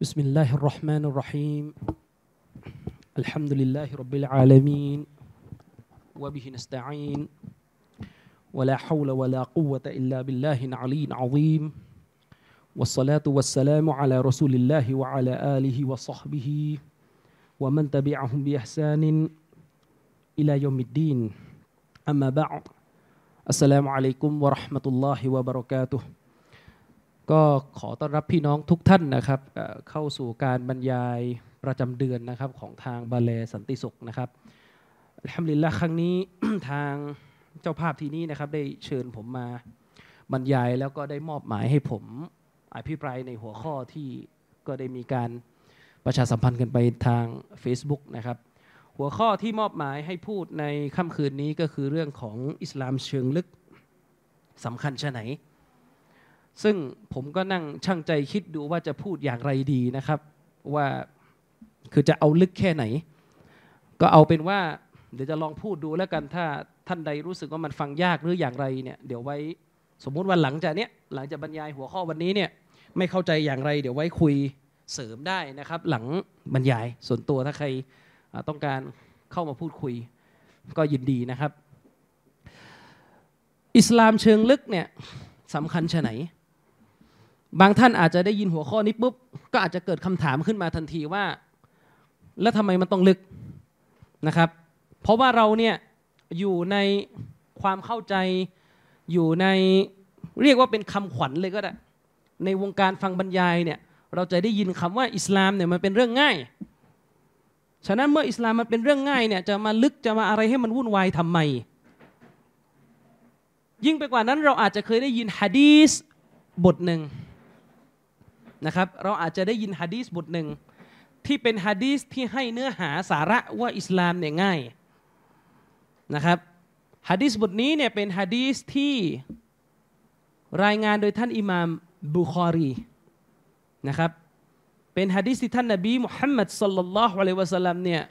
بسم الله الرحمن الرحيم الحمد لله رب العالمين وبه نستعين ولا حول ولا قوة إلا بالله العلي العظيم والصلاة والسلام على رسول الله وعلى آله وصحبه ومن تبعهم بإحسان إلى يوم الدين أما بعد السلام عليكم ورحمة الله وبركاته ก็ขอต้อนรับพี่น้องทุกท่านนะครับเข้าสู่การบรรยายประจำเดือนนะครับของทางบาเลสันติสุขนะครับทำลินละครั้งนี้ทางเจ้าภาพที่นี่นะครับได้เชิญผมมา บรรยายแล้วก็ได้มอบหมายให้ผมอภิปรายในหัวข้อที่ก็ได้มีการประชาสัมพันธ์กันไปทาง Facebook นะครับหัวข้อที่มอบหมายให้พูดในค่ำคืนนี้ก็คือเรื่องของอิสลามเชิงลึกสำคัญชะไหนซึ่งผมก็นั่งช่างใจคิดดูว่าจะพูดอย่างไรดีนะครับ ว่าคือจะเอาลึกแค่ไหน ก็เอาเป็นว่าเดี๋ยวจะลองพูดดูแล้วกันถ้าท่านใดรู้สึกว่ามันฟังยากหรืออย่างไรเนี่ยเดี๋ยวไว้สมมุติวันหลังจากเนี้ยหลังจากบรรยายหัวข้อวันนี้เนี่ยไม่เข้าใจอย่างไร เดี๋ยวไว้คุยเสริมได้นะครับ หลังบรรยายส่วนตัวถ้าใครต้องการเข้ามาพูดคุยก็ยินดีนะครับอิสลามเชิงลึกเนี่ยสำคัญชะไหนบางท่านอาจจะได้ยินหัวข้อนี้ปุ๊บก็อาจจะเกิดคำถามขึ้นมาทันทีว่าแล้วทำไมมันต้องลึกนะครับเพราะว่าเราเนี่ยอยู่ในความเข้าใจอยู่ในเรียกว่าเป็นคำขวัญเลยก็ได้ในวงการฟังบรรยายเนี่ยเราจะได้ยินคำว่าอิสลามเนี่ยมันเป็นเรื่องง่าย ฉะนั้นเมื่ออิสลามมันเป็นเรื่องง่ายเนี่ยจะมาลึกจะมาอะไรให้มันวุ่นวายทำไมยิ่งไปกว่านั้นเราอาจจะเคยได้ยินฮะดีสบทหนึ่งนะครับเราอาจจะได้ยินฮะดีสบทหนึ่ง ที่เป็นฮะดีสที่ให้เนื้อหาสาระว่าอิสลามเนี่ยง่ายนะครับฮะดีสบทนี้เนี่ยเป็นฮะดีสที่รายงานโดยท่านอิมามบุคอรีนะครับเป็นฮะดีสที่ท่านนบีมุฮัมมัดสัลลัลลอฮุอะลัยวะสัลลัมเนี่ย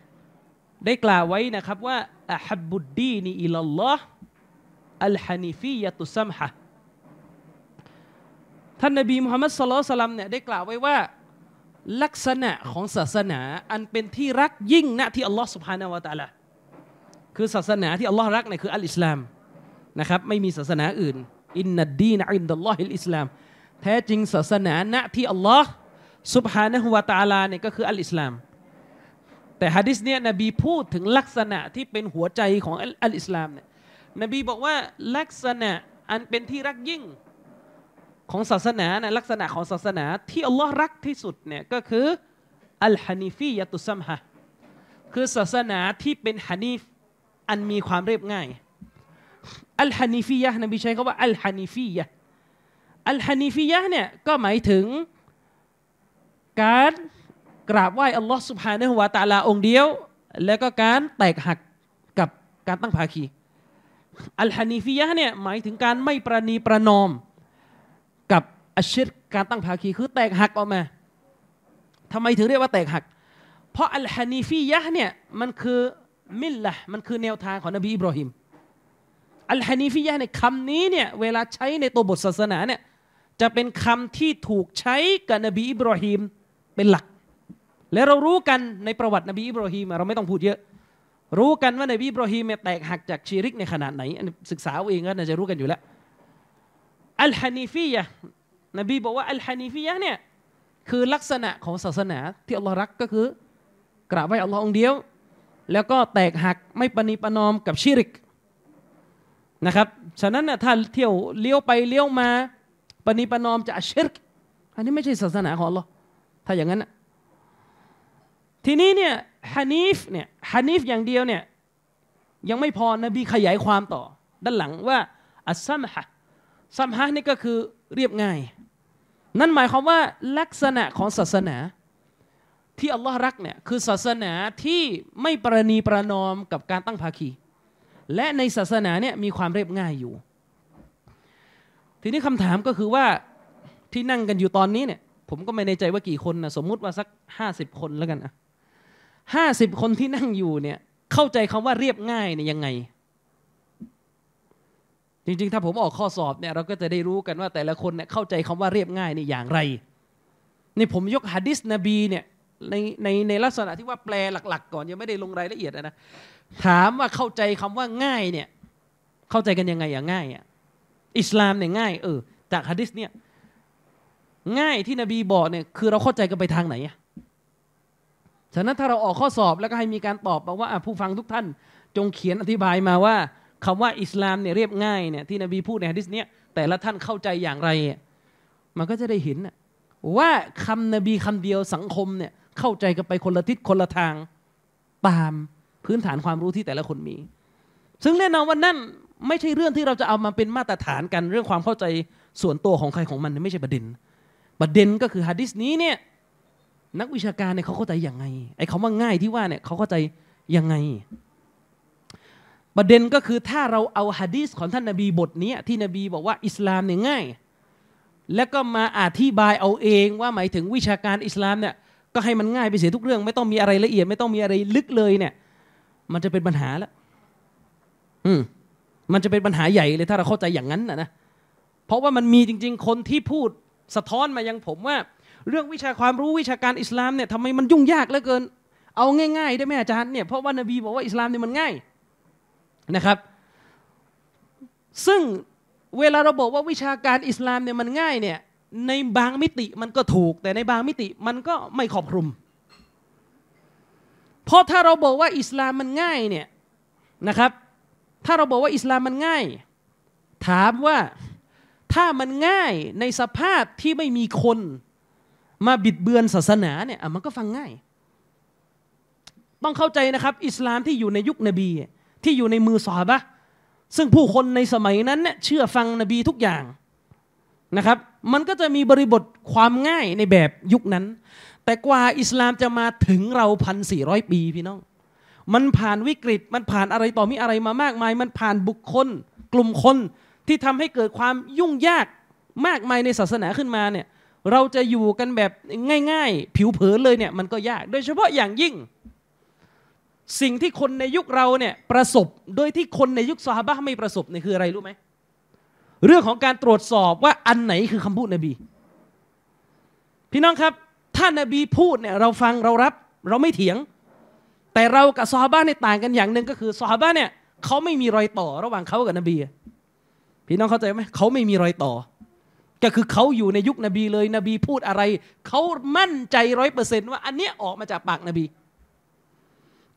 ได้กล่าวไว้นะครับว่าอับบุดดีนีอิลลอฮ์อัลฮานิฟียะตุซัมฮะท่านนบีมุฮัมมัดสลสลัมเนี่ยได้กล่าวไว้ว่า ลักษณะของศาสนาอันเป็นที่รักยิ่งณที่อัลลอฮ์สุบฮานาวะตะละคือศาสนาที่อัลลอฮ์รักเนี่ยคืออัลอิสลามนะครับไม่มีศาสนาอื่นอินนัดดีนอินดัลลอฮิลอิสลามแท้จริงศาสนาณที่อัลลอฮ์สุบฮานะฮวตาลาเนี่ยก็คืออัลอิสลามแต่ฮะดิษเนี่ยนบีพูดถึงลักษณะที่เป็นหัวใจของอัลอิสลามเนี่ยนบีบอกว่าลักษณะอันเป็นที่รักยิ่งของศาสนานลักษณะของศาสนา ที่อัลลอฮ์รักที่สุดเนี่ยก็คืออัลฮานิฟียะตุซัมฮะคือศาสนาที่เป็นฮานีฟอันมีความเรียบง่ายอัลฮานิฟียะนบีใช้คำว่าอัลฮานิฟียะอัลฮานิฟียะเนี่ยก็หมายถึงการกราบไหว้อัลลอฮ์สุบฮานะฮูวาตาลาองเดียว แล้วก็การแตกหักกับการตั้งภาคีอัลฮานิฟียะเนี่ยหมายถึงการไม่ประนีประนอมกับอาชิรการตั้งภาคีคือแตกหักออกมา ทำไมถึงเรียกว่าแตกหัก เพราะอัลฮานีฟียะเนี่ยมันคือมิลละมันคือแนวทางของนบีอิบราฮิมอัลฮานีฟียะในคำนี้เนี่ยเวลาใช้ในตัวบทศาสนาเนี่ยจะเป็นคำที่ถูกใช้กับนบีอิบราฮิมเป็นหลัก และเรารู้กันในประวัตินบีอิบราฮิมเราไม่ต้องพูดเยอะ รู้กันว่านบีอิบราฮิมแตกหักจากชีริกในขนาดไหน ศึกษาเองก็น่าจะรู้กันอยู่แล้วอัลฮานีฟียะนบีบอกว่าอัลฮานีฟียะเนี่ยคือลักษณะของศาสนาที่ อัลลอฮ์รักก็คือกราบไหว้อัลลอฮ์องเดียว แล้วก็แตกหักไม่ปณีปนอมกับชิริกนะครับฉะนั้นนะถ้าเที่ยวเลี้ยวไป เลี้ยวมาปณีปนอมจะชิริก อันนี้ไม่ใช่ศาสนาของอัลลอฮ์ถ้าอย่างนั้น ทีนี้เนี่ยฮานีฟเนี่ยฮานีฟอย่างเดียวเนี่ยยังไม่พอนบีขยายความต่อ ด้านหลังว่าอัสซัมฮะสัมฮะนี่ก็คือเรียบง่าย นั่นหมายความว่าลักษณะของศาสนา ที่อัลลอฮ์รักเนี่ยคือศาสนาที่ไม่ประนีประนอมกับการตั้ง ภาคี และในศาสนาเนี่ยมีความเรียบง่ายอยู่ ทีนี้คำถามก็คือว่าที่นั่งกันอยู่ตอนนี้เนี่ยผมก็ไม่ในใจว่ากี่คนนะสมมุติว่าสักห้าสิบคนแล้วกันนะห้าสิบคนที่นั่งอยู่เนี่ยเข้าใจคำว่าเรียบง่ายเนี่ยยังไงจริงๆ ถ้าผมออกข้อสอบเนี่ยเราก็จะได้รู้กันว่าแต่ละคนเนี่ยเข้าใจคำว่าเรียบง่ายนี่อย่างไรนี่ผมยกฮะดิษนบีเนี่ยในในในลักษณะที่ว่าแปลหลัก ๆ ก่อน ยังไม่ได้ลงรายละเอียดนะถามว่าเข้าใจคำว่าง่ายเนี่ยเข้าใจกันยังไงอย่างง่ายอ่ะอิสลามเนี่ยง่ายเออจากฮะดิษเนี่ยง่ายที่นบีบอกเนี่ยคือเราเข้าใจกันไปทางไหนอ่ะฉะนั้นถ้าเราออกข้อสอบแล้วก็ให้มีการตอบบอกว่าผู้ฟังทุกท่านจงเขียนอธิบายมาว่าคำว่าอิสลามเนี่ยเรียบง่ายเนี่ยที่นบีพูดในฮะดิษเนี่ยแต่ละท่านเข้าใจอย่างไร มันก็จะได้เห็นว่าคำนบีคำเดียวสังคมเนี่ยเข้าใจกันไปคนละทิศคนละทางตามพื้นฐานความรู้ที่แต่ละคนมี ซึ่งแน่นอนว่านั่นไม่ใช่เรื่องที่เราจะเอามาเป็นมาตรฐานกัน เรื่องความเข้าใจส่วนตัวของใครของมันไม่ใช่ประเด็นประเด็นก็คือฮะดิษนี้เนี่ยนักวิชาการเนี่ยเขาเข้าใจอย่างไงไอ้คาว่าง่ายที่ว่าเนี่ยเขาเข้าใจยังไงประเด็นก็คือถ้าเราเอาฮะดีสของท่านนาบีบทนี้ที่นบีบอกว่าอิสลามเนี่ยง่าย แล้วก็มาอธิบายเอาเองว่าหมายถึงวิชาการอิสลามเนี่ยก็ให้มันง่ายไปเสียทุกเรื่อง ไม่ต้องมีอะไรละเอียด ไม่ต้องมีอะไรลึกเลยเนี่ย มันจะเป็นปัญหาแล้วอืมมันจะเป็นปัญหาใหญ่เลยถ้าเราเข้าใจอย่างนั้นนะนะเพราะว่ามันมีจริง ๆ คนที่พูดสะท้อนมายังผมว่า เรื่องวิชาความรู้วิชาการอิสลามเนี่ยทำไมมันยุ่งยากเหลือเกินเอาง่ายๆได้ไหมอาจารย์เนี่ยเพราะว่านบีบอกว่าอิสลามเนี่ยมันง่ายนะครับซึ่งเวลาเราบอกว่าวิชาการอิสลามเนี่ยมันง่ายเนี่ยในบางมิติมันก็ถูก แต่ในบางมิติมันก็ไม่ครอบคลุม เพราะถ้าเราบอกว่าอิสลามมันง่ายเนี่ยนะครับ ถ้าเราบอกว่าอิสลามมันง่าย ถามว่าถ้ามันง่ายในสภาพที่ไม่มีคนมาบิดเบือนศาสนาเนี่ยมันก็ฟังง่าย ต้องเข้าใจนะครับ อิสลามที่อยู่ในยุคนบีที่อยู่ในมือสาบะ ซึ่งผู้คนในสมัยนั้นเนี่ยเชื่อฟังนบีทุกอย่างนะครับมันก็จะมีบริบทความง่ายในแบบยุคนั้น แต่กว่าอิสลามจะมาถึงเราพันสี่ร้อยปีพี่น้อง มันผ่านวิกฤตมันผ่านอะไรต่อมีอะไรมามากมาย มันผ่านบุคคลกลุ่มคนที่ทำให้เกิดความยุ่งยากมากมายในศาสนาขึ้นมาเนี่ยเราจะอยู่กันแบบง่ายๆ ผิวเผินเลยเนี่ยมันก็ยากโดยเฉพาะอย่างยิ่งสิ่งที่คนในยุคเราเนี่ยประสบ โดยที่คนในยุคซอฮาบะไม่ประสบเนี่ยคืออะไรรู้ไหมเรื่องของการตรวจสอบว่าอันไหนคือคำพูดนบี พี่น้องครับท่านนบีพูดเนี่ยเราฟังเรารับ เราไม่เถียง แต่เรากับซอฮาบะในต่างกันอย่างหนึ่งก็คือซอฮาบะเนี่ยเขาไม่มีรอยต่อระหว่างเขากับนบีพี่น้องเข้าใจไหมเขาไม่มีรอยต่อ ก็คือเขาอยู่ในยุคนบีเลยนบีพูดอะไร เขามั่นใจร้อยเปอร์เซนต์ว่าอันเนี้ยออกมาจากปากนบี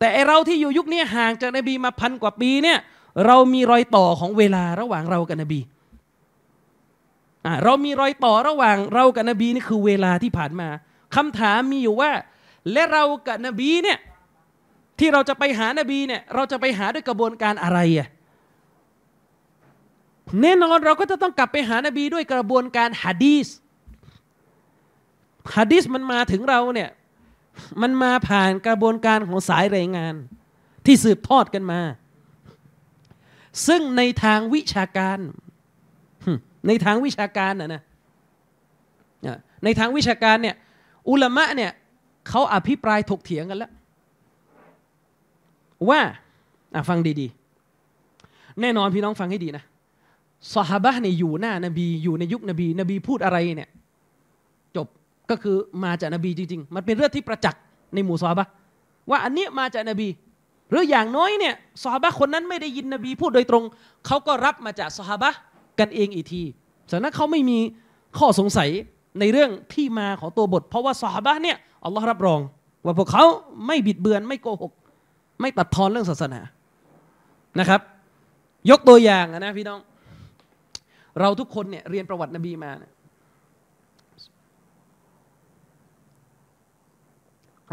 แต่ไอเราที่อยู่ยุคนี้ห่างจากนบีมาพันกว่าปีเนี่ยเรามีรอยต่อของเวลาระหว่างเรากับนบีอ่าเรามีรอยต่อระหว่างเรากับนบีนี่คือเวลาที่ผ่านมา คำถามมีอยู่ว่าและเรากับนบีเนี่ยที่เราจะไปหานบีเนี่ยเราจะไปหาด้วยกระบวนการอะไรอ่ะแน่นอนเราก็จะต้องกลับไปหานบีด้วยกระบวนการหะดีสหะดีสมันมาถึงเราเนี่ยมันมาผ่านกระบวนการของสายรายงาน ที่สืบทอดกันมา ซึ่งในทางวิชาการ ในทางวิชาการนะนะ ในทางวิชาการเนี่ย อุลามะเนี่ยเขาอภิปรายถกเถียงกันแล้วว่าฟังดีๆแน่นอนพี่น้องฟังให้ดีนะสหบะเนี่ยอยู่หน้า นบี อยู่ในยุคนบี นบีพูดอะไรเนี่ยก็คือมาจากนบีจริงๆ มันเป็นเรื่องที่ประจักษ์ในหมู่ซอบะว่าอันนี้มาจากนบี หรืออย่างน้อยเนี่ยซอบะคนนั้นไม่ได้ยินนบีพูดโดยตรงเขาก็รับมาจากซอบะกันเองอีกทีฉะนั้นเขาไม่มีข้อสงสัยในเรื่องที่มาของตัวบท เพราะว่าซอบะเนี่ยอัลลอฮ์รับรอง ว่าพวกเขาไม่บิดเบือนไม่โกหก ไม่ตัดทอนเรื่องศาสนานะครับ ยกตัวอย่างนะพี่น้อง เราทุกคนเนี่ยเรียนประวัตินบีมาเนี่ย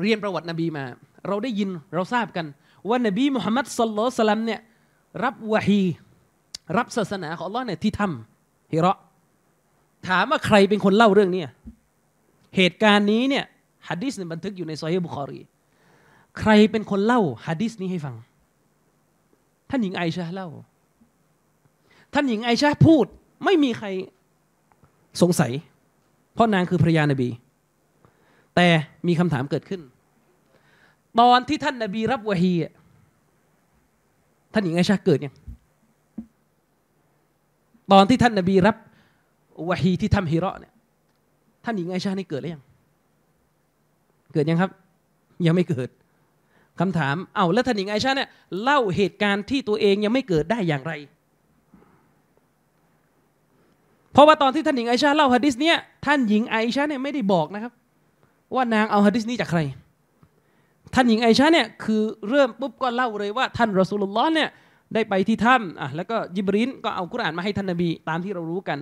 เรียนประวัตินบีมา เราได้ยินเราทราบกัน ว่านบีมุฮัมมัดสลลัลสลัมเนี่ยรับวะฮี รับศาสนาของอัลลอฮ์เนี่ยที่ทำฮิรอถามว่าใครเป็นคนเล่าเรื่องนี้ เหตุการณ์นี้เนี่ยฮัดดิสเนี่ยบันทึกอยู่ในซอฮีบุคอรี ใครเป็นคนเล่าฮัดดิสนี้ให้ฟัง ท่านหญิงไอชาเล่า ท่านหญิงไอชาพูดไม่มีใครสงสัย เพราะนางคือภรยานบีแต่มีคำถามเกิดขึ้น ตอนที่ท่านนาบีรับวะฮีท่านหญิงไอชาเกิดยังตอนที่ท่านนาบีรับวะฮีที่ทำฮิระเนี่ย ท่านหญิงไอชานี่เกิดหรือยังเกิดยังครับ ยังไม่เกิดคำถามเอาแล้วท่านหญิงไอชาเนี่ยเล่าเหตุการณ์ที่ตัวเองยังไม่เกิดได้อย่างไร เพราะว่าตอนที่ท่านหญิงไอชาเล่าฮะดิษเนี่ยท่านหญิงไอชาเนี่ยไม่ได้บอกนะครับว่านางเอาฮะดิษนี้จากใคร ท่านหญิงไอชาเนี่ยคือเริ่มปุ๊บก็เล่าเลยว่าท่านรอสูลุลลอฮ์เนี่ยได้ไปที่ถ้ำอ่ะแล้วก็ยิบรินก็เอากุรานมาให้ท่านนบีตามที่เรารู้กัน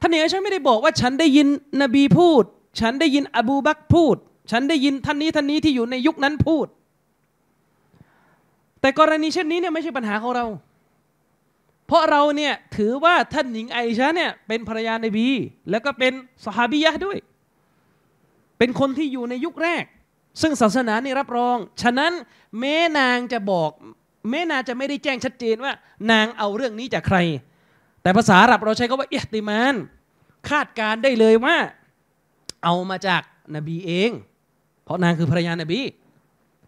ท่านหญิงไอชาไม่ได้บอกว่าฉันได้ยินนบีพูด ฉันได้ยินอบูบักพูด ฉันได้ยินท่านนี้ท่านนี้ที่อยู่ในยุคนั้นพูด แต่กรณีเช่นนี้เนี่ยไม่ใช่ปัญหาของเราเพราะเราเนี่ยถือว่าท่านหญิงไอชาเนี่ยเป็นภรรยาในบี แล้วก็เป็นสหาบียะด้วย เป็นคนที่อยู่ในยุคแรก ซึ่งศาสนานี่รับรอง ฉะนั้นแม่นางจะบอก แม่นางจะไม่ได้แจ้งชัดเจนว่า นางเอาเรื่องนี้จากใคร แต่ภาษาอหับเราใช้ค็ว่าเอติมานคาดการได้เลยว่า เอามาจากนบีเอง เพราะนางคือภรรยานบี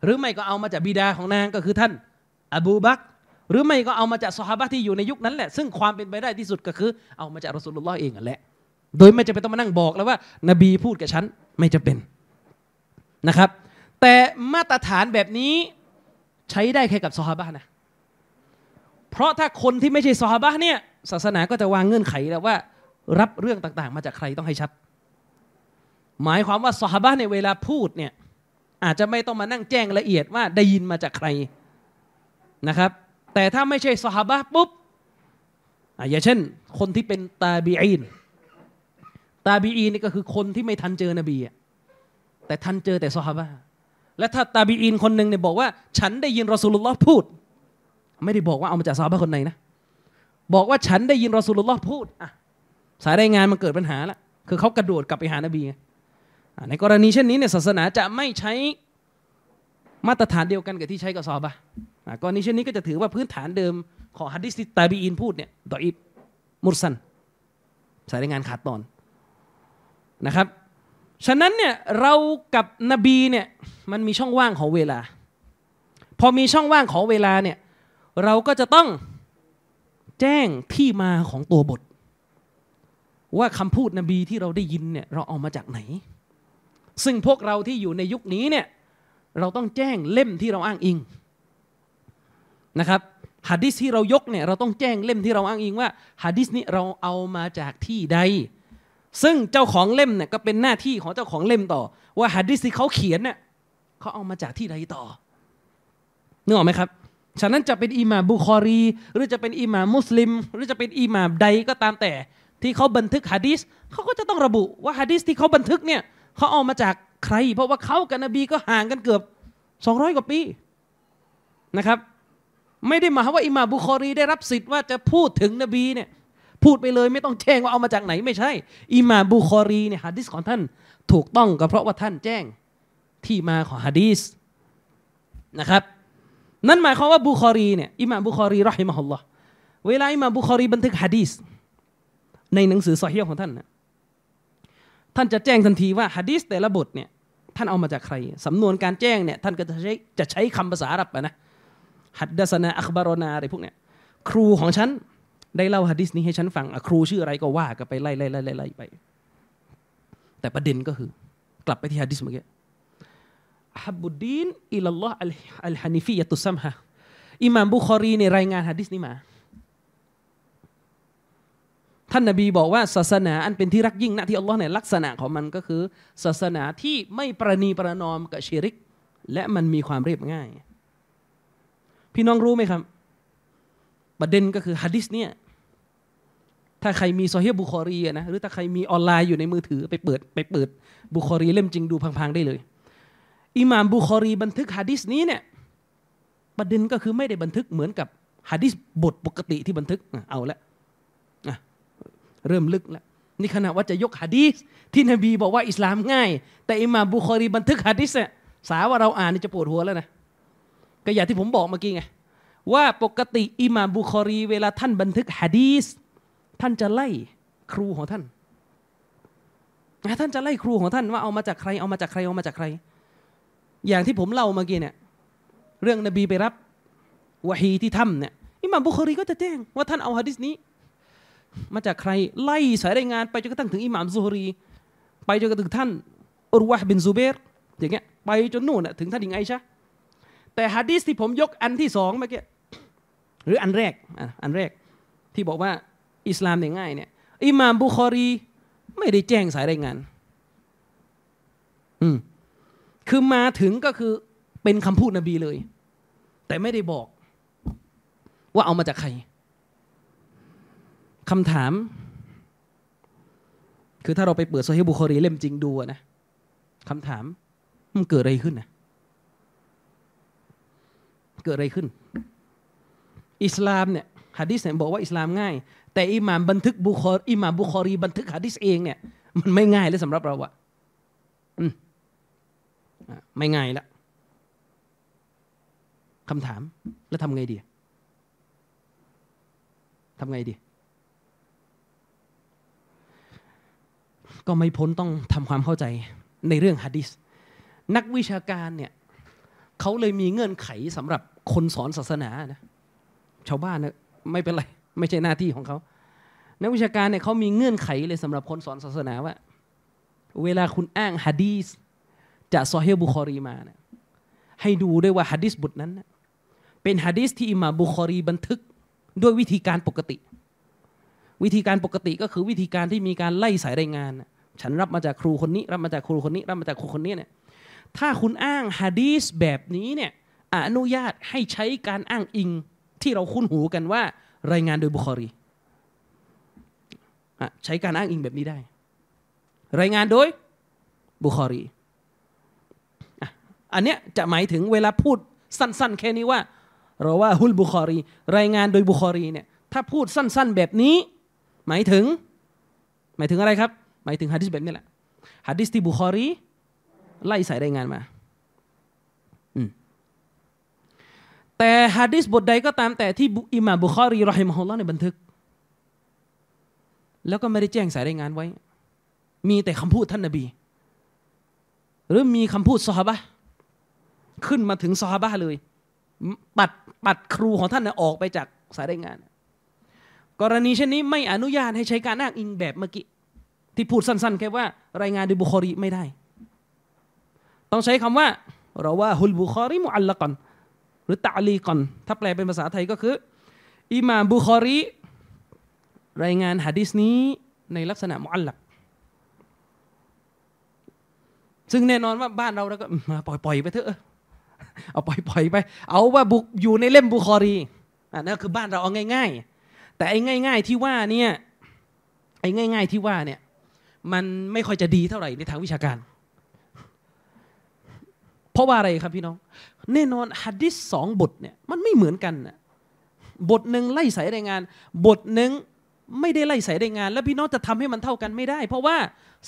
หรือไม่ก็เอามาจากบิดาของนางก็คือท่านอบูบักรหรือไม่ก็เอามาจากสหายที่อยู่ในยุคนั้นแหละซึ่งความเป็นไปได้ที่สุดก็คือ เอามาจากรอสูลุลลอฮ์เองแหละโดยไม่จำเป็นต้องมานั่งบอกแล้วว่า นบีพูดกับฉันไม่จะเป็นนะครับ แต่มาตรฐานแบบนี้ใช้ได้แค่กับสหายนะเพราะถ้าคนที่ไม่ใช่สหายเนี่ย ศาสนาก็จะวางเงื่อนไขแล้วว่ารับเรื่องต่างๆมาจากใครต้องให้ชัด หมายความว่าสหายในเวลาพูดเนี่ย อาจจะไม่ต้องมานั่งแจ้งละเอียดว่าได้ยินมาจากใครนะครับแต่ถ้าไม่ใช่สหบะปุ๊บอย่างเช่นคนที่เป็นตาบีอีนตาบีอีนนี่ก็คือคนที่ไม่ทันเจอนบีแต่ทันเจอแต่สหบะและถ้าตาบีอินคนหนึ่งเนี่ยบอกว่า ฉันได้ยินรอสูลุลลอฮ์พูด ไม่ได้บอกว่าเอามาจากซาบะคนไหนนะ บอกว่าฉันได้ยินรอสูลุลลอฮ์พูดอะสายรายงานมันเกิดปัญหาละ คือเขากระโดดกลับไปหานบี ในกรณีเช่นนี้เนี่ยศาสนาจะไม่ใช้มาตรฐานเดียวกันกับที่ใช้กับซอบะกรณีเช่นนี้ก็จะถือว่าพื้นฐานเดิมของฮัดดิสตตาบีอินพูดเนี่ยดออิบมุสันสายรายงานขาดตอน นะครับ ฉะนั้นเนี่ยเรากับนบีเนี่ยมันมีช่องว่างของเวลา พอมีช่องว่างของเวลาเนี่ยเราก็จะต้องแจ้งที่มาของตัวบท ว่าคำพูดนบีที่เราได้ยินเนี่ยเราเอามาจากไหน ซึ่งพวกเราที่อยู่ในยุคนี้เนี่ยเราต้องแจ้งเล่มที่เราอ้างอิงนะครับฮัดิสที่เรายกเนี่ยเราต้องแจ้งเล่มที่เราอ้างอิงว่าฮัดิสนี้เราเอามาจากที่ใด ซึ่งเจ้าของเล่มเนี่ยก็เป็นหน้าที่ของเจ้าของเล่มต่อ ว่าฮัดิสที่เขาเขียนเนี่ยเขาเอามาจากที่ใดต่อนึกออกไหมครับ ฉะนั้นจะเป็นอิหม่าบุคอรี หรือจะเป็นอิหม่ามุสลิม หรือจะเป็นอิหม่าใดก็ตามแต่ ที่เขาบันทึกฮะดิษเขาก็จะต้องระบุว่าฮะดิษที่เขาบันทึกเนี่ยเขาเอามาจากใคร เพราะว่าเขากับนบีก็ห่างกันเกือบ 200 กว่าปีนะครับไม่ได้หมายว่าอิหม่าบุคอรีได้รับสิทธิ์ว่าจะพูดถึงนบีเนี่ยพูดไปเลยไม่ต้องแจ้งว่าเอามาจากไหน ไม่ใช่ อิหม่าบุคอรีเนี่ยฮะดิษของท่านถูกต้อง ก็เพราะว่าท่านแจ้งที่มาของฮะดีษนะครับ นั่นหมายความว่าบุคอรีเนี่ยอิหม่าบุคอรีรอฮิมะฮุลลอฮ์เวลาอิหม่าบุคอรีบันทึกฮะดีษในหนังสือซอฮีของท่านนะท่านจะแจ้งทันทีว่าฮะดีษแต่ละบทเนี่ยท่านเอามาจากใครสำนวนการแจ้งเนี่ยท่านก็จะใช้จะใช้คำภาษาอาหรับนะฮัดดัสนาอัคบารนาอะไรพวกเนี้ยครูของฉัน ได้เล่าฮัดิสนี้ให้ฉันฟังครูชื่ออะไรก็ว่าก็ไปไล่ไล่ไล่ไล่ไป แต่ประเด็นก็คือกลับไปที่ฮัดิสเมื่อกี้ฮับบุดีนอิลลอฮ์อัลฮานิฟียะตุซัมฮะอิหม่ามบุคอรีในรายงานฮัดิสนี้มา ท่านนบีบอกว่า ศาสนา อันเป็นที่รักยิ่งนะที่อัลลอฮ์เนี่ยลักษณะของมันก็คือ ศาสนาที่ไม่ประนีประนอมกับชิริก และมันมีความเรียบง่ายพี่น้องรู้ไหมครับประเด็นก็คือฮะดิษเนี่ยถ้าใครมีโซเฮียบุคอรีนะหรือถ้าใครมีออนไลน์อยู่ในมือถือ ไปเปิด ไปเปิดบุคอรีเล่มจริงดูพังๆได้เลยอิหม่ามบุคอรีบันทึกฮะดิษนี้เนี่ยประเด็นก็คือไม่ได้บันทึกเหมือนกับฮะดิษบทปกติที่บันทึกเอาละเริ่มลึกแล้วนี่ขณะว่าจะยกฮะดีษที่นบีบอกว่าอิสลาม ง่ายแต่อิหม่าบุคอรีบันทึกฮะดิษเนี่ยสาว่าเราอ่านนี่จะปวดหัวแล้วนะก็อย่างที่ผมบอกเมื่อกี้ไงว่าปกติ อิหมามบุคอรีเวลาท่านบันทึกฮะดีสท่านจะไล่ครูของท่านท่านจะไล่ครูของท่าน ว่าเอามาจากใครเอามาจากใครเอามาจากใคร อย่างที่ผมเล่าเมื่อกี้เนี่ยเรื่องนบีไปรับวะฮีที่ถ้ำเนี่ยอิหมามบุคอรีก็จะแจ้ง ว่าท่านเอาฮะดีสนี้ มาจากใครไล่สายรายงาน ไปจนกระทั่งถึงอิหมามซูฮรี ไปจนกระทั่งท่านอุรวะบินซูเบรอย่างเงี้ยไปจนนู่นถึงท่านหญิงไอชะแต่ฮะดีสที่ผมยกอันที่สองเมื่อกี้หรืออันแรกอันแรกที่บอกว่า อิสลามเนี่ยง่ายเนี่ย อิหม่ามบุคอรี ไม่ได้แจ้งสายรายงานอืมคือมาถึงก็คือเป็นคำพูดนบีเลย แต่ไม่ได้บอกว่าเอามาจากใครคำถาม คือถ้าเราไปเปิดโซฮีบุคอรี เล่มจริงดูนะคำถามมันเกิดอะไรขึ้นนะเกิดอะไรขึ้นอิสลามเนี่ยฮะดิษเนี่ยบอกว่าอิสลามง่ายแต่อิหม่ามบันทึกบุคอรอิหม่ามบุคอรีบันทึกฮะดิษเองเนี่ยมันไม่ง่ายเลยสำหรับเราอะไม่ง่ายละคำถามแล้วทำไงดีทำไงดี ก็ไม่พ้นต้องทำความเข้าใจในเรื่องฮะดิษนักวิชาการเนี่ยเขาเลยมีเงื่อนไขสำหรับคนสอนศาสนานะชาวบ้านนะไม่เป็นไรไม่ใช่หน้าที่ของเขานักวิชาการเนี่ยเขามีเงื่อนไขเลยสำหรับคนสอนศาสนาว่า เวลาคุณอ้างฮะดีสจากซอเฮบุคอรีมาเนี่ยให้ดูด้วยว่าฮะดีสบทนั้นนะเป็นฮะดีสที่อิมาบุคอรีบันทึกด้วยวิธีการปกติ วิธีการปกติก็คือวิธีการที่มีการไล่สายรายงานฉันรับมาจากครูคนนี้รับมาจากครูคนนี้รับมาจากครูคนนี้เนี่ยถ้าคุณอ้างฮะดีสแบบนี้เนี่ยอนุญาตให้ใช้การอ้างอิงที่เราคุ้นหูกันว่า รายงานโดยบุคอรีใช้การอ้างอิงแบบนี้ได้ รายงานโดยบุคอรีอันเนี้ยจะหมายถึงเวลาพูดสั้น ๆแค่นี้ว่า เราว่าฮุลบุคอรี รายงานโดยบุคอรีเนี่ยถ้าพูดสั้น ๆแบบนี้ หมายถึงหมายถึงอะไรครับ หมายถึงฮะดิษแบบนี้แหละฮะดิษที่บุคอรีไล่ใส่รายงานมาแต่ฮะดิษบทใดก็ตามแต่ที่อิหม่าบุคอรีรอฮิมฮุลลอ์ในบันทึก แล้วก็ไม่ได้แจ้งสายรายงานไว้ มีแต่คำพูดท่านนบี หรือมีคำพูดซอฮาบะขึ้นมาถึงซอฮาบะเลยปัดปัดครูของท่านนะออกไปจากสายรายงาน กรณีเช่นนี้ไม่อนุญาตให้ใช้การอ้างอิงแบบเมื่อกี้ที่พูดสั้นๆแค่ว่า รายงานดนบุคอรีไม่ได้ ต้องใช้คำว่า เราว่าฮุลบุคอรีมุอัลละกันรือตะลีก่อนถ้าแปลเป็นภาษาไทยก็คืออิมามบุคอรีรายงานหะดีษนี้ในลักษณะมุอัลลักซึ่งแน่นอนว่าบ้านเราเราก็มาปล่อยๆไปเถอะเอาปล่อยๆไป เอาว่าบุกอยู่ในเล่มบุคอรีอันนั้นคือบ้านเราเอาง่าย ๆ แต่ไอ้ง่าย ๆที่ว่าเนี่ยไอ้ง่าย ๆที่ว่าเนี่ย มันไม่ค่อยจะดีเท่าไหร่ในทางวิชาการ เพราะว่าอะไรครับพี่น้องแน่นอนฮัดดิสสองบทเนี่ยมันไม่เหมือนกันนะบทหนึ่งไล่สายรายงาน บทหนึ่งไม่ได้ไล่สายรายงาน แล้วพี่น้องจะทำให้มันเท่ากันไม่ได้เพราะว่า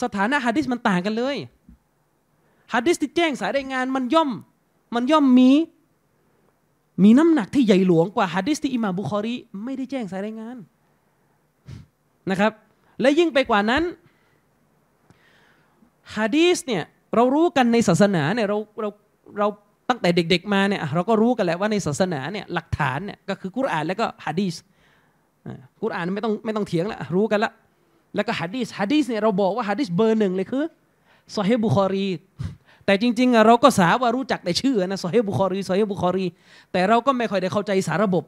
สถานะฮัดดิสมันต่างกันเลยฮัดดิสที่แจ้งสายรายงานมันย่อม มันย่อมมี มีน้ำหนักที่ใหญ่หลวงกว่าฮัดดิสที่อิมาบุคอรีไม่ได้แจ้งสายรายงานนะครับ และยิ่งไปกว่านั้นฮะดิสเนี่ยเรารู้กันในศาสนาเนี่ยเราเราเราตั้งแต่เด็ก ๆมาเนี่ยเราก็รู้กันแล้วว่าในศาสนาเนี่ยหลักฐานเนี่ยก็คือกุรอานแล้วก็ฮะดีสกุรอานไม่ต้องไม่ต้องเถียงแล้วรู้กันละแล้วก็ฮะดีสฮะดีสเนี่ยเราบอกว่าฮะดีสเบอร์หนึ่งเลยคือซอฮีบุคอรี แต่จริง ๆ เราก็สาว่ารู้จักแต่ชื่อนะซอฮีบุคอรีซอฮีบุคอรี แต่เราก็ไม่ค่อยได้เข้าใจสาระบบ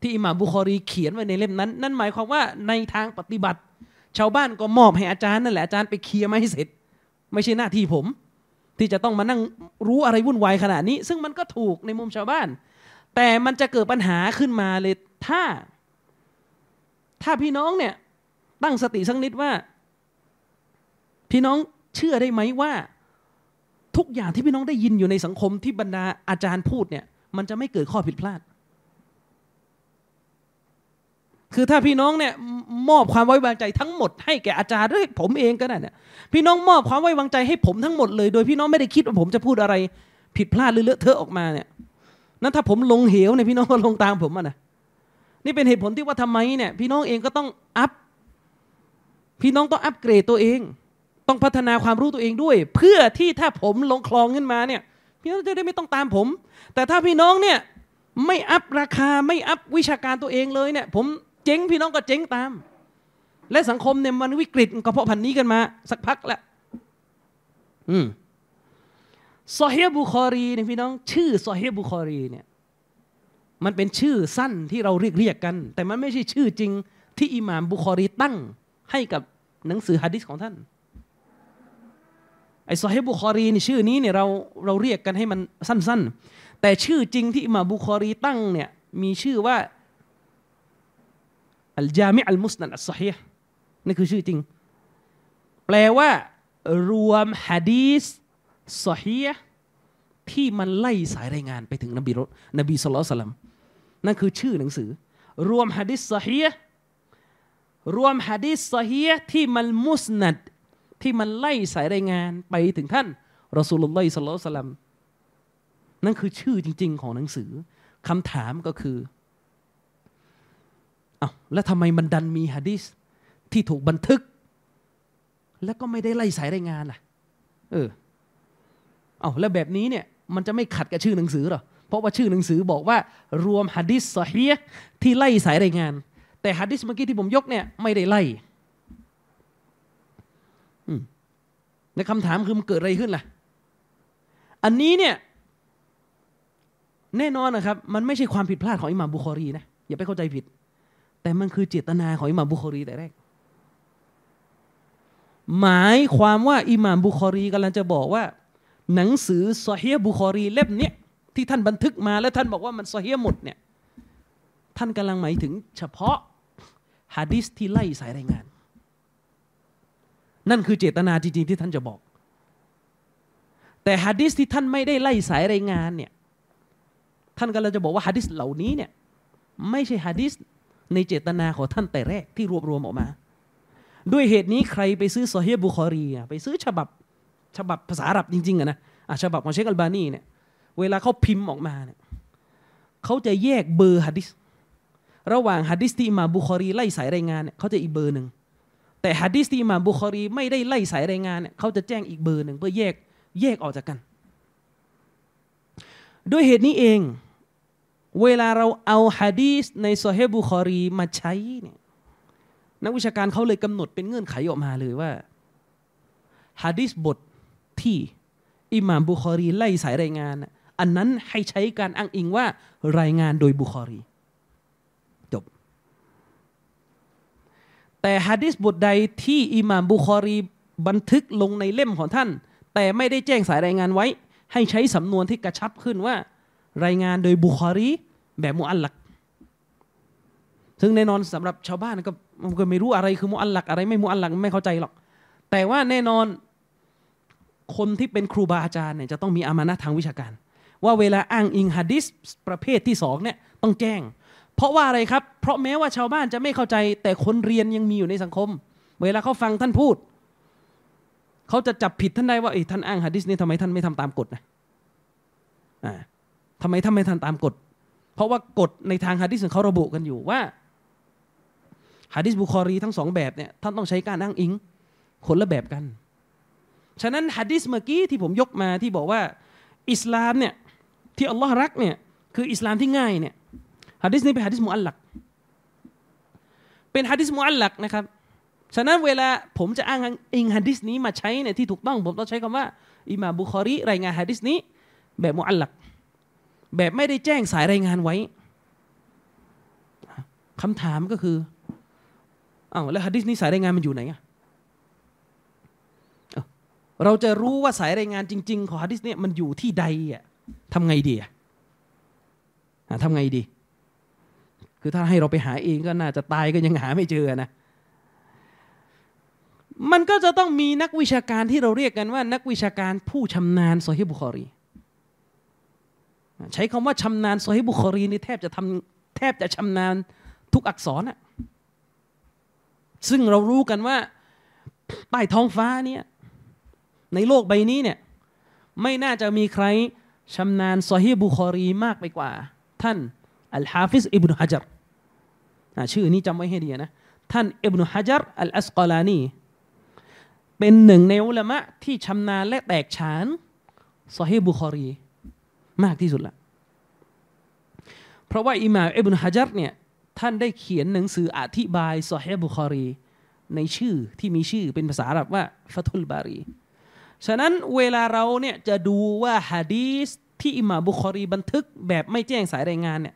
ที่อิหม่าบุคอรีเขียนไว้ในเล่มนั้น นั่นหมายความว่าในทางปฏิบัติ ชาวบ้านก็มอบให้อาจารย์นั่นแหละอาจารย์ไปเคลียร์มาให้เสร็จ ไม่ใช่หน้าที่ผมที่จะต้องมานั่งรู้อะไรวุ่นวายขนาดนี้ ซึ่งมันก็ถูกในมุมชาวบ้าน แต่มันจะเกิดปัญหาขึ้นมาเลย ถ้า ถ้าพี่น้องเนี่ยตั้งสติสักนิดว่า พี่น้องเชื่อได้ไหมว่า ทุกอย่างที่พี่น้องได้ยินอยู่ในสังคมที่บรรดาอาจารย์พูดเนี่ยมันจะไม่เกิดข้อผิดพลาดคือถ้าพี่น้องเนี่ยมอบความไว้วางใจทั้งหมดให้แก่อาจารย์หรือผมเองก็ได้เนี่ยพี่น้องมอบความไว้วางใจให้ผมทั้งหมดเลย โดยพี่น้องไม่ได้คิดว่าผมจะพูดอะไร ผิดพลาดหรือเลอะเทอะออกมาเนี่ยนั้นถ้าผมลงเหวเนี่ยพี่น้องก็ลงตามผมอ่ะนะนี่เป็นเหตุผลที่ว่าทำไมเนี่ยพี่น้องเองก็ต้องอัพพี่น้องต้องอัพเกรดตัวเอง ต้องพัฒนาความรู้ตัวเองด้วย เพื่อที่ถ้าผมลงคลองขึ้นมาเนี่ย พี่น้องจะได้ไม่ต้องตามผม แต่ถ้าพี่น้องเนี่ยไม่อัพราคาไม่อัพวิชาการตัวเองเลยเนี่ย ผมเจ๊งพี่น้องก็เจ๊งตาม และสังคมเนี่ยมันวิกฤตกระเพาะพันนี้กันมา สักพักแล้วอืมซอเฮบุคอรีเนี่ยพี่น้อง ชื่อซอเฮบุคอรีเนี่ยมันเป็นชื่อสั้นที่เราเรียกเรียกกัน แต่มันไม่ใช่ชื่อจริงที่อิหม่ามบุคอรีตั้ง ให้กับหนังสือฮะดิษของท่านไอ้ซอเฮบุคอรีนี่ชื่อนี้เนี่ยเราเราเรียกกันให้มันสั้น ๆ แต่ชื่อจริงที่อิหม่ามบุคอรีตั้งเนี่ย มีชื่อว่าอัลจามิอัลมุสนัดอัลซอฮีห์นี่คือชื่อจริง แปลว่า รวมฮะดีสซอฮีห์ที่มันไล่สายรายงาน ไปถึงนบีรนบีสุลตลัมนั่นคือชื่อหนังสือ รวมฮะดีษซอฮีห์รวมฮะดีษซอฮีห์ที่มันมุสนัดที่มันไล่สายรายงาน ไปถึงท่านรอสูลุลลอฮิสลลลัมนั่นคือชื่อจริง ๆ ของหนังสือ คำถามก็คืออา้าวแล้วทำไมมันดันมีฮะดิษที่ถูกบันทึก แล้วก็ไม่ได้ไล่สายรายงานล่ะเออเอาแล้วแบบนี้เนี่ย มันจะไม่ขัดกับชื่อหนังสือหรอเพราะว่าชื่อหนังสือบอกว่า รวมฮะดิษสฮีที่ไล่สายรายงาน แต่ฮะดิษเมื่อกี้ที่ผมยกเนี่ยไม่ได้ไล่ในคำถามคือมันเกิดอะไรขึ้นล่ะ อันนี้เนี่ยแน่นอนนะครับ มันไม่ใช่ความผิดพลาดของอิหม่ามบุคอรีนะอย่าไปเข้าใจผิดแต่มันคือเจตนาของอิหม่ามบุคอรีแต่แรก หมายความว่าอิหม่ามบุคอรีกำลังจะบอกว่า หนังสือซอฮีบุคอรีเล่มนี้ที่ท่านบันทึกมาแล้วท่านบอกว่ามันซอฮีหมดเนี่ยท่านกำลังหมายถึงเฉพาะฮะดิษที่ไล่สายรายงาน นั่นคือเจตนาจริงๆที่ท่านจะบอก แต่ฮะดิษที่ท่านไม่ได้ไล่สายรายงานเนี่ยท่านกำลังจะบอกว่าฮะดิษเหล่านี้เนี่ยไม่ใช่ฮะดิษในเจตนาของท่านแต่แรกที่รวบรวมออกมา ด้วยเหตุนี้ใครไปซื้อซอเฮบุคอรี ไปซื้อฉบับฉบับภาษาอังกับจริงๆนะอะฉบับของเชคอัลบานีเนี่ย เวลาเขาพิมพ์ออกมาเนี่ยเขาจะแยกเบอร์ฮะดิษระหว่างฮะดิษที่มาบุคอรีไล่สายรายงานเนี่ยเขาจะอีกเบอร์หนึ่งแต่ฮะดิษที่มาบุคอรี ไม่ได้ไล่สายรายงานเนี่ยเขาจะแจ้งอีกเบอร์หนึ่งเพื่อแยกแยกออกจากกัน ด้วยเหตุนี้เองเวลาเราเอาฮะดีสในซอเฮบุคอรีมาใช้เนี่ยนักวิชาการเขาเลยกำหนดเป็นเงื่อนไขออกมาเลยว่าฮะดีสบทที่อิหม่ามบุคอรีไล่สายรายงานอันนั้นให้ใช้การอ้างอิงว่ารายงานโดยบุคอรีจบแต่ฮะดีสบทใดที่อิหม่ามบุคอรีบันทึกลงในเล่มของท่าน แต่ไม่ได้แจ้งสายรายงานไว้ ให้ใช้สำนวนที่กระชับขึ้นว่ารายงานโดยบุคอรีแบบมุอัลลัก ซึ่งแน่นอนสำหรับชาวบ้านก็มันก็ไม่รู้อะไรคือมุอัลลัก อะไรไม่มุอัลลักไม่เข้าใจหรอก แต่ว่าแน่นอนคนที่เป็นครูบาอาจารย์เนี่ยจะต้องมีอามานะทางวิชาการ ว่าเวลาอ้างอิงฮะดิษประเภทที่สองเนี่ยต้องแจ้ง เพราะว่าอะไรครับเพราะแม้ว่าชาวบ้านจะไม่เข้าใจ แต่คนเรียนยังมีอยู่ในสังคม เวลาเขาฟังท่านพูดเขาจะจับผิดท่านได้ว่าไอ้ท่านอ้างฮะดิษนี่ทำไมท่านไม่ทำตามกฎนะอ่าทำไมท่านไม่ทันตามกฎ เพราะว่ากฎในทางฮะดิษเขาระบุกันอยู่ว่าฮะดิษบุคอรีทั้งสองแบบเนี่ยท่านต้องใช้การอ้างอิงคนละแบบกัน ฉะนั้นฮะดิษเมื่อกี้ที่ผมยกมาที่บอกว่าอิสลามเนี่ยที่อัลลอฮ์รักเนี่ยคืออิสลามที่ง่ายเนี่ยฮะดิษนี้เป็นฮะดิษมุอัลลัก เป็นฮะดิษมุอัลลักนะครับ ฉะนั้นเวลาผมจะอ้างอิงฮะดิษนี้มาใช้เนี่ยที่ถูกต้อง ผมต้องใช้คำว่าอิมาบุคอรีรายงานฮะดิษนี้แบบมุอัลลักแบบไม่ได้แจ้งสายรายงานไว้ คำถามก็คืออา้าวแล้วฮะดิษนี้สายรายงานมันอยู่ไหนอะเราจะรู้ว่าสายรายงานจริงๆของฮะดิษเนี่ยมันอยู่ที่ใดอะทำไงดีอะทำไงดี คือถ้าให้เราไปหาเองก็น่าจะตายก็ยังหาไม่เจอนะ มันก็จะต้องมีนักวิชาการที่เราเรียกกันว่านักวิชาการผู้ชำนาญโซฮิบุคอรีใช้คำว่าชำนาญโซฮิบุคอรีนี่แทบจะทำแทบจะชำนาญทุกอักษร่ะ ซึ่งเรารู้กันว่าใต้ท้องฟ้าเนี่ยในโลกใบนี้เนี่ยไม่น่าจะมีใครชำนาญซอฮีบุคอรีมากไปกว่า ท่านอัลฮาฟิซอิบนุฮะจัรชื่อนี้จำไว้ให้ดีนะ ท่านอิบนุฮะจัรอัลอัสกอลานี เป็นหนึ่งในอุลามะที่ชำนาญและแตกฉานซอฮีบุคอรีมากที่สุดละ เพราะว่าอิหม่ามอิบนุฮะจัดเนี่ยท่านได้เขียนหนังสืออธิบายซอฮบุคอรีในชื่อที่มีชื่อเป็นภาษาอับว่าฟาตุลบารี ฉะนั้นเวลาเราเนี่ยจะดูว่าฮะดีสที่อิหม่าบุคอรีบันทึกแบบไม่แจ้งสายรายงานเนี่ย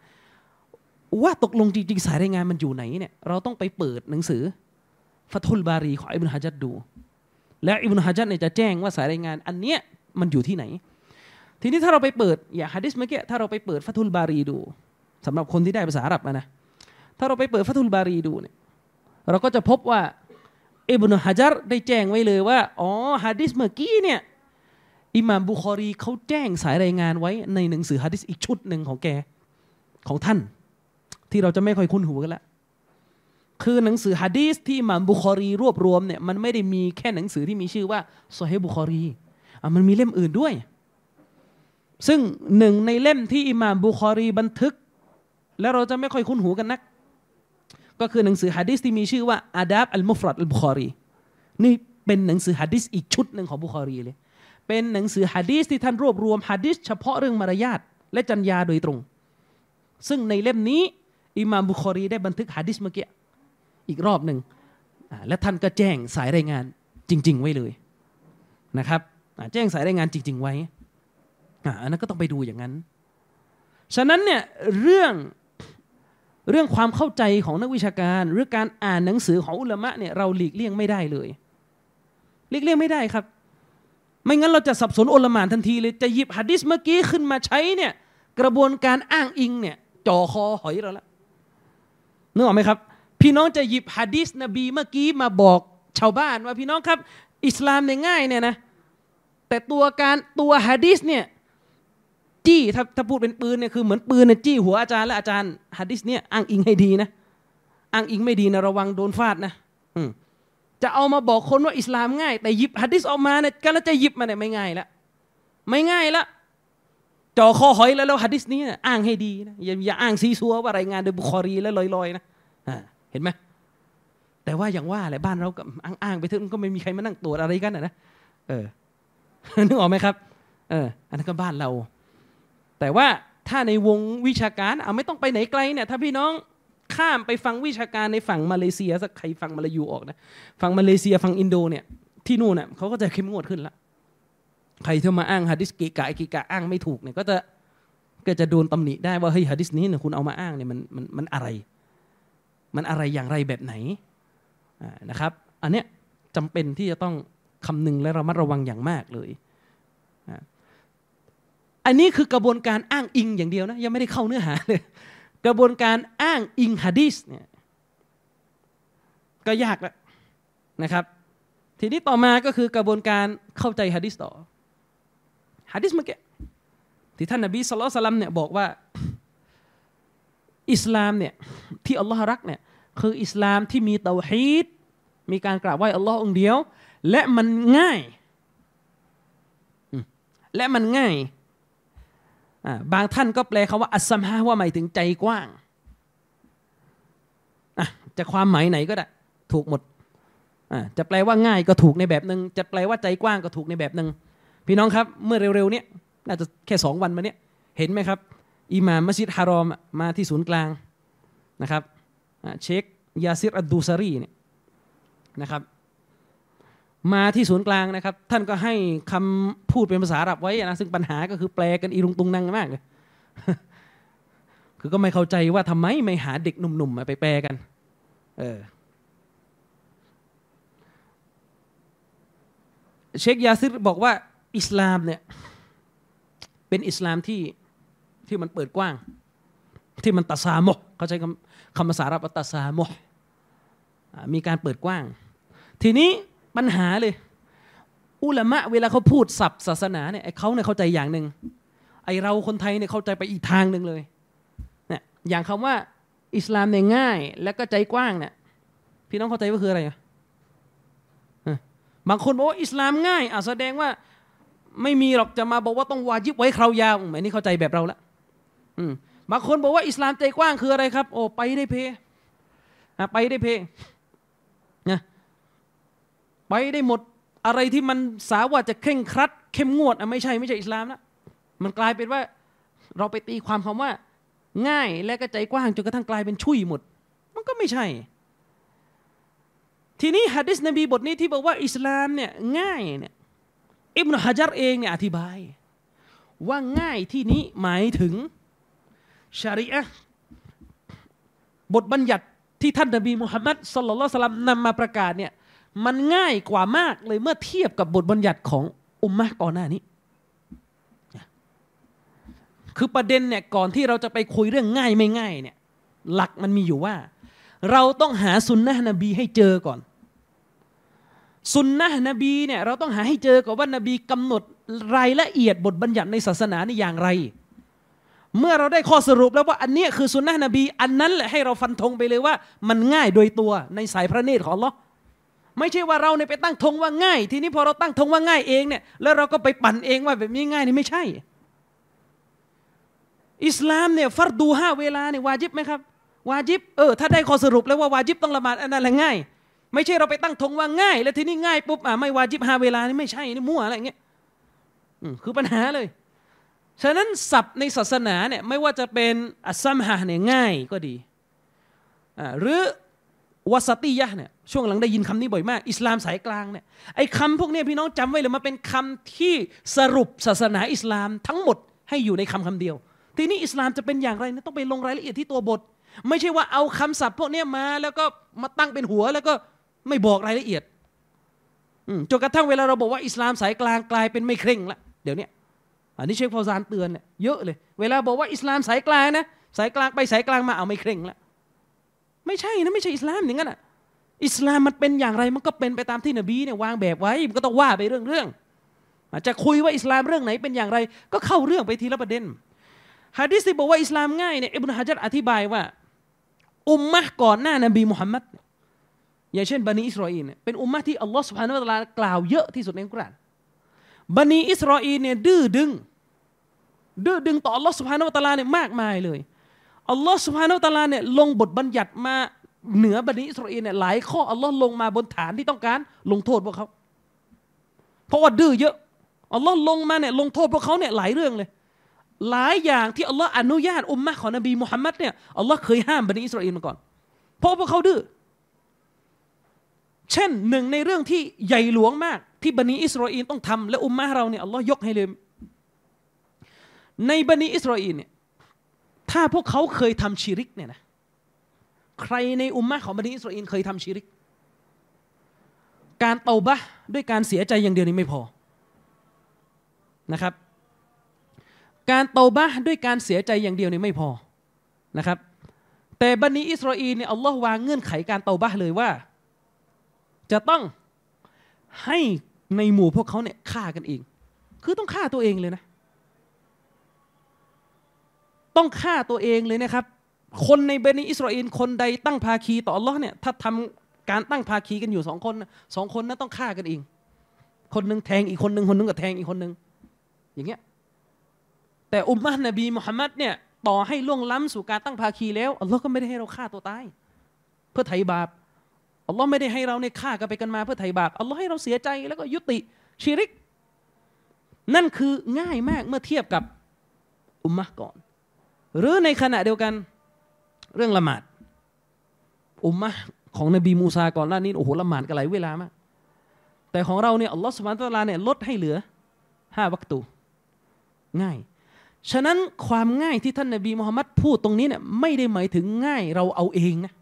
ว่าตกลงจริงๆ สายรายงานมันอยู่ไหนเนี่ยเราต้องไปเปิดหนังสือฟาตุลบารีของอิบนุฮะจัดดู และอิบนุฮะจัดเนี่ยจะแจ้งว่าสายรายงานอันเนี้ยมันอยู่ที่ไหนทีนี้ถ้าเราไปเปิดอย่างฮะดิษเมื่อกี้ถ้าเราไปเปิดฟัทุลบารีดู สำหรับคนที่ได้ภาษาอาหรับนะถ้าเราไปเปิดฟัทุลบารีดูเนี่ย เราก็จะพบว่าอิบนุฮะจัรได้แจ้งไว้เลยว่าอ๋อฮะดิษเมื่อกี้เนี่ยอิหม่ามบุคอรีเขาแจ้งสายรายงานไว้ ในหนังสือฮะดิษอีกชุดหนึ่งของแกของท่าน ที่เราจะไม่ค่อยคุ้นหูกันละคือหนังสือฮะดีสที่มามบุคอรีรวบรวมเนี่ยมันไม่ได้มีแค่หนังสือที่มีชื่อว่าโซเฮบุคอรีอ่ะมันมีเล่มอื่นด้วยซึ่งหนึ่งในเล่มที่อิหม่ามบุคอรีบันทึก และเราจะไม่ค่อยคุ้นหูกันนัก ก็คือหนังสือฮะดิษที่มีชื่อว่าอาดับอัลมุฟรัดอัลบุคอรีนี่เป็นหนังสือฮะดิษอีกชุดหนึ่งของบุคอรีเลย เป็นหนังสือฮะดิษที่ท่านรวบรวมฮะดิษเฉพาะเรื่องมารยาทและจัญญาโดยตรง ซึ่งในเล่มนี้อิหม่ามบุคอรีได้บันทึกฮะดิษเมื่อกี้อีกรอบหนึ่งและท่านก็แจ้งสายรายงานจริง ๆ ไว้เลยนะครับ แจ้งสายรายงานจริง ๆ ไว้อันนั้นก็ต้องไปดูอย่างนั้น ฉะนั้นเนี่ยเรื่องเรื่องความเข้าใจของนักวิชาการ หรือการอ่านหนังสือของอุลามะเนี่ยเราหลีกเลี่ยงไม่ได้เลยหลีกเลี่ยงไม่ได้ครับ ไม่งั้นเราจะสับสนอุลามะทันทีเลยจะหยิบหะดิษเมื่อกี้ขึ้นมาใช้เนี่ยกระบวนการอ้างอิงเนี่ยจ่อคอหอยเราละนึกออกไหมครับ พี่น้องจะหยิบหะดิษนบีเมื่อกี้มาบอกชาวบ้านว่าพี่น้องครับ อิสลามในง่ายเนี่ยนะแต่ตัวการตัวหะดิษเนี่ยจี้ถ้าถ้าพูดเป็นปืนเนี่ยคือเหมือนปืนเนี่ยจี้หัวอาจารย์และอาจารย์ฮัดดิสเนี่ยอ้างอิงให้ดีนะ อ้างอิงไม่ดีนะระวังโดนฟาดนะจะเอามาบอกคนว่าอิสลาม ง่าย แต่หยิบฮัดดิสออกมาเนี่ยก็จะหยิบมาเนี่ยไม่ง่ายละไม่ง่ายละจ่อคอหอยแล้วแล้วฮัดดิสนี้อ้างให้ดีนะอย่าอย่าอ้างซีซัวว่ารายงานโดยบุคอรี แล้วลอยๆนะเห็นไหมแต่ว่าอย่างว่าแหละบ้านเราก็อ้างๆไปเถอะก็ไม่มีใครมานั่งตรวจอะไรกันนะเออนึกออกไหมครับ เออ อันนั้นก็บ้านเราแต่ว่าถ้าในวงวิชาการเอาไม่ต้องไปไหนไกลเนี่ยถ้าพี่น้องข้ามไปฟังวิชาการในฝั่งมาเลเซียสักใครฟังมาลายูออกนะฟังมาเลเซีย ฟังอินโดเนี่ยที่นู่นเน่ยเขาก็จะเข้มงวดขึ้นละ ใครที่มาอ้างฮะดิษกีกะกีกะอ้างไม่ถูกเนี่ย ก็จะก็จะโดนตำหนิได้ว่าเฮ้ยฮะดิษนี้เนี่ยคุณเอามาอ้างเนี่ยมันมันมันอะไร มันอะไรอย่างไรแบบไหนนะครับ อันเนี้ยจำเป็นที่จะต้องคำนึงและระมัดระวังอย่างมากเลยอันนี้คือกระบวนการอ้างอิงอย่างเดียวนะยังไม่ได้เข้าเนื้อหาเลยกระบวนการอ้างอิงฮะดีสเนี่ยก็ยากแล้วนะครับทีนี้ต่อมาก็คือกระบวนการเข้าใจฮะดีสต่อฮะดีสเมื่อกี้ที่ท่านนบีสุลต่านเนี่ยบอกว่าอิสลามเนี่ย ที่อัลลอฮ์รักเนี่ยคืออิสลามที่มีเตาฮีดมีการกราบไหว้อัลลอฮ์องเดียว และมันง่าย และมันง่ายบางท่านก็แปลคาว่าอัสมาว่าหมายถึงใจกว้างจะความหมายไหนก็ได้ถูกหมดจะแปลว่าง่ายก็ถูกในแบบหนึง่ง จะแปลว่าใจกว้างก็ถูกในแบบหนึง่งพี่น้องครับเมื่อเร็วๆเนี้ยน่าจะแค่สองวันมาเนี้ยเห็นไหมครับอิหม่ามมัสยิดฮารอมมาที่ศูนย์กลางนะครับ เช็คยาซิรอัดดูซารีเนี่ยนะครับมาที่ศูนย์กลางนะครับ ท่านก็ให้คำพูดเป็นภาษาอับไว้นะซึ่งปัญหาก็คือแปลกันอีรุงตุงนังมากเลยคือก็ไม่เข้าใจว่าทำไมไม่หาเด็กหนุ่มๆมาไปแปลกัน เออเชคยาซิรบอกว่าอิสลามเนี่ยเป็นอิสลามที่ที่มันเปิดกว้าง ที่มันตัสามกเขาใช้คำคำภาษาอับรับตัสามกมีการเปิดกว้าง ทีนี้ปัญหาเลยอุลามะ เวลาเขาพูดสับศาสนาเนี่ยเขาเนี่ยเข้าใจอย่างหนึ่งไอเราคนไทยเนี่ยเข้าใจไปอีกทางหนึ่งเลย เนี่ยอย่างคำว่า อิสลามเนี่ยง่าย แล้วก็ใจกว้างเนี่ยพี่น้องเข้าใจว่าคืออะไรอ่ะบางคนบอกว่าอิสลามง่ายอ่ะแสดงว่าไม่มีหรอกจะมาบอกว่าต้องวาจิบไว้คราวยาวเหมือนนี่เข้าใจแบบเราละอืมบางคนบอกว่าอิสลามใจกว้างคืออะไรครับโอ้ไปได้เพอ่ะไปได้เพไปได้หมดอะไรที่มันสาว่าจะเคร่งครัด เข้มงวดอ่ะไม่ใช่ไม่ใช่อิสลามนะมันกลายเป็นว่าเราไปตีความคำว่า ง่าย และกระใจกว้างจนกระทั่งกลายเป็นชุยหมด มันก็ไม่ใช่ทีนี้ฮะดิษนบี บทนี้ที่บอกว่าอิสลามเนี่ยง่ายเนี่ยอิบนุฮะจัรเองเนี่ยอธิบาย ว่าง่ายที่นี้หมายถึงชาริอะบทบัญญัติ ที่ท่านนบีมุฮัมมัดสลลัลสลัมนำมาประกาศเนี่ยมันง่ายกว่ามากเลยเมื่อเทียบกับบทบัญญัติของอุมมะก่อนหน้านี้ คือประเด็นเนี่ยก่อนที่เราจะไปคุยเรื่องง่ายไม่ง่ายเนี่ย หลักมันมีอยู่ว่า เราต้องหาสุนนะนบีให้เจอก่อนสุนนะนบีเนี่ยเราต้องหาให้เจอก่อนว่านบี กำหนดรายละเอียดบทบัญญัติในศาสนานี่อย่างไร เมื่อเราได้ข้อสรุปแล้วว่าอันนี้คือสุนนะนบี อันนั้นแหละให้เราฟันธงไปเลยว่า มันง่ายโดยตัวในสายพระเนตรของเราไม่ใช่ว่าเราเนี่ยไปตั้งธงว่าง่าย ทีนี้พอเราตั้งธงว่าง่ายเองเนี่ย แล้วเราก็ไปปั่นเองว่าแบบนี้ง่ายนี่ไม่ใช่ อิสลามเนี่ยฟัดดูห้าเวลาเนี่ยวาจิบไหมครับวาจิบ เออถ้าได้ข้อสรุปแล้ว ว่าวาจิบ ต้องละหมาดอันนั้นแหละง่าย ไม่ใช่เราไปตั้งธงว่าง่าย แล้วทีนี้ง่ายปุ๊บอ่ะไม่วาจิบห้าเวลานี่ไม่ใช่นี่มั่วอะไรเงี้ยคือปัญหาเลย ฉะนั้น ศัพท์ในศาสนาเนี่ยไม่ว่าจะเป็นอัสซัมฮะเนี่ยง่ายก็ดีหรือวสติยะเนี่ยช่วงหลังได้ยินคำนี้บ่อยมากอิสลามสายกลางเนี่ยไอ้คำพวกนี้พี่น้องจำไว้เลยมาเป็นคำที่สรุปศาสนาอิสลามทั้งหมดให้อยู่ในคำคำเดียว ทีนี้อิสลามจะเป็นอย่างไรนะต้องไปลงรายละเอียดที่ตัวบท ไม่ใช่ว่าเอาคำศัพท์พวกนี้มาแล้วก็มาตั้งเป็นหัว แล้วก็ไม่บอกรายละเอียดจนกระทั่งเวลาเราบอกว่าอิสลามสายกลางกลายเป็นไม่เคร่งละเดี๋ยวนี้อันนี้เชคฟาวซานเตือนเยอะเลย เวลาบอกว่าอิสลามสายกลางนะสายกลางไปสายกลางมาเอาไม่เคร่งละไม่ใช่นะไม่ใช่อิสลามอย่างนั้นอ่ะอิสลามมันเป็นอย่างไรมันก็เป็นไปตามที่นบีเนี่ยวางแบบไว้มันก็ต้องว่าไปเรื่องเรื่องอาจจะคุยว่าอิสลามเรื่องไหนเป็นอย่างไร ก็เข้าเรื่องไปทีละประเด็นฮะดิษบอกว่าอิสลามง่ายเนี่ยอิบนุฮะจัดอธิบายว่า อุมมะก่อนหน้านบีมุฮัมมัดอย่างเช่นบันิอิสราเอลเนี่ยเป็นอุมมะที่อัลลอฮ์สุภฮานาตลากล่าวเยอะที่สุดในกุรานบันิอิสราเอลเนี่ยดื้อดึงดื้อดึงต่ออัลลอฮ์สุภฮานาตลาเนี่ยมากมายเลยอัลลอฮ์สุภาโนตาลาเนี่ยลงบทบัญญัติมาเหนือบันิอิสราเอลเนี่ยหลายข้ออัลลอฮ์ลงมาบนฐานที่ต้องการ ลงโทษพวกเขาเพราะว่าดื้อเยอะ อัลลอฮ์ลงมาเนี่ยลงโทษพวกเขาเนี่ยหลายเรื่องเลย หลายอย่างที่อัลลอฮ์อนุญาตอุมมะของนบีมุฮัมมัดเนี่ยอัลลอฮ์เคยห้ามบันิอิสราเอลมาก่อนเพราะพวกเขาดื้อเช่นหนึ่งในเรื่องที่ใหญ่หลวงมากที่บันิอิสราเอลต้องทำและอุมมะเราเนี่ยอัลลอฮ์ยกให้เลย ในบันิอิสราเอลเนี่ยถ้าพวกเขาเคยทำชีริกเนี่ยนะใครในอุมมะของบันิอิสราเอลเคยทำชีริก การเตาบะด้วยการเสียใจอย่างเดียวนี้ไม่พอนะครับ การเตาบะด้วยการเสียใจอย่างเดียวนี้ไม่พอนะครับ แต่บันิอิสราเอลเนี่ยอัลลอฮ์วางเงื่อนไขการเตาบะเลยว่าจะต้องให้ในหมู่พวกเขาเนี่ยฆ่ากันเอง คือต้องฆ่าตัวเองเลยนะต้องฆ่าตัวเองเลยนะครับ คนในเบนิอิสราเอลคนใดตั้งภาคี ต่ออัลลอฮ์เนี่ยถ้าทำการตั้งภาคีกันอยู่สองคนสองคนนั้นต้องฆ่ากันเอง คนหนึ่งแทงอีกคนหนึ่งคนนึงก็แทงอีกคนหนึ่งอย่างเงี้ยแต่อุมมะนบีมุฮัมมัดเนี่ยต่อให้ล่วงล้ำสู่การตั้งภาคีแล้วอัลลอฮ์ก็ไม่ได้ให้เราฆ่าตัวตายเพื่อไถ่บาปอัลลอฮ์ไม่ได้ให้เราเนี่ยฆ่ากันไปกันมา เพื่อไถ่บาปอัลลอฮ์ให้เราเสียใจแล้วก็ยุติชีริก นั่นคือง่ายมากเมื่อเทียบกับอุมมะก่อนหรือในขณะเดียวกันเรื่องละหมาดอุมมะของนบีมูซาก่อนหน้านี้โอ้โหละหมาดกันหลายเวลามากแต่ของเราเนี่ยอัลลอฮฺสุบานตะลาเนี่ยลดให้เหลือห้าวัตุง่าย ฉะนั้นความง่ายที่ท่านนบีมุฮัมมัดพูดตรงนี้เนี่ยไม่ได้หมายถึงง่ายเราเอาเองนะ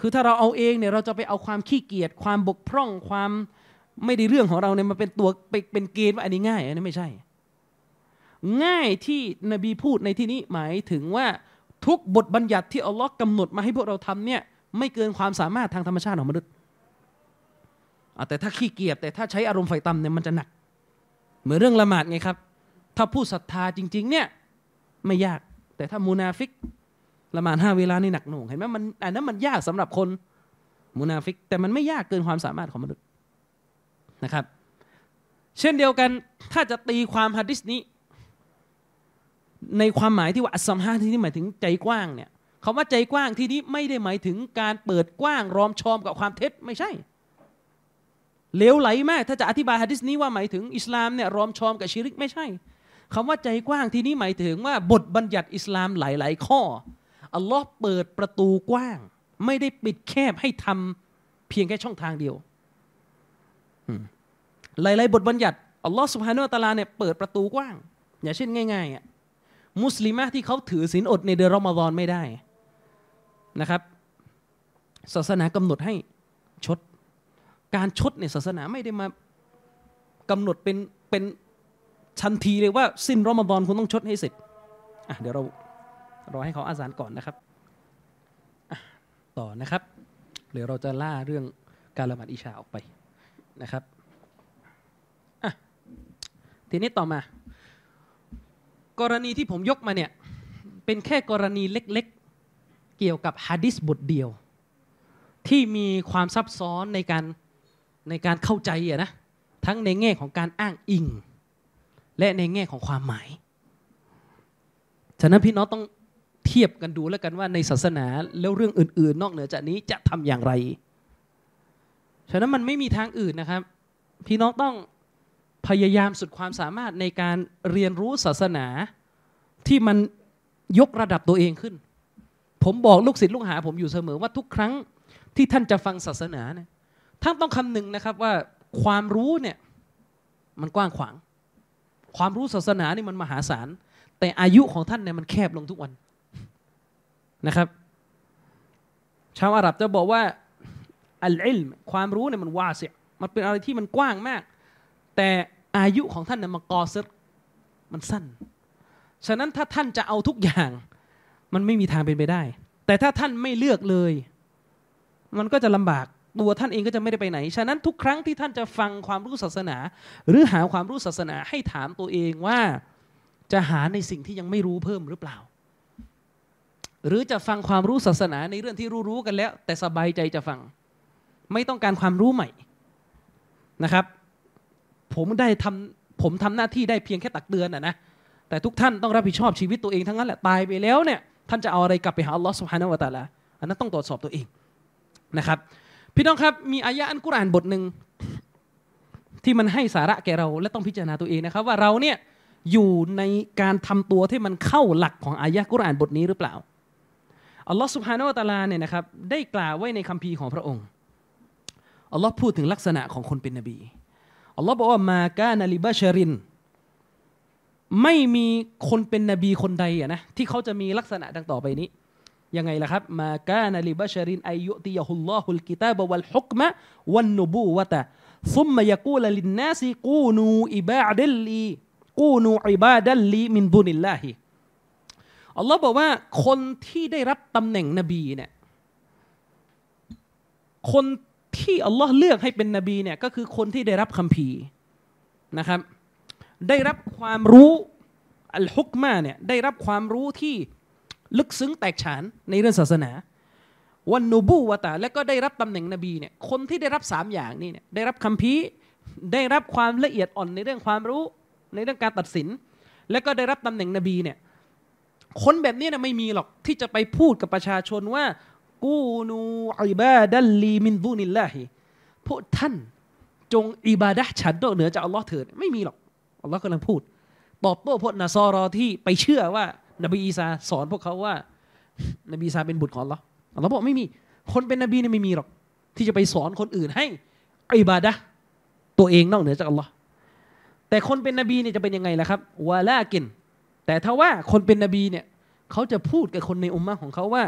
คือถ้าเราเอาเองเนี่ยเราจะไปเอาความขี้เกียจความบกพร่องความไม่ได้เรื่องของเราเนี่ยมาเป็นตัวเป็นเกณฑ์ว่าอันนี้ง่ายอันนี้ไม่ใช่ง่ายที่นบีพูดในที่นี้หมายถึงว่าทุกบทบัญญัติที่อัลลอฮ์กำหนดมาให้พวกเราทำเนี่ย ไม่เกินความสามารถทางธรรมชาติของมนุษย์แต่ถ้าขี้เกียจแต่ถ้าใช้อารมณ์ไฟต่ำเนี่ย มันจะหนัก เหมือนเรื่องละหมาดไงครับ ถ้าผู้ศรัทธาจริง ๆ เนี่ย ไม่ยากแต่ถ้ามูนาฟิกละหมาดห้าเวลา นี่หนักหน่วงเห็นไหมมันอันนั้นมันยากสำหรับคนมูนาฟิก แต่มันไม่ยากเกินความสามารถของมนุษย์นะครับ เช่นเดียวกันถ้าจะตีความฮะดิษนี้ในความหมายที่ว่าอัสมฮาที่นี่หมายถึงใจกว้างเนี่ยคำว่าใจกว้างที่นี้ไม่ได้หมายถึงการเปิดกว้างรอมชอมกับความเท็จไม่ใช่เลวไหลมากถ้าจะอธิบายฮะดิษนี้ว่าหมายถึงอิสลามเนี่ยรอมชอมกับชิริกไม่ใช่ คำว่าใจกว้างที่นี้หมายถึงว่าบทบัญญัติอิสลามหลายๆ ข้ออัลลอฮ์เปิดประตูกว้าง ไม่ได้ปิดแคบให้ทำเพียงแค่ช่องทางเดียวหลายๆบทบัญญัติอัลลอฮ์สุภฮานตาลาเนี่ยเปิดประตูกว้างอย่างเช่นง่ายๆอ่ะมุสลิมะที่เขาถือศีลอดในเดือนรอมฎอนไม่ได้นะครับ ศาสนากำหนดให้ชด การชดในศาสนาไม่ได้มากำหนดเป็นเป็นทันทีเลยว่า สิ้นรอมฎอนคุณต้องชดให้เสร็จอ่ะเดี๋ยวเรารอให้เขาอาสานก่อนนะครับต่อนะครับ เดี๋ยวเราจะล่าเรื่องการละหมาดอิชาออกไปนะครับอ่ะทีนี้ต่อมากรณีที่ผมยกมาเนี่ยเป็นแค่กรณีเล็ก ๆเกี่ยวกับฮะดิษบทเดียว ที่มีความซับซ้อนในการในการเข้าใจอะนะทั้งในแง่ของการอ้างอิง และในแง่ของความหมาย ฉะนั้นพี่น้องต้องเทียบกันดูแล้วกันว่า ในศาสนาแล้วเรื่องอื่น ๆ นอกเหนือจากนี้จะทำอย่างไร ฉะนั้นมันไม่มีทางอื่นนะครับ พี่น้องต้องพยายามสุดความสามารถในการเรียนรู้ศาสนาที่มันยกระดับตัวเองขึ้น ผมบอกลูกศิษย์ลูกหา ผมอยู่เสมอว่าทุกครั้ง ที่ท่านจะฟังศาสนาเนี่ยท่านต้องคำนึงนะครับว่าความรู้เนี่ยมันกว้างขวางความรู้ศาสนานี่มันมหาศาลแต่อายุของท่านเนี่ยมันแคบลงทุกวันนะครับ ชาวอาหรับจะบอกว่าอัลอลมความรู้เนี่ยมันวาเสียมันเป็นอะไรที่มันกว้างมากแต่อายุของท่านนมากอซึมันสั้น ฉะนั้นถ้าท่านจะเอาทุกอย่าง มันไม่มีทางเป็นไปได้ แต่ถ้าท่านไม่เลือกเลย มันก็จะลำบาก ตัวท่านเองก็จะไม่ได้ไปไหน ฉะนั้นทุกครั้งที่ท่านจะฟังความรู้ศาสนา หรือหาความรู้ศาสนาให้ถามตัวเองว่าจะหาในสิ่งที่ยังไม่รู้เพิ่มหรือเปล่า หรือจะฟังความรู้ศาสนาในเรื่องที่รู้ๆกันแล้ว แต่สบายใจจะฟังไม่ต้องการความรู้ใหม่นะครับผมได้ทำผมทำหน้าที่ได้เพียงแค่ตักเตือนนะนะแต่ทุกท่านต้องรับผิดชอบชีวิตตัวเองทั้งนั้นแหละตายไปแล้วเนี่ยท่านจะเอาอะไรกลับไปหาอัลลอฮ์สุฮานะวะตาลาอันนั้นต้องตรวจสอบตัวเองนะครับ พี่น้องครับมีอายะอันกุรอานบทหนึ่งที่มันให้สาระแก่เราและต้องพิจารณาตัวเองนะครับว่าเราเนี่ยอยู่ในการทำตัวที่มันเข้าหลักของอายะกุรอานบทนี้หรือเปล่าอัลลอฮ์สุภฮานะอัตาลาเนี่ยนะครับได้กล่าวไว้ในคัมภีร์ของพระองค์อัลลอฮ์พูดถึงลักษณะของคนเป็นนบีอัลลอฮ์บอกว่ามากานาลิบาชริน ไม่มีคนเป็นนบีคนใดอะนะที่เขาจะมีลักษณะดังต่อไปนี้ยังไงล่ะครับ มากานาลิบาชรินอายุติยาฮุลลอฮุลกิตาบวัลฮุกมะวันนบูวะตะซุมมายากูลลินนาซีกูนูอิบาดัลลีกูนูอิบาดัลลีมินบุนิลลาฮิอัลลอฮ์บอกว่า คนที่ได้รับตำแหน่งนบีเนี่ยคนที่อัลลอฮ์เลือกให้เป็นนบีเนี่ยก็คือคนที่ได้รับคำพีนะครับ ได้รับความรู้อัลฮุกมาเนี่ยได้รับความรู้ที่ลึกซึ้งแตกฉานในเรื่องศาสนา วันนูบูวะตาแล้วก็ได้รับตำแหน่งนบีเนี่ยคนที่ได้รับสามอย่างนี่เนี่ยได้รับคำพีได้รับความละเอียดอ่อนในเรื่องความรู้ในเรื่องการตัดสิน แล้วก็ได้รับตำแหน่งนบีเนี่ยคนแบบนี้นะไม่มีหรอกที่จะไปพูดกับประชาชนว่ากูนูอิบาดัลลีมินดูนิลลาฮิ พวกท่านจงอิบาดะฉันนอกเหนือจากอัลลอฮ์เถิดไม่มีหรอกอัลลอฮ์กำลังพูดตอบโต้พวกนาซอรอที่ไปเชื่อว่า นบีอีสาสอนพวกเขาว่า นบีอีสาเป็นบุตรของอัลลอฮ์อัลลอฮ์บอกไม่มี คนเป็นนบีเนี่ยไม่มีหรอก ที่จะไปสอนคนอื่นให้อิบาดะตัวเองนอกเหนือจากอัลลอฮ์แต่คนเป็นนบีเนี่ยจะเป็นยังไงล่ะครับวาลากิน แต่ถ้าว่าคนเป็นนบีเนี่ย เขาจะพูดกับคนในอุมมะของเขาว่า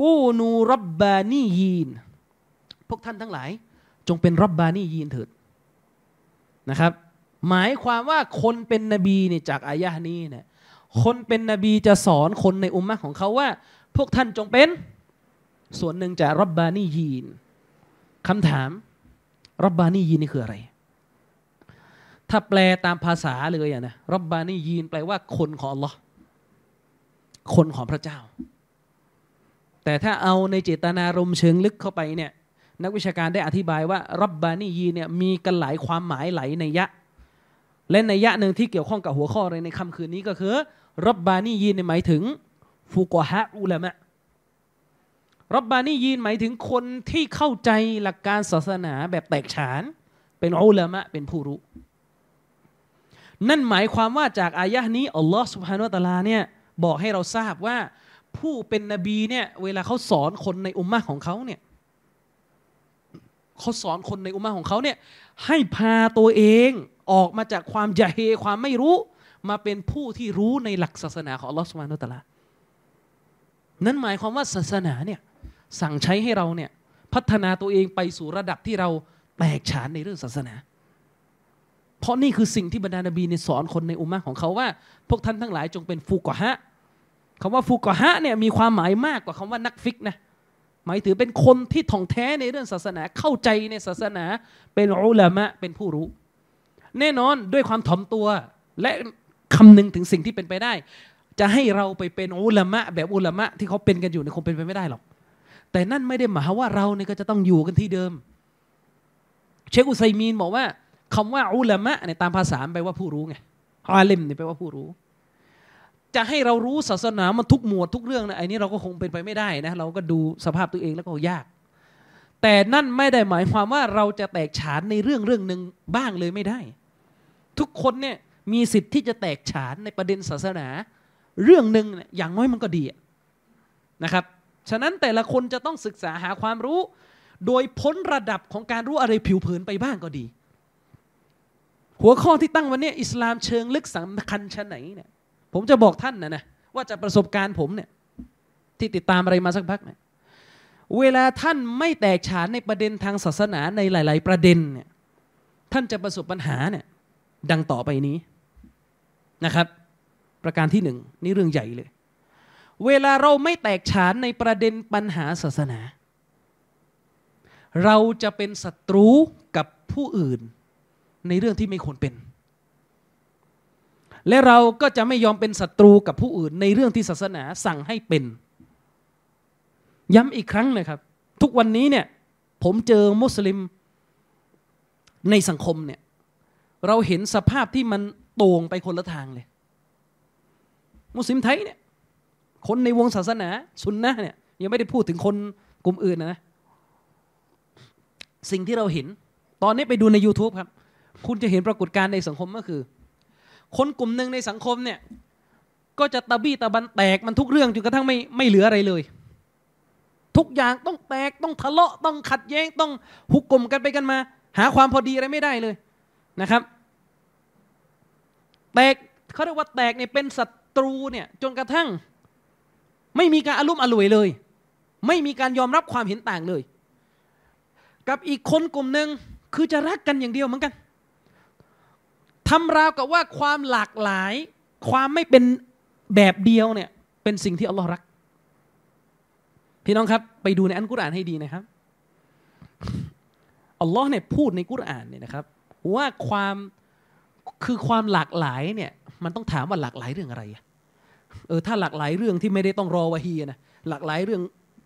กูนูรับบานียีน พวกท่านทั้งหลาย จงเป็นรับบานียีนเถิดนะครับ หมายความว่าคนเป็นนบีเนี่ยจากอายะนี้เนี่ยคนเป็นนบีจะสอนคนในอุมมะของเขาว่า พวกท่านจงเป็น ส่วนหนึ่งจากรับบานียีนคำถามรับบานียีนนี่คืออะไร ถ้าแปลตามภาษาเลยอะนะรับบานียีนแปลว่าคนของลลอฮ์คนของพระเจ้าแต่ถ้าเอาในเจตนารมณ์เชิงลึกเข้าไปเนี่ยนักวิชาการได้อธิบายว่า รับบานียีเนี่ยมีกันหลายความหมายหลายนยะ และในยะหนึ่งที่เกี่ยวข้องกับหัวข้อะไรในค่ำคืนนี้ก็คือรับบานียีนหมายถึงฟุกฮะอุลามะรับบานียีนหมายถึงคนที่เข้าใจหลักการศาสนาแบบแตกฉาน เป็น อุลามะ เป็นผู้รู้นั่นหมายความว่าจากอายะนี้อัลลอฮ์สุบฮานุตะลาเนี่ยบอกให้เราทราบว่าผู้เป็นนบีเนี่ยเวลาเขาสอนคนในอุมมะของเขาเนี่ยเขาสอนคนในอุมมะของเขาเนี่ยให้พาตัวเองออกมาจากความยะเฮความไม่รู้ มาเป็นผู้ที่รู้ในหลักศาสนาของอัลลอฮฺสุบานุตลานั่นหมายความว่าศาสนาเนี่ยสั่งใช้ให้เราเนี่ยพัฒนาตัวเองไปสู่ระดับที่เราแตกฉานในเรื่องศาสนา เพราะนี่คือสิ่งที่บรรดานบีเนี่ยสอนคนในอุมมะของเขาว่าพวกท่านทั้งหลายจงเป็นฟูกะฮะคำว่าฟุกฮะเนี่ยมีความหมายมากกว่าคำว่านักฟิกนะหมายถือเป็นคนที่ท่องแท้ในเรื่องศาสนาเข้าใจในศาสนา เป็นอุลามะเป็นผู้รู้ แน่นอนด้วยความถ่อมตัวและคำนึงถึงสิ่งที่เป็นไปได้ จะให้เราไปเป็นอุลามะแบบอุลามะที่เขาเป็นกันอยู่เนี่ยคงเป็นไปไม่ได้หรอก แต่นั่นไม่ได้หมายว่าเราเนี่ยก็จะต้องอยู่กันที่เดิม เชคอุไซมีนบอกว่าคำว่าอุลามะเนี่ยตามภาษาแปลว่าผู้รู้ไงอาลมเนี่ยแปลว่าผู้รู้จะให้เรารู้ศาสนามันทุกหมวดทุกเรื่องนะไอ้นี้เราก็คงเป็นไปไม่ได้นะเราก็ดูสภาพตัวเองแล้วก็ยาก แต่นั่นไม่ได้หมายความว่าเราจะแตกฉานในเรื่องเรื่องหนึ่งบ้างเลยไม่ได้ ทุกคนเนี่ยมีสิทธิ์ที่จะแตกฉานในประเด็นศาสนาเรื่องหนึ่งอย่างน้อยมันก็ดีนะครับฉะนั้นแต่ละคนจะต้องศึกษาหาความรู้โดยพ้นระดับของการรู้อะไรผิวเผินไปบ้างก็ดี หัวข้อที่ตั้งวันนี้อิสลามเชิงลึกสำคัญชนไหนเนี่ยผมจะบอกท่านนะนะว่าจากประสบการณ์ผมเนี่ยที่ติดตามอะไรมาสักพักเนี่ยเวลาท่านไม่แตกฉานในประเด็นทางศาสนาในหลายๆประเด็นเนี่ยท่านจะประสบปัญหาเนี่ยดังต่อไปนี้นะครับ ประการที่หนึ่งนี่เรื่องใหญ่เลย เวลาเราไม่แตกฉานในประเด็นปัญหาศาสนา เราจะเป็นศัตรูกับผู้อื่นในเรื่องที่ไม่ควรเป็นและเราก็จะไม่ยอมเป็นศัตรูกับผู้อื่นในเรื่องที่ศาสนาสั่งให้เป็น ย้ำอีกครั้งนะครับ ทุกวันนี้เนี่ย ผมเจอมุสลิมในสังคมเนี่ย เราเห็นสภาพที่มันโต่งไปคนละทางเลย มุสลิมไทยเนี่ย คนในวงศาสนาสุนนะเนี่ย ยังไม่ได้พูดถึงคนกลุ่มอื่นนะ สิ่งที่เราเห็น ตอนนี้ไปดูใน YouTube ครับ คุณจะเห็นปรากฏการณ์ในสังคมก็คือคนกลุ่มหนึ่งในสังคมเนี่ยก็จะตะบี้ตะบันแตกมันทุกเรื่องจนกระทั่งไม่ไม่เหลืออะไรเลย ทุกอย่างต้องแตกต้องทะเลาะต้องขัดแย้งต้องหุกกลมกันไปกันมา หาความพอดีอะไรไม่ได้เลยนะครับ แตกเขาเรียกว่าแตกเนี่ยเป็นศัตรูเนี่ยจนกระทั่ง ไม่มีการอารมณ์อร่วยเลย ไม่มีการยอมรับความเห็นต่างเลย กับอีกคนกลุ่มหนึ่งคือจะรักกันอย่างเดียวเหมือนกันทำราวกับว่าความหลากหลายความไม่เป็นแบบเดียวเนี่ยเป็นสิ่งที่อัลลอฮ์รัก พี่น้องครับไปดูในอันกุรอานให้ดีนะครับอัลลอฮ์เนี่ยพูดในกุรอานเนี่ยนะครับ ว่าความคือความหลากหลายเนี่ยมันต้องถามว่าหลากหลายเรื่องอะไร เออถ้าหลากหลายเรื่องที่ไม่ได้ต้องรอวะฮีนะหลากหลายเรื่อง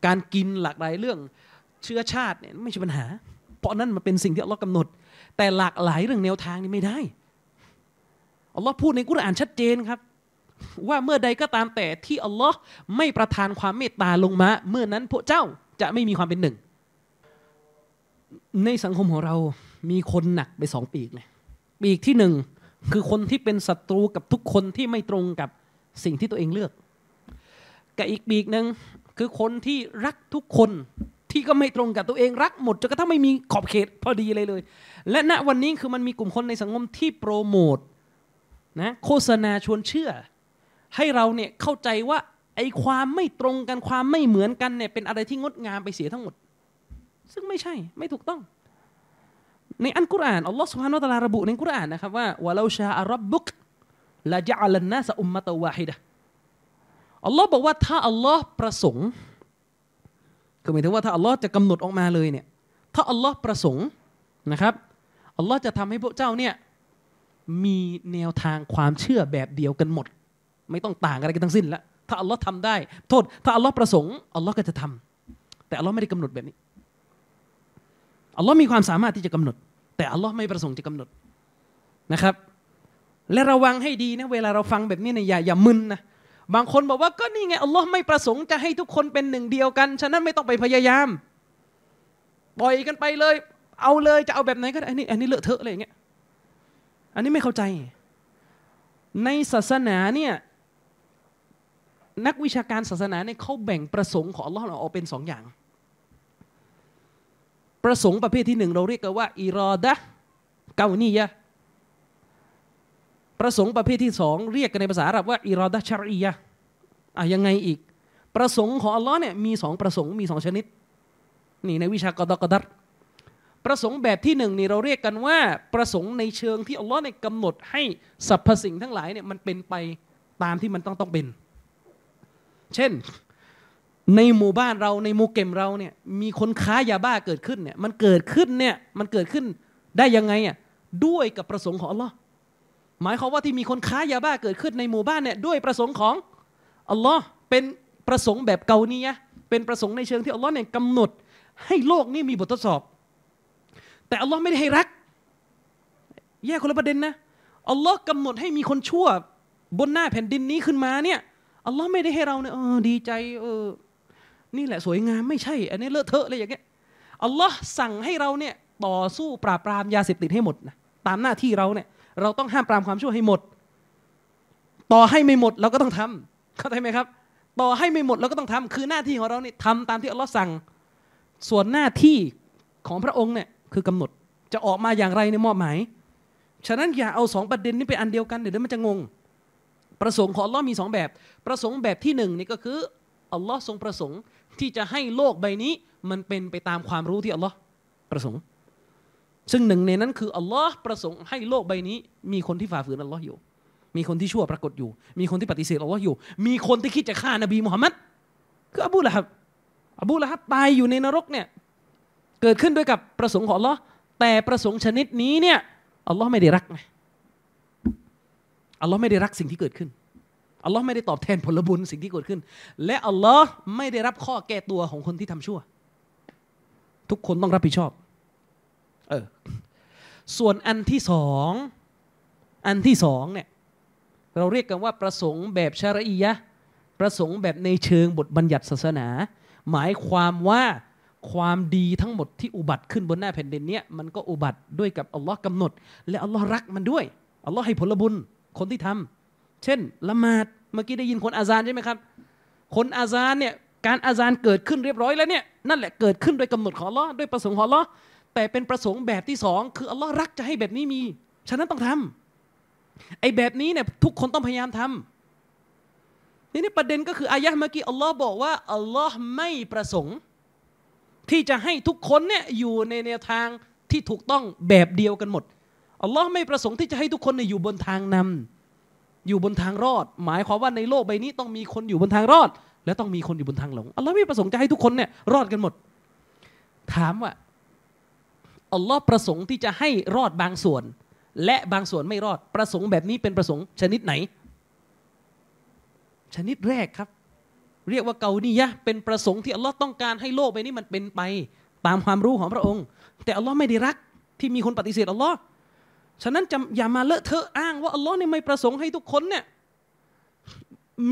การกินหลากหลายเรื่องเชื้อชาติเนี่ยไม่ใช่ปัญหา เพราะนั่นมันเป็นสิ่งที่อัลลอฮ์กำหนด แต่หลากหลายเรื่องแนวทางนี่ไม่ได้อัลลอฮ์พูดในกุรอานชัดเจนครับ ว่าเมื่อใดก็ตามแต่ที่อัลลอฮ์ไม่ประทานความเมตตาลงมา เมื่อนั้นพวกเจ้าจะไม่มีความเป็นหนึ่ง ในสังคมของเรา มีคนหนักไปสองปีกเลยปีกที่หนึ่งคือคนที่เป็นศัตรูกับทุกคนที่ไม่ตรงกับสิ่งที่ตัวเองเลือกกับอีกปีกหนึ่งคือคนที่รักทุกคนที่ก็ไม่ตรงกับตัวเองรักหมดจนกระทั่งไม่มีขอบเขต พอดีเลยเลย และณวันนี้คือมันมีกลุ่มคนในสังคมที่โปรโมทนะโฆษณาชวนเชื่อ ให้เราเนี่ยเข้าใจว่าไอความไม่ตรงกันความไม่เหมือนกันเนี่ยเป็นอะไรที่งดงามไปเสียทั้งหมด ซึ่งไม่ใช่ไม่ถูกต้อง ในอันกุรอานอัลลอฮ์สุฮาโนตะลาระบุในกุรอานนะครับว่าวะลาชาอารับบุกละจะลัลนาสอุมมะตะวาฮิดะอัลลอฮ์บอกว่า ถ้าอัลลอฮ์ประสงค์คือหมายถึงว่า ถ้าอัลลอฮ์จะกำหนดออกมาเลยเนี่ย ถ้าอัลลอฮ์ประสงค์นะครับอัลลอฮ์จะทำให้พวกเจ้าเนี่ยมีแนวทางความเชื่อแบบเดียวกันหมด ไม่ต้องต่างอะไรกันทั้งสิ้นละถ้าอัลลอฮ์ทำได้ โทษ ถ้าอัลลอฮ์ประสงค์อัลลอฮ์ก็จะทำ แต่อัลลอฮ์ไม่ได้กำหนดแบบนี้อัลลอฮ์มีความสามารถที่จะกำหนด แต่อัลลอฮ์ไม่ประสงค์จะกำหนดนะครับ และระวังให้ดีนะเวลาเราฟังแบบนี้เนี่ยอย่าอย่ามึนนะบางคนบอกว่าก็นี่ไงอัลลอฮ์ไม่ประสงค์จะให้ทุกคนเป็นหนึ่งเดียวกัน ฉะนั้นไม่ต้องไปพยายามปล่อยกันไปเลย เอาเลยจะเอาแบบไหนก็ได้อันนี้อันนี้เลอะเทอะอะไรอย่างเงี้ยอันนี้ไม่เข้าใจ ในศาสนาเนี่ยนักวิชาการศาสนาเนี่ยเขาแบ่งประสงค์ของอัลลอฮ์ออกเป็นสองอย่าง ประสงค์ประเภทที่หนึ่งเราเรียกกันว่าอิรอดะเกานียะประสงค์ประเภทที่สองเรียกกันในภาษาอาหรับว่าอิรอดะชารียะอ่ะยังไงอีก ประสงค์ของอัลลอฮ์เนี่ยมีสองประสงค์มีสองชนิดนี่ในวิชากอดกอดัตประสงค์แบบที่หนึ่งนี่เราเรียกกันว่าประสงค์ในเชิงที่อัลลอฮ์เนี่ยกำหนดให้สรรพสิ่งทั้งหลายเนี่ยมันเป็นไปตามที่มันต้องต้องเป็น เช่นในหมู่บ้านเราในหมู่เก็มเราเนี่ยมีคนค้ายาบ้าเกิดขึ้นเนี่ยมันเกิดขึ้นเนี่ยมันเกิดขึ้นได้ยังไงอ่ะด้วยกับประสงค์ของอัลลอฮ์หมายความว่าที่มีคนค้ายาบ้าเกิดขึ้นในหมู่บ้านเนี่ยด้วยประสงค์ของอัลลอฮ์เป็นประสงค์แบบเกาเนียเป็นประสงค์ในเชิงที่อัลลอฮ์เนี่ยกำหนด ให้โลกนี้มีบททดสอบแต่อัลลอฮ์ไม่ได้ให้รัก แยกคนละประเด็นนะอัลลอฮ์กำหนดให้มีคนชั่วบนหน้าแผ่นดินนี้ขึ้นมาเนี่ยอัลลอฮ์ไม่ได้ให้เราเนี่ยเออดีใจ เออ นี่แหละสวยงามไม่ใช่ อันนี้เลอะเทอะเลยอย่างเงี้ยอัลลอฮ์สั่งให้เราเนี่ย ต่อสู้ปราบปรามยาเสพติดให้หมดนะตามหน้าที่เราเนี่ย เราต้องห้ามปรามความชั่วให้หมด ต่อให้ไม่หมดเราก็ต้องทำ เข้าใจไหมครับ ต่อให้ไม่หมดเราก็ต้องทำ คือหน้าที่ของเราเนี่ยทำตามที่อัลลอฮ์สั่ง ส่วนหน้าที่ของพระองค์เนี่ยคือกำหนดจะออกมาอย่างไรในมอบหมาย ฉะนั้นอย่าเอาสองประเด็นนี้ไปอันเดียวกัน เดี๋ยวมันจะงง ประสงค์ของอัลลอฮ์มีสองแบบ ประสงค์แบบที่หนึ่งนี่ก็คืออัลลอฮ์ทรงประสงค์ ที่จะให้โลกใบนี้ มันเป็นไปตามความรู้ที่อัลลอฮ์ประสงค์ ซึ่งหนึ่งในนั้นคืออัลลอฮ์ประสงค์ให้โลกใบนี้ มีคนที่ฝ่าฝืนอัลลอฮ์อยู่ มีคนที่ชั่วปรากฏอยู่ มีคนที่ปฏิเสธอัลลอฮ์อยู่ มีคนที่คิดจะฆ่านบีมุฮัมมัด คืออบูละฮับอบูละฮับตายอยู่ในนรกเนี่ยเกิดขึ้นด้วยกับประสงค์ของอัลลอฮ์แต่ประสงค์ชนิดนี้เนี่ยอัลลอฮ์ไม่ได้รักไงอัลลอฮ์ไม่ได้รักสิ่งที่เกิดขึ้นอัลลอฮ์ไม่ได้ตอบแทนผลบุญสิ่งที่เกิดขึ้น และอัลลอฮ์ไม่ได้รับข้อแก้ตัวของคนที่ทำชั่ว ทุกคนต้องรับผิดชอบเออส่วนอันที่สอง อันที่สองเนี่ยเราเรียกกันว่าประสงค์แบบชารียะประสงค์แบบในเชิงบทบัญญัติศาสนา หมายความว่าความดีทั้งหมดที่อุบัติขึ้นบนหน้าแผ่นดินเนี้ยมันก็อุบัติด้วยกับอัลลอฮ์กำหนดและอัลลอฮ์รักมันด้วยอัลลอฮ์ให้ผลบุญคนที่ทำ เช่นละหมาดเมื่อกี้ได้ยินคนอาซานใช่ไหมครับ คนอาซานเนี่ยการอาซานเกิดขึ้นเรียบร้อยแล้วเนี่ยนั่นแหละเกิดขึ้นโดยกำหนดของอัลลอฮ์ด้วยประสงค์ของอัลลอฮ์แต่เป็นประสงค์แบบที่สองคืออัลลอฮ์รักจะให้แบบนี้มี ฉะนั้นต้องทำไอ้แบบนี้เนี่ยทุกคนต้องพยายามทำทีนี้ประเด็นก็คืออายะห์เมื่อกี้อัลลอฮ์บอกว่าอัลลอฮ์ไม่ประสงค์ที่จะให้ทุกคนเนี่ยอยู่ในแนวทางที่ถูกต้องแบบเดียวกันหมดอัลลอฮ์ไม่ประสงค์ที่จะให้ทุกคนเนี่ยอยู่บนทางนำ อยู่บนทางรอด หมายความว่าในโลกใบนี้ต้องมีคนอยู่บนทางรอด และต้องมีคนอยู่บนทางหลงอัลลอฮ์ไม่ประสงค์ จะให้ทุกคนเนี่ยรอดกันหมด ถามว่าอัลลอฮ์ประสงค์ที่จะให้รอดบางส่วน และบางส่วนไม่รอดประสงค์แบบนี้เป็นประสงค์ ชนิดไหน ชนิดแรกครับเรียกว่าเกานียะเป็นประสงค์ที่อัลลอฮ์ต้องการให้โลกใบนี้มันเป็นไปตามความรู้ของพระองค์ แต่อัลลอฮ์ไม่ได้รัก ที่มีคนปฏิเสธอัลลอฮ์ฉะนั้นจำอย่ามาเลอะเทอะอ้างว่าอัลลอฮ์เนี่ยไม่ประสงค์ให้ทุกคนเนี่ย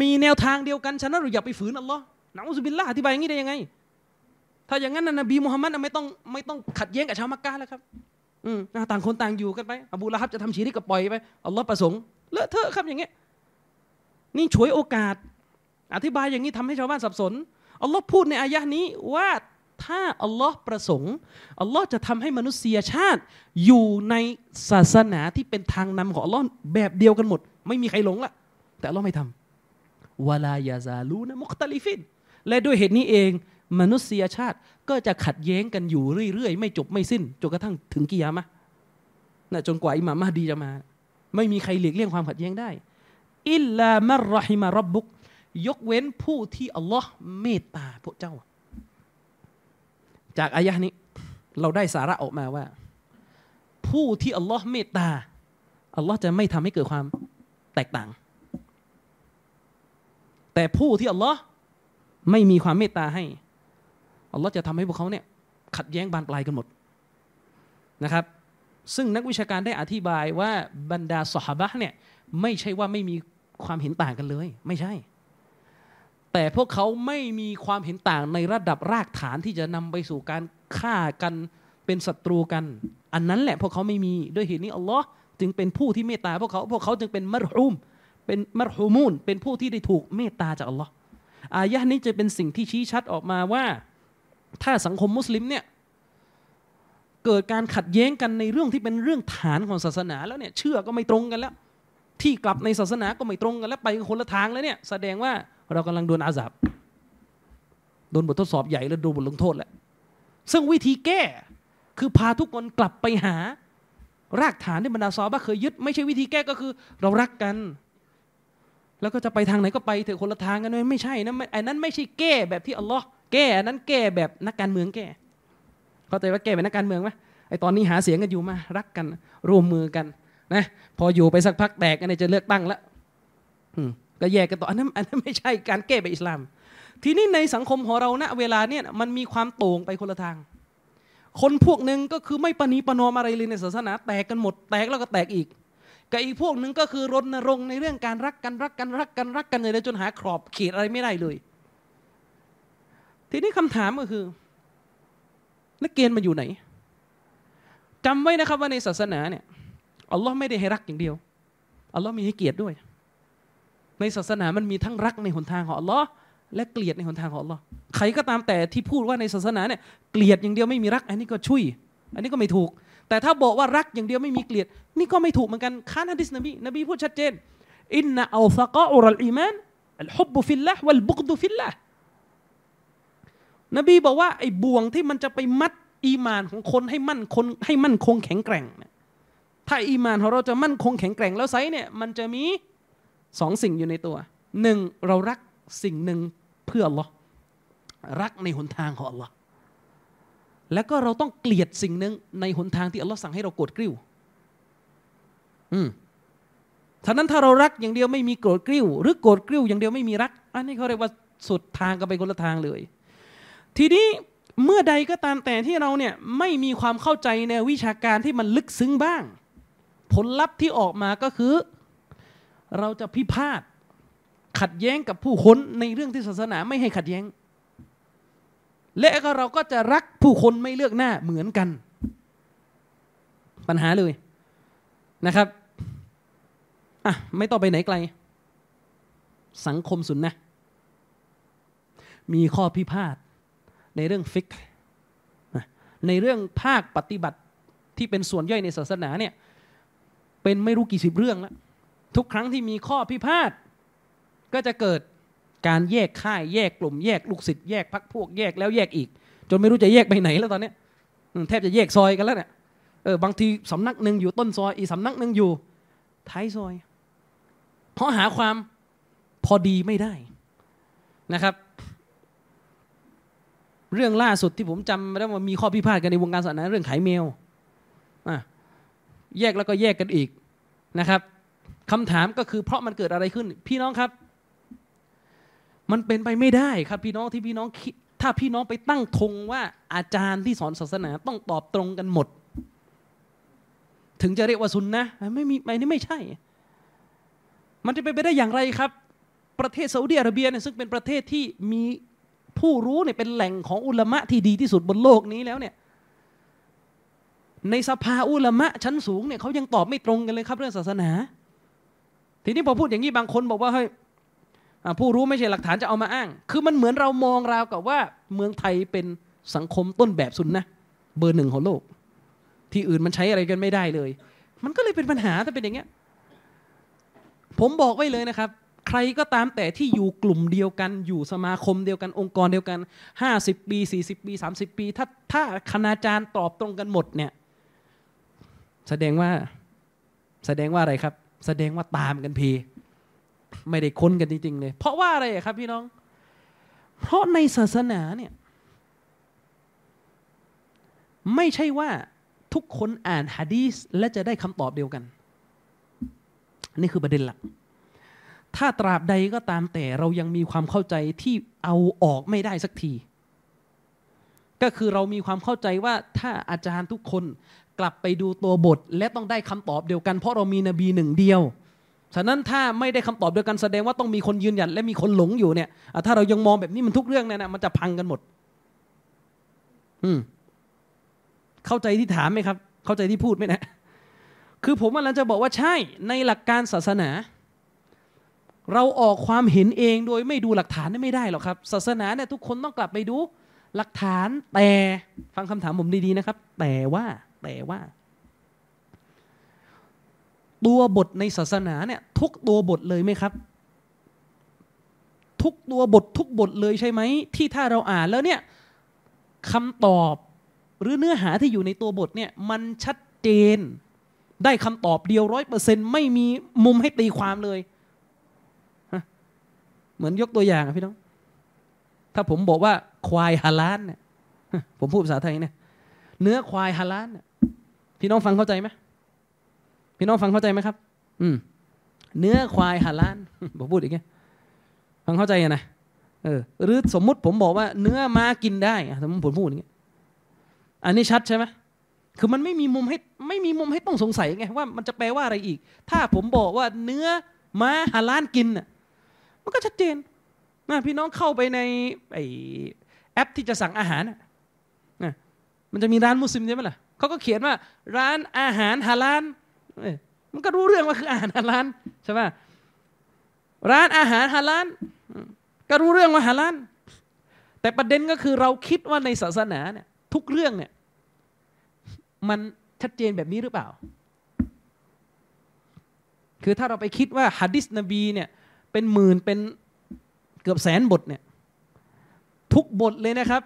มีแนวทางเดียวกันฉะนั้นเราอย่าไปฝืนอัลลอฮ์นะอุสบิลละอธิบายอย่างนี้ได้ยังไง ถ้าอย่างนั้นนบีมุฮัมมัดไม่ต้องไม่ต้องขัดแย้งกับชาวมักกะแล้วครับ อืมต่างคนต่างอยู่กันไปอบูละฮับจะทำชีริกก็ปล่อยไปอัลลอฮ์ประสงค์เลอะเทอะครับอย่างเงี้ยนี่ฉวยโอกาสอธิบายอย่างนี้ทำให้ชาวบ้านสับสน อัลลอฮ์พูดในอายะนี้ว่าถ้าอัลลอฮ์ประสงค์ อัลลอฮ์จะทำให้มนุษยชาติ อยู่ในศาสนาที่เป็นทางนำของอัลลอฮ์แบบเดียวกันหมด ไม่มีใครหลงละแต่อัลลอฮ์ไม่ทำวลายาซาลูนะมุคตลิฟินและด้วยเหตุนี้เองมนุษยชาติก็จะขัดแย้งกันอยู่เรื่อยๆ ไม่จบไม่สิ้นจนกระทั่งถึงกิยามะนะจนกว่าอิหม่ามมาดีจะมา ไม่มีใครหลีกเลี่ยงความขัดแย้งได้ อิลลามะรอฮิมารบบุกยกเว้นผู้ที่อัลลอฮ์เมตตาพวกเจ้า จากอายะนี้เราได้สาระออกมาว่าผู้ที่อัลลอฮ์เมตตาอัลลอฮ์จะไม่ทำให้เกิดความแตกต่าง แต่ผู้ที่อัลลอฮ์ไม่มีความเมตตาให้อัลลอฮ์จะทำให้พวกเขาเนี่ย ขัดแย้งบานปลายกันหมดนะครับ ซึ่งนักวิชาการได้อธิบายว่าบรรดาสหบะเนี่ยไม่ใช่ว่าไม่มีความเห็นต่างกันเลย ไม่ใช่แต่พวกเขาไม่มีความเห็นต่างในระดับรากฐานที่จะนำไปสู่การฆ่ากันเป็นศัตรูกัน อันนั้นแหละ พวกเขาไม่มีด้วยเหตุนี้อัลลอฮ์จึงเป็นผู้ที่เมตตาพวกเขาพวกเขาจึงเป็นมรุมเป็นมรฮุมูนเป็นผู้ที่ได้ถูกเมตตาจากอัลลอฮ์อายะนี้จะเป็นสิ่งที่ชี้ชัดออกมาว่า ถ้าสังคมมุสลิมเนี่ยเกิดการขัดแย้งกันในเรื่องที่เป็นเรื่องฐานของศาสนาแล้วเนี่ยเชื่อก็ไม่ตรงกันแล้ว ที่กลับในศาสนาก็ไม่ตรงกัน แล้วไปคนละทางแล้วเนี่ยแสดงว่าเรากำลังโดนอาสาบโดนบททดสอบใหญ่แล้วโดนบทลงโทษแหละซึ่งวิธีแก้ คือพาทุกคนกลับไปหา รากฐานที่บรรดาซอบ้าเคยยึด ไม่ใช่วิธีแก้ก็คือ เรารักกัน แล้วก็จะไปทางไหนก็ไปเถอะคนละทางกันเลยไม่ใช่นะอ้นั้นไม่ใช่แก้แบบที่อัลลอฮ์แก้นั้นแก้แบบนักการเมืองแก้ เข้าใจว่าแก้แบบนักการเมืองไหมไอตอนนี้หาเสียงกันอยู่มารักกันร่วมมือกัน นะ พออยู่ไปสักพักแตกกันจะเลือกตั้งแล้วก็แยกกันต่ออันนั้นอันนั้นไม่ใช่การแก้แบบอิสลาม ทีนี้ในสังคมของเราณ เวลาเนี่ยมันมีความโต่งไปคนละทาง คนพวกหนึ่งก็คือไม่ปณีปนอมอะไรเลยในศาสนา แตกกันหมดแตกแล้วก็แตกอีกกับอีกพวกหนึ่งก็คือรณรงค์ในเรื่องการรักกันรักกันรัก กัน รักกันเลยจนหาขอบเขตอะไรไม่ได้เลย ทีนี้คำถามก็คือนักเกณฑ์มันอยู่ไหน จำไว้นะครับว่าในศาสนาเนี่ยอัลลอฮ์ไม่ได้ให้รักอย่างเดียวอัลลอฮ์มีให้เกียรติด้วยในศาสนามันมีทั้งรักในหนทางของอัลลอฮ์และเกลียดในหนทางของอัลลอฮ์ใครก็ตามแต่ที่พูดว่าในศาสนาเนี่ยเกลียดอย่างเดียวไม่มีรัก อันนี้ก็ช่วยอันนี้ก็ไม่ถูก แต่ถ้าบอกว่ารักอย่างเดียวไม่มีเกลียด นี่ก็ไม่ถูกเหมือนกันค้านฮลดิษนบีนบีพูดชัดเจนอินนาอัลฟากะอุรัลอีมานอัลฮุบบุฟิลละวัลบุกดุฟิลละนบีบอกว่าไอ้บ่วงที่มันจะไปมัดอีมานของคนให้มั่นคน ให้มั่นคงแข็งแกร่งถ้าอีมานของเราจะมั่นคงแข็งแกร่งแล้วไซเนี่ยมันจะมีสองสิ่งอยู่ในตัว หนึ่ง เรารักสิ่งหนึ่งเพื่อหรอรักในหนทางของหรอแล้วก็เราต้องเกลียดสิ่งหนึ่ง ในหนทางที่อัลลอฮ์สั่งให้เราโกรธกริ้วอืมท่านั้นถ้าเรารักอย่างเดียวไม่มีโกรธกริ้ว หรือโกรธกริ้ว อย่างเดียวไม่มีรัก อันนี้เขาเรียกว่าสุดทางกันไปคนละทางเลย ทีนี้เมื่อใดก็ตามแต่ที่เราเนี่ยไม่มีความเข้าใจในวิชาการที่มันลึกซึ้งบ้าง ผลลัพธ์ที่ออกมาก็คือเราจะพิพาทขัดแย้งกับผู้คนในเรื่องที่ศาสนาไม่ให้ขัดแย้ง และก็เราก็จะรักผู้คนไม่เลือกหน้าเหมือนกัน ปัญหาเลยนะครับ อ่ะไม่ต้องไปไหนไกล สังคมสุนนะมีข้อพิพาทในเรื่องฟิกในเรื่องภาคปฏิบัติที่เป็นส่วนย่อยในศาสนาเนี่ย เป็นไม่รู้กี่สิบเรื่องแล้วทุกครั้งที่มีข้อพิพาทก็จะเกิดการแยกค่ายแยกกลุ่มแยกลูกศิษย์แยกพักพวกแยกแล้ว แยกอีก จนไม่รู้จะแยกไปไหนแล้วตอนนี้แทบจะแยกซอยกันแล้วเนี่ยเออบางทีสำนักหนึ่งอยู่ต้นซอยอีกสำนักหนึ่งอยู่ท้ายซอยเพราะหาความพอดีไม่ได้ นะครับ เรื่องล่าสุดที่ผมจำได้ว่ามีข้อพิพาทกันในวงการศาสนาเรื่องไขเมลแยกแล้วก็แยกกันอีก นะครับคำถามก็คือเพราะมันเกิดอะไรขึ้น พี่น้องครับ มันเป็นไปไม่ได้ครับพี่น้องที่พี่น้องคิดถ้าพี่น้องไปตั้งธงว่าอาจารย์ที่สอนศาสนา ต้องตอบตรงกันหมด ถึงจะเรียกว่าซุนนะไม่มีไม่นี่ไม่ใช่ มันจะเป็นไปได้อย่างไรครับ ประเทศซาอุดิอาระเบียเนี่ยซึ่งเป็นประเทศที่มีผู้รู้เนี่ยเป็นแหล่งของอุลามะที่ดีที่สุดบนโลกนี้แล้วเนี่ย ในสภาอุลามะชั้นสูงเนี่ยเขายังตอบไม่ตรงกันเลยครับเรื่องศาสนาทีนี้พอพูดอย่างนี้บางคนบอกว่าเฮ้ยผู้รู้ไม่ใช่หลักฐานจะเอามาอ้าง คือมันเหมือนเรามองราวกับว่าเมืองไทยเป็นสังคมต้นแบบสุนนะเบอร์หนึ่งของโลก ที่อื่นมันใช้อะไรกันไม่ได้เลย มันก็เลยเป็นปัญหาถ้าเป็นอย่างเงี้ย ผมบอกไว้เลยนะครับ ใครก็ตามแต่ที่อยู่กลุ่มเดียวกัน อยู่สมาคมเดียวกันองค์กรเดียวกัน50ปี40ปี30 ปี ถ้าถ้าคณาจารย์ตอบตรงกันหมดเนี่ย แสดงว่าแสดงว่าอะไรครับแสดงว่าตามกันเพไม่ได้ค้นกันจริงๆเลย เพราะว่าอะไรครับพี่น้อง เพราะในศาสนาเนี่ย ไม่ใช่ว่าทุกคนอ่านฮะดีสและจะได้คำตอบเดียวกัน นี่คือประเด็นหลัก ถ้าตราบใดก็ตามแต่เรายังมีความเข้าใจที่เอาออกไม่ได้สักที ก็คือเรามีความเข้าใจว่าถ้าอาจารย์ทุกคนกลับไปดูตัวบท และต้องได้คำตอบเดียวกัน เพราะเรามีนบีหนึ่ง เดียว ฉะนั้นถ้าไม่ได้คำตอบ เดียวกันแสดงว่าต้องมีคนยืนยันและมีคนหลงอยู่เนี่ย ถ้าเรายังมองแบบนี้มันทุกเรื่องเนี่ยนะมันจะพังกันหมด อืมเข้าใจที่ถามไหมครับ เข้าใจที่พูดไหมนะคือผมกำลังจะบอกว่าใช่ ในหลักการศาสนา เราออกความเห็นเองโดยไม่ดูหลักฐานไม่ได้หรอกครับ ศาสนาเนี่ยทุกคนต้องกลับไปดูหลักฐาน แต่ฟังคำถามผมดีๆนะครับ แต่ว่าแต่ว่า ตัวบทในศาสนา เนี่ย ทุกตัวบทเลยไหมครับ ทุกตัวบททุกบทเลยใช่ไหมที่ถ้าเราอ่านแล้วเนี่ยคำตอบหรือเนื้อหาที่อยู่ในตัวบทเนี่ย มันชัดเจน ได้คำตอบเดียวร้อยเปอร์เซ็นไม่มีมุมให้ตีความเลยเหมือนยกตัวอย่างพี่น้องถ้าผมบอกว่าควายฮาลานเนี่ยผมพูดภาษาไทย เนี่ย เนื้อควายฮาลานเนี่ยพี่น้องฟังเข้าใจไหมพี่น้องฟังเข้าใจไหมครับ อืม เนื้อควายหัลล้านอกพูดอย่างเงี้ยฟังเข้าใจนะเออ หรือสมมุติผมบอกว่า เนื้อมากินได้ สมมติผมพูดอย่างเงี้ย อันนี้ชัดใช่ไหมคือมันไม่มีมุมให้ไม่มีมุมให้ต้องสงสัยไงว่ามันจะแปลว่าอะไรอีก ถ้าผมบอกว่าเนื้อม้าฮาลานกินน่ะ มันก็ชัดเจนนะพี่น้องเข้าไปในไอแอปที่จะสั่งอาหารน่ะมันจะมีร้านมุสลิมใช่ไหมล่ะเขาก็เขียนว่า ร้านอาหารฮาลานมันก็รู้เรื่องว่าคืออาหารฮาลานใช่ป่ะ ร้านอาหารฮาลาน ก็รู้เรื่องว่าฮาลานแต่ประเด็นก็คือเราคิดว่าในศาสนาเนี่ยทุกเรื่องเนี่ยมันชัดเจนแบบนี้หรือเปล่า คือถ้าเราไปคิดว่าฮัดดิสนบีเนี่ยเป็นหมื่นเป็นเกือบแสนบทเนี่ยทุกบทเลยนะครับ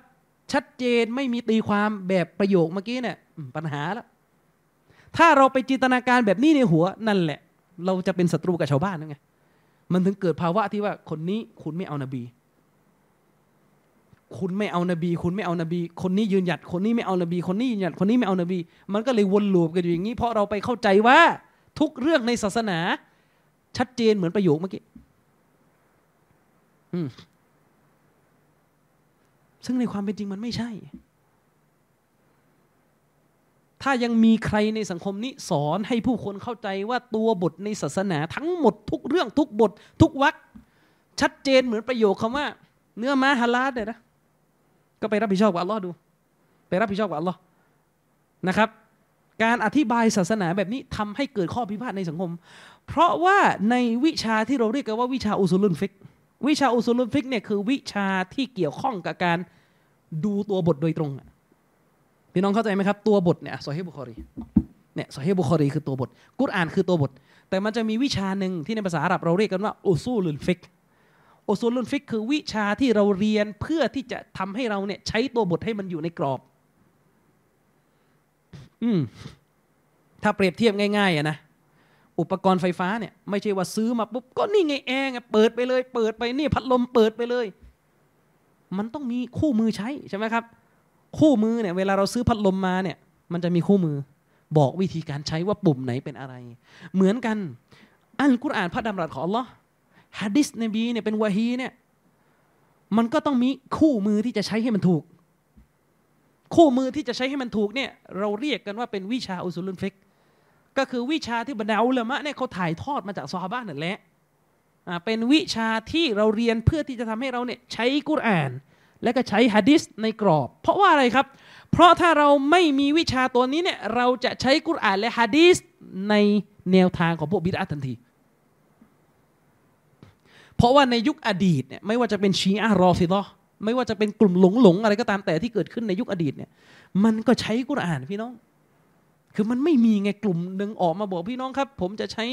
ชัดเจนไม่มีตีความแบบประโยคเมื่อกี้เนี่ยปัญหาแล้วถ้าเราไปจินตนาการแบบนี้ในหัว นั่นแหละ เราจะเป็นศัตรูกับชาวบ้านนั่นไง มันถึงเกิดภาวะที่ว่า คนนี้คุณไม่เอานบี คุณไม่เอานบี คุณไม่เอานบี คนนี้ยืนหยัด คนนี้ไม่เอานบี คนนี้ยืนหยัด คนนี้ไม่เอานบี มันก็เลยวนลูปกันอยู่อย่างนี้เพราะเราไปเข้าใจว่า ทุกเรื่องในศาสนา ชัดเจนเหมือนประโยคเมื่อกี้ซึ่งในความเป็นจริงมันไม่ใช่ถ้ายังมีใครในสังคมนี้สอนให้ผู้คนเข้าใจว่าตัวบทในศาสนา ทั้งหมดทุกเรื่องทุกบททุกวักชัดเจนเหมือนประโยคคำว่า เนื้อม้าฮาลาดเนี่ยนะก็ไปรับผิดชอบกับอัลลอฮ์ดูไปรับผิดชอบกับอัลลอฮ์นะครับ การอธิบายศาสนาแบบนี้ทำให้เกิดข้อพิพาทในสังคม เพราะว่าในวิชาที่เราเรียกกันว่าวิชาอุสลุนฟิกวิชาอุสลุนฟิกเนี่ยคือวิชาที่เกี่ยวข้องกับการดูตัวบทโดยตรงอะี่น้องเข้าใจไหมครับตัวบทเนี่ยซอฮีบุคอรีเนี่ยซอฮีบุคอรีคือตัวบท กุรอานคือตัวบท แต่มันจะมีวิชาหนึ่งที่ในภาษาอาหรับเราเรียกกันว่าอุซูลุนฟิกอุซูลุนฟิกคือวิชาที่เราเรียนเพื่อที่จะทำให้เราเนี่ย ใช้ตัวบทให้มันอยู่ในกรอบ อืมถ้าเปรียบเทียบง่ายๆอะนะอุปกรณ์ไฟฟ้าเนี่ยไม่ใช่ว่าซื้อมาปุ๊บก็นี่ไงแอร์ไงเปิดไปเลย เปิดไปนี่พัดลมเปิดไปเลย มันต้องมีคู่มือใช้ใช่ไหมครับคู่มือเนี่ยเวลาเราซื้อพัดลมมาเนี่ยมันจะมีคู่มือบอกวิธีการใช้ว่าปุ่มไหนเป็นอะไร เหมือนกัน อันกุรอานพระดำรัสของอัลลอฮ์ฮะดิษนบีเนี่ยเป็นวะฮีเนี่ยมันก็ต้องมีคู่มือที่จะใช้ให้มันถูก คู่มือที่จะใช้ให้มันถูกเนี่ยเราเรียกกันว่าเป็นวิชาอุสุลุนฟิกก็คือวิชาที่บรรดาอุลามะเนี่ยเขาถ่ายทอดมาจากซอฮาบะนั่นแหละเป็นวิชาที่เราเรียนเพื่อที่จะทำให้เราเนี่ยใช้กุรอานและก็ใช้ฮะดิษในกรอบ เพราะว่าอะไรครับ เพราะถ้าเราไม่มีวิชาตัวนี้เนี่ยเราจะใช้กุรอาน และฮะดิษในแนวทางของพวกบิดาทันที เพราะว่าในยุคอดีตเนี่ยไม่ว่าจะเป็นชีอะรอซิลอไม่ว่าจะเป็นกลุ่มหลงหลงอะไรก็ตามแต่ที่เกิดขึ้นในยุคอดีตเนี่ย มันก็ใช้กุรอานพี่น้อง คือมันไม่มีไงกลุ่มหนึ่งออกมาบอกพี่น้องครับผมจะใช้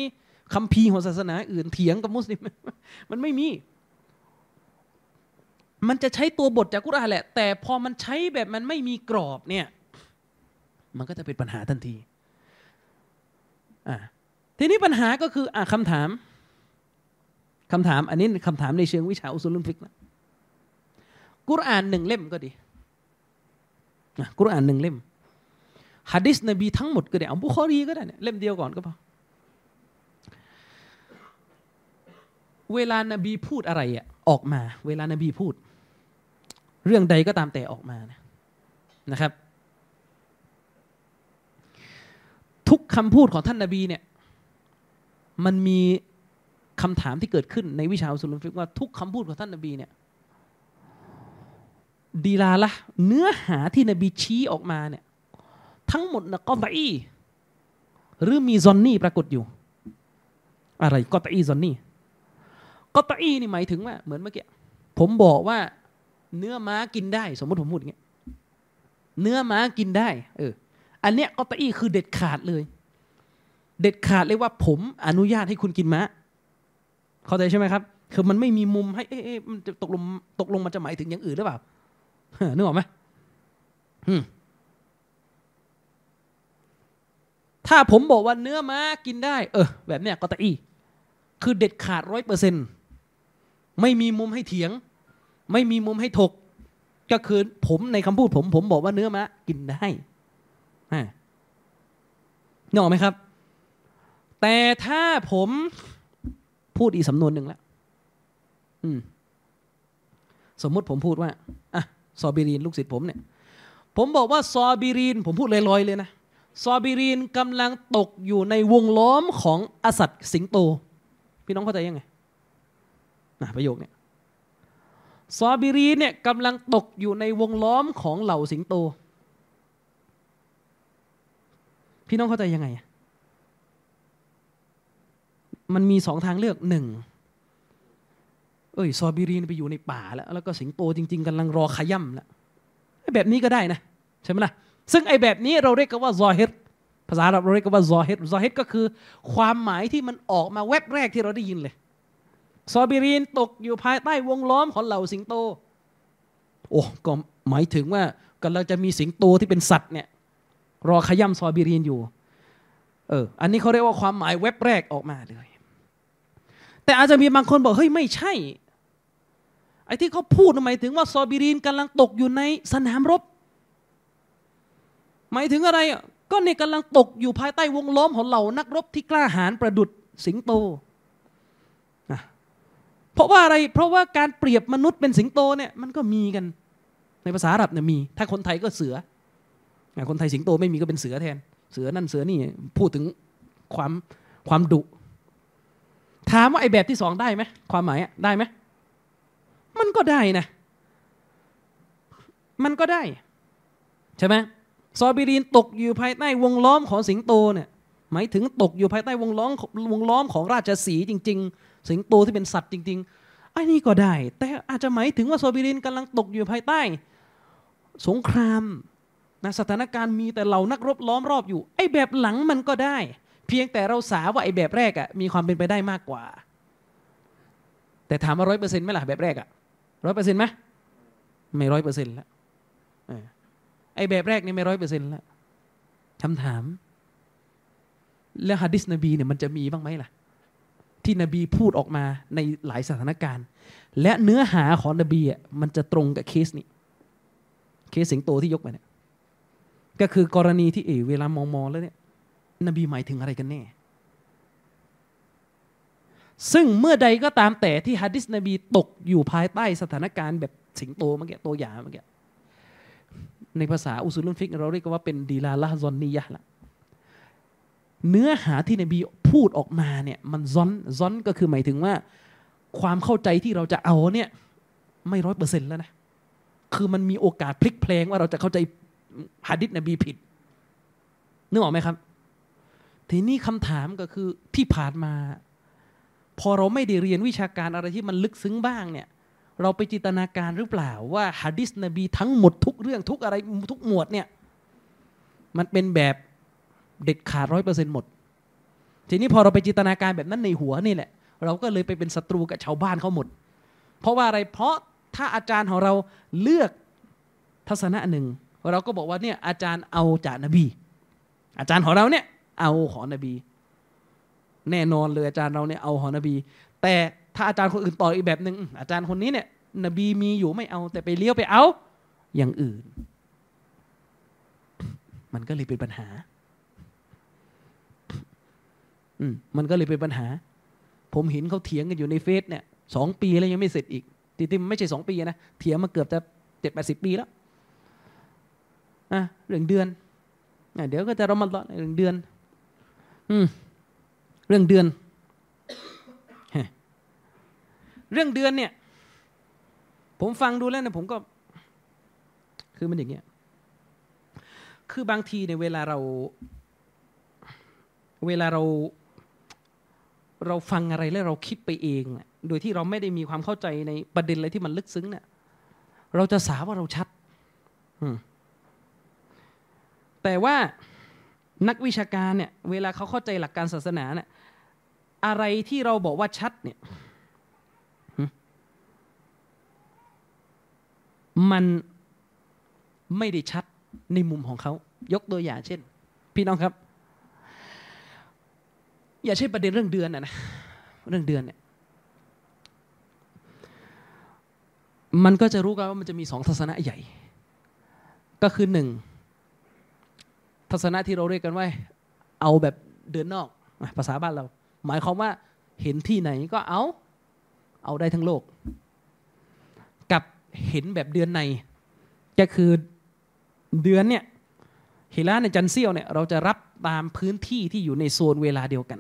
คัมภีร์ของศาสนาอื่นเถียงกับมุสลิมมันไม่มีมันจะใช้ตัวบทจากกุรอานแหละ แต่พอมันใช้แบบมันไม่มีกรอบเนี่ยมันก็จะเป็นปัญหาทันทีอ่าทีนี้ปัญหาก็คืออ่าคำถามคำถามอันนี้คำถามในเชิงวิชาอุสุลุลฟิกนะกุรอานหนึ่งเล่มก็ดีนะกุรอานหนึ่งเล่มฮะดิษนบีทั้งหมดก็ได้เอาบุคอรีก็ได้เนี่ยเล่มเดียวก่อนก็พอเวลานบีพูดอะไรอ่ะออกมาเวลานบีพูดเรื่องใดก็ตามแต่ออกมานะครับ ทุกคำพูดของท่านนาบีเนี่ย มันมีคำถามที่เกิดขึ้นในวิชาอุสุลฟิกว่าทุกคำพูดของท่านนาบีเนี่ยดีลาละ เนื้อหาที่นบีชี้ออกมาเนี่ยทั้งหมดนะก็ตอีหรือมีซอนนี่ปรากฏอยู่ อะไรก็ตอีซอนนี่ก็ตอีนี่หมายถึงว่าเหมือนเมื่อกี้ผมบอกว่าเนื้อม้ากินได้ สมมติผมพูดอย่างเงี้ยเนื้อม้ากินได้ เออ อันเนี้ยก็ตอี้คือเด็ดขาดเลย เด็ดขาดเลยว่าผมอนุญาตให้คุณกินม้าเข้าใจใช่ไหมครับ คือมันไม่มีมุมให้เอ๊ะมันจะตกลงตกลงมันจะหมายถึงอย่างอื่นหรือเปล่านึกออกไหมถ้าผมบอกว่าเนื้อม้ากินได้เออ แบบเนี้ยก็ตะอี้คือเด็ดขาดร้อยเปอร์เซ็นไม่มีมุมให้เถียงไม่มีมุมให้ถก ก็คือผมในคำพูดผมผมบอกว่าเนื้อมะกินได้เนออกไหมครับ แต่ถ้าผมพูดอีสำนวนหนึ่งแล้วสมมติผมพูดว่าอ่ะซอบิรีน ลูกศิษย์ผมเนี่ย ผมบอกว่า ซอบิรีน ผมพูดลอยๆเลยนะซอบิรีนกำลังตกอยู่ในวงล้อมของอสัตสิงโต พี่น้องเข้าใจยังไงนะประโยคเนี่ยซอบิรีเนี่ยกำลังตกอยู่ในวงล้อมของเหล่าสิงโต พี่น้องเข้าใจยังไง มันมีสองทางเลือกหนึ่งเอ้ยซอบิรีนไปอยู่ในป่าแล้วแล้วก็สิงโตจริงๆกำลังรอขย่ำแล้วแบบนี้ก็ได้นะใช่ไหมล่ะ ซึ่งไอ้แบบนี้เราเรียกกันว่าซอฮิตภาษาเราเรียกกันว่าซอฮิตซอฮิตก็คือ ความหมายที่มันออกมาแวบแรกที่เราได้ยินเลยซอบิรีนตกอยู่ภายใต้วงล้อมของเหล่าสิงโต โอ้ ก็หมายถึงว่ากำลังจะมีสิงโตที่เป็นสัตว์ เนี่ย รอขย่ำซอบิรีนอยู่ เออ อันนี้เขาเรียกว่าความหมายเว็บแรกออกมาเลย แต่อาจจะมีบางคนบอกเฮ้ยไม่ใช่ ไอ้ที่เขาพูดหมายถึงว่าซอบิรีนกำลังตกอยู่ในสนามรบ หมายถึงอะไร ก็เนี่ยกำลังตกอยู่ภายใต้วงล้อมของเหล่านักรบที่กล้าหาญประดุดสิงโตเพราะว่าอะไร เพราะว่าการเปรียบมนุษย์เป็นสิงโตเนี่ยมันก็มีกัน ในภาษาอับเนี่ยมี ถ้าคนไทยก็เสือคนไทยสิงโตไม่มีก็เป็นเสือแทน เสือนั่นเสือนี่พูดถึงความความดุ ถามว่าไอ้แบบที่สองได้ไหมความหมายได้ไหมมันก็ได้นะมันก็ได้ ใช่ไหมซอบิรีนตกอยู่ภายใต้วงล้อมของสิงโตเนี่ย หมายถึงตกอยู่ภายใต้วงล้อมวงล้อมของราชสีจริง ๆสิงโตที่เป็นสัตว์จริงๆอันนี้ก็ได้ แต่อาจจะหมายถึงว่าโซบิรินกำลังตกอยู่ภายใต้ สงครามนะสถานการณ์มีแต่เหล่านักรบล้อมรอบอยู่ ไอ้แบบหลังมันก็ได้ เพียงแต่เราสาว่าไอ้แบบแรกอะมีความเป็นไปได้มากกว่า แต่ถามว่าร้อยเปอร์เซ็นต์ไหมล่ะแบบแรกอะร้อยเปอร์เซ็นต์ไหมไม่ร้อยเปอร์เซ็นต์แล้วไอ้แบบแรกนี่ไม่ร้อยเปอร์เซ็นต์แล้วคำถาม แล้วฮะดิษนบีเนี่ยมันจะมีบ้างไหมล่ะที่นบีพูดออกมาในหลายสถานการณ์ และเนื้อหาของนบีอ่ะมันจะตรงกับเคสนี้เคสสิงโตที่ยกมาเนี่ยก็คือกรณีที่เอเวลามองมองแล้วเนี่ยนบีหมายถึงอะไรกันแน่ ซึ่งเมื่อใดก็ตามแต่ที่ฮะดิษนบีตกอยู่ภายใต้สถานการณ์แบบสิงโตเมื่อกี้ตัวอย่างเมื่อกี้ในภาษาอุสุลุนฟิกเราเรียกว่าเป็นดีลาล์ซอนนียะละเนื้อหาที่นบีพูดออกมาเนี่ย มันซ้อนซ้อนก็คือหมายถึงว่าความเข้าใจที่เราจะเอาเนี่ยไม่ร้อยเปอร์เซ็นต์แล้วนะ คือมันมีโอกาสพลิกเพลงว่าเราจะเข้าใจหะดิษนบีผิดนึกออกไหมครับ ทีนี้คำถามก็คือที่ผ่านมา พอเราไม่ได้เรียนวิชาการอะไรที่มันลึกซึ้งบ้างเนี่ย เราไปจินตนาการหรือเปล่า ว่าฮะดิษนบีทั้งหมดทุกเรื่องทุกอะไรทุกหมวดเนี่ย มันเป็นแบบเด็ดขาดร้อยเปอร์เซ็นต์หมด ทีนี้พอเราไปจินตนาการแบบนั้นในหัวนี่แหละเราก็เลยไปเป็นศัตรูกับชาวบ้านเขาหมด เพราะว่าอะไร เพราะถ้าอาจารย์ของเราเลือกทัศนะหนึ่งเราก็บอกว่าเนี่ยอาจารย์เอาจากนบี อาจารย์ของเราเนี่ย เอาของนบี แน่นอนเลยอาจารย์เราเนี่ยเอาของนบี แต่ถ้าอาจารย์คนอื่นต่ออีกแบบหนึ่งอาจารย์คนนี้เนี่ย นบีมีอยู่ไม่เอาแต่ไปเลี้ยวไปเอา อย่างอื่น มันก็เลยเป็นปัญหามันก็เลยเป็นปัญหา ผมเห็นเขาเถียงกันอยู่ในเฟซเนี่ยสองปีแล้วยังไม่เสร็จอีก ติติมไม่ใช่สองปีนะเถียงมาเกือบจะเจ็ดแปดสิบปีแล้วอ่ะเรื่องเดือนอะเดี๋ยวก็จะรอมันลดเรื่องเดือนอืมเรื่องเดือนเรื่องเดือนเนี่ย ผมฟังดูแล้วเนี่ย ผมก็ คือมันอย่างเงี้ยคือบางทีในเวลาเรา เวลาเราเราฟังอะไรแล้วเราคิดไปเองโดยที่เราไม่ได้มีความเข้าใจในประเด็นอะไรที่มันลึกซึ้งเนี่ยเราจะสาว่าเราชัดแต่ว่านักวิชาการเนี่ย เวลาเขาเข้าใจหลักการศาสนาเนี่ย อะไรที่เราบอกว่าชัด เนี่ยมันไม่ได้ชัดในมุมของเขายกตัวอย่างเช่น พี่น้องครับอย่าใช่ประเด็นเรื่องเดือนนะเรื่องเดือนเนี่ยมันก็จะรู้กันว่ามันจะมีสองทศนะใหญ่ ก็คือหนึ่งทศนะที่เราเรียกกันว่าเอาแบบเดือนนอกภาษาบ้านเรา หมายความว่าเห็นที่ไหนก็เอาเอาได้ทั้งโลก กับเห็นแบบเดือนใน ก็คือเดือนเนี่ยฮิลาในจันเซียวเนี่ยเราจะรับตามพื้นที่ที่อยู่ในโซนเวลาเดียวกัน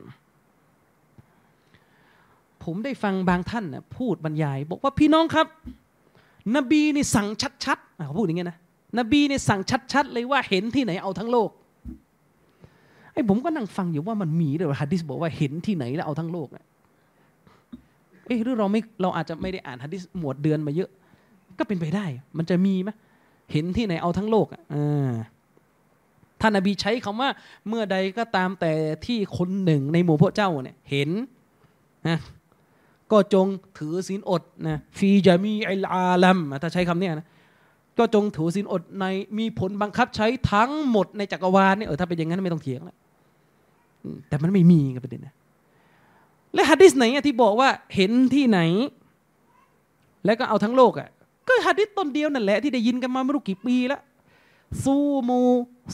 ผมได้ฟังบางท่านนะพูดบรรยาย บอกว่าพี่น้องครับ นบีนี่สั่งชัดๆเขาพูดอย่างเงี้ยนะนบีในี่สั่งชัดๆ เลยว่าเห็นที่ไหนเอาทั้งโลก ไอ้ผมก็นั่งฟังอยู่ว่ามันมีด้วยฮะดิษบอกว่าเห็นที่ไหนแล้วเอาทั้งโลกเอ้ะหรือเราไม่เราอาจจะไม่ได้อ่านฮะดิษหมวดเดือนมาเยอะ ก็เป็นไปได้มันจะมีไหมเห็นที่ไหนเอาทั้งโลก อ่าท่านอบีใช้คำว่าเมื่อใดก็ตามแต่ที่คนหนึ่งในหมู่พวกเจ้าเนี่ยเห็นนะก็จงถือศีลอดนะฟีจามีไอลาลัมถ้าใช้คำนี้นะก็จงถือศีลอดในมีผลบังคับใช้ทั้งหมดในจักรวาลเนี่ยเออถ้าเป็นอย่างนั้นไม่ต้องเถียงแล้วแต่มันไม่มีกันประเด็นนะและฮะดิสไหนที่บอกว่าเห็นที่ไหน แล้วก็เอาทั้งโลกอ่ะก็ฮะดิสต้นเดียวนั่นแหละที่ได้ยินกันมาไม่รู้กี่ปีแล้วซูมู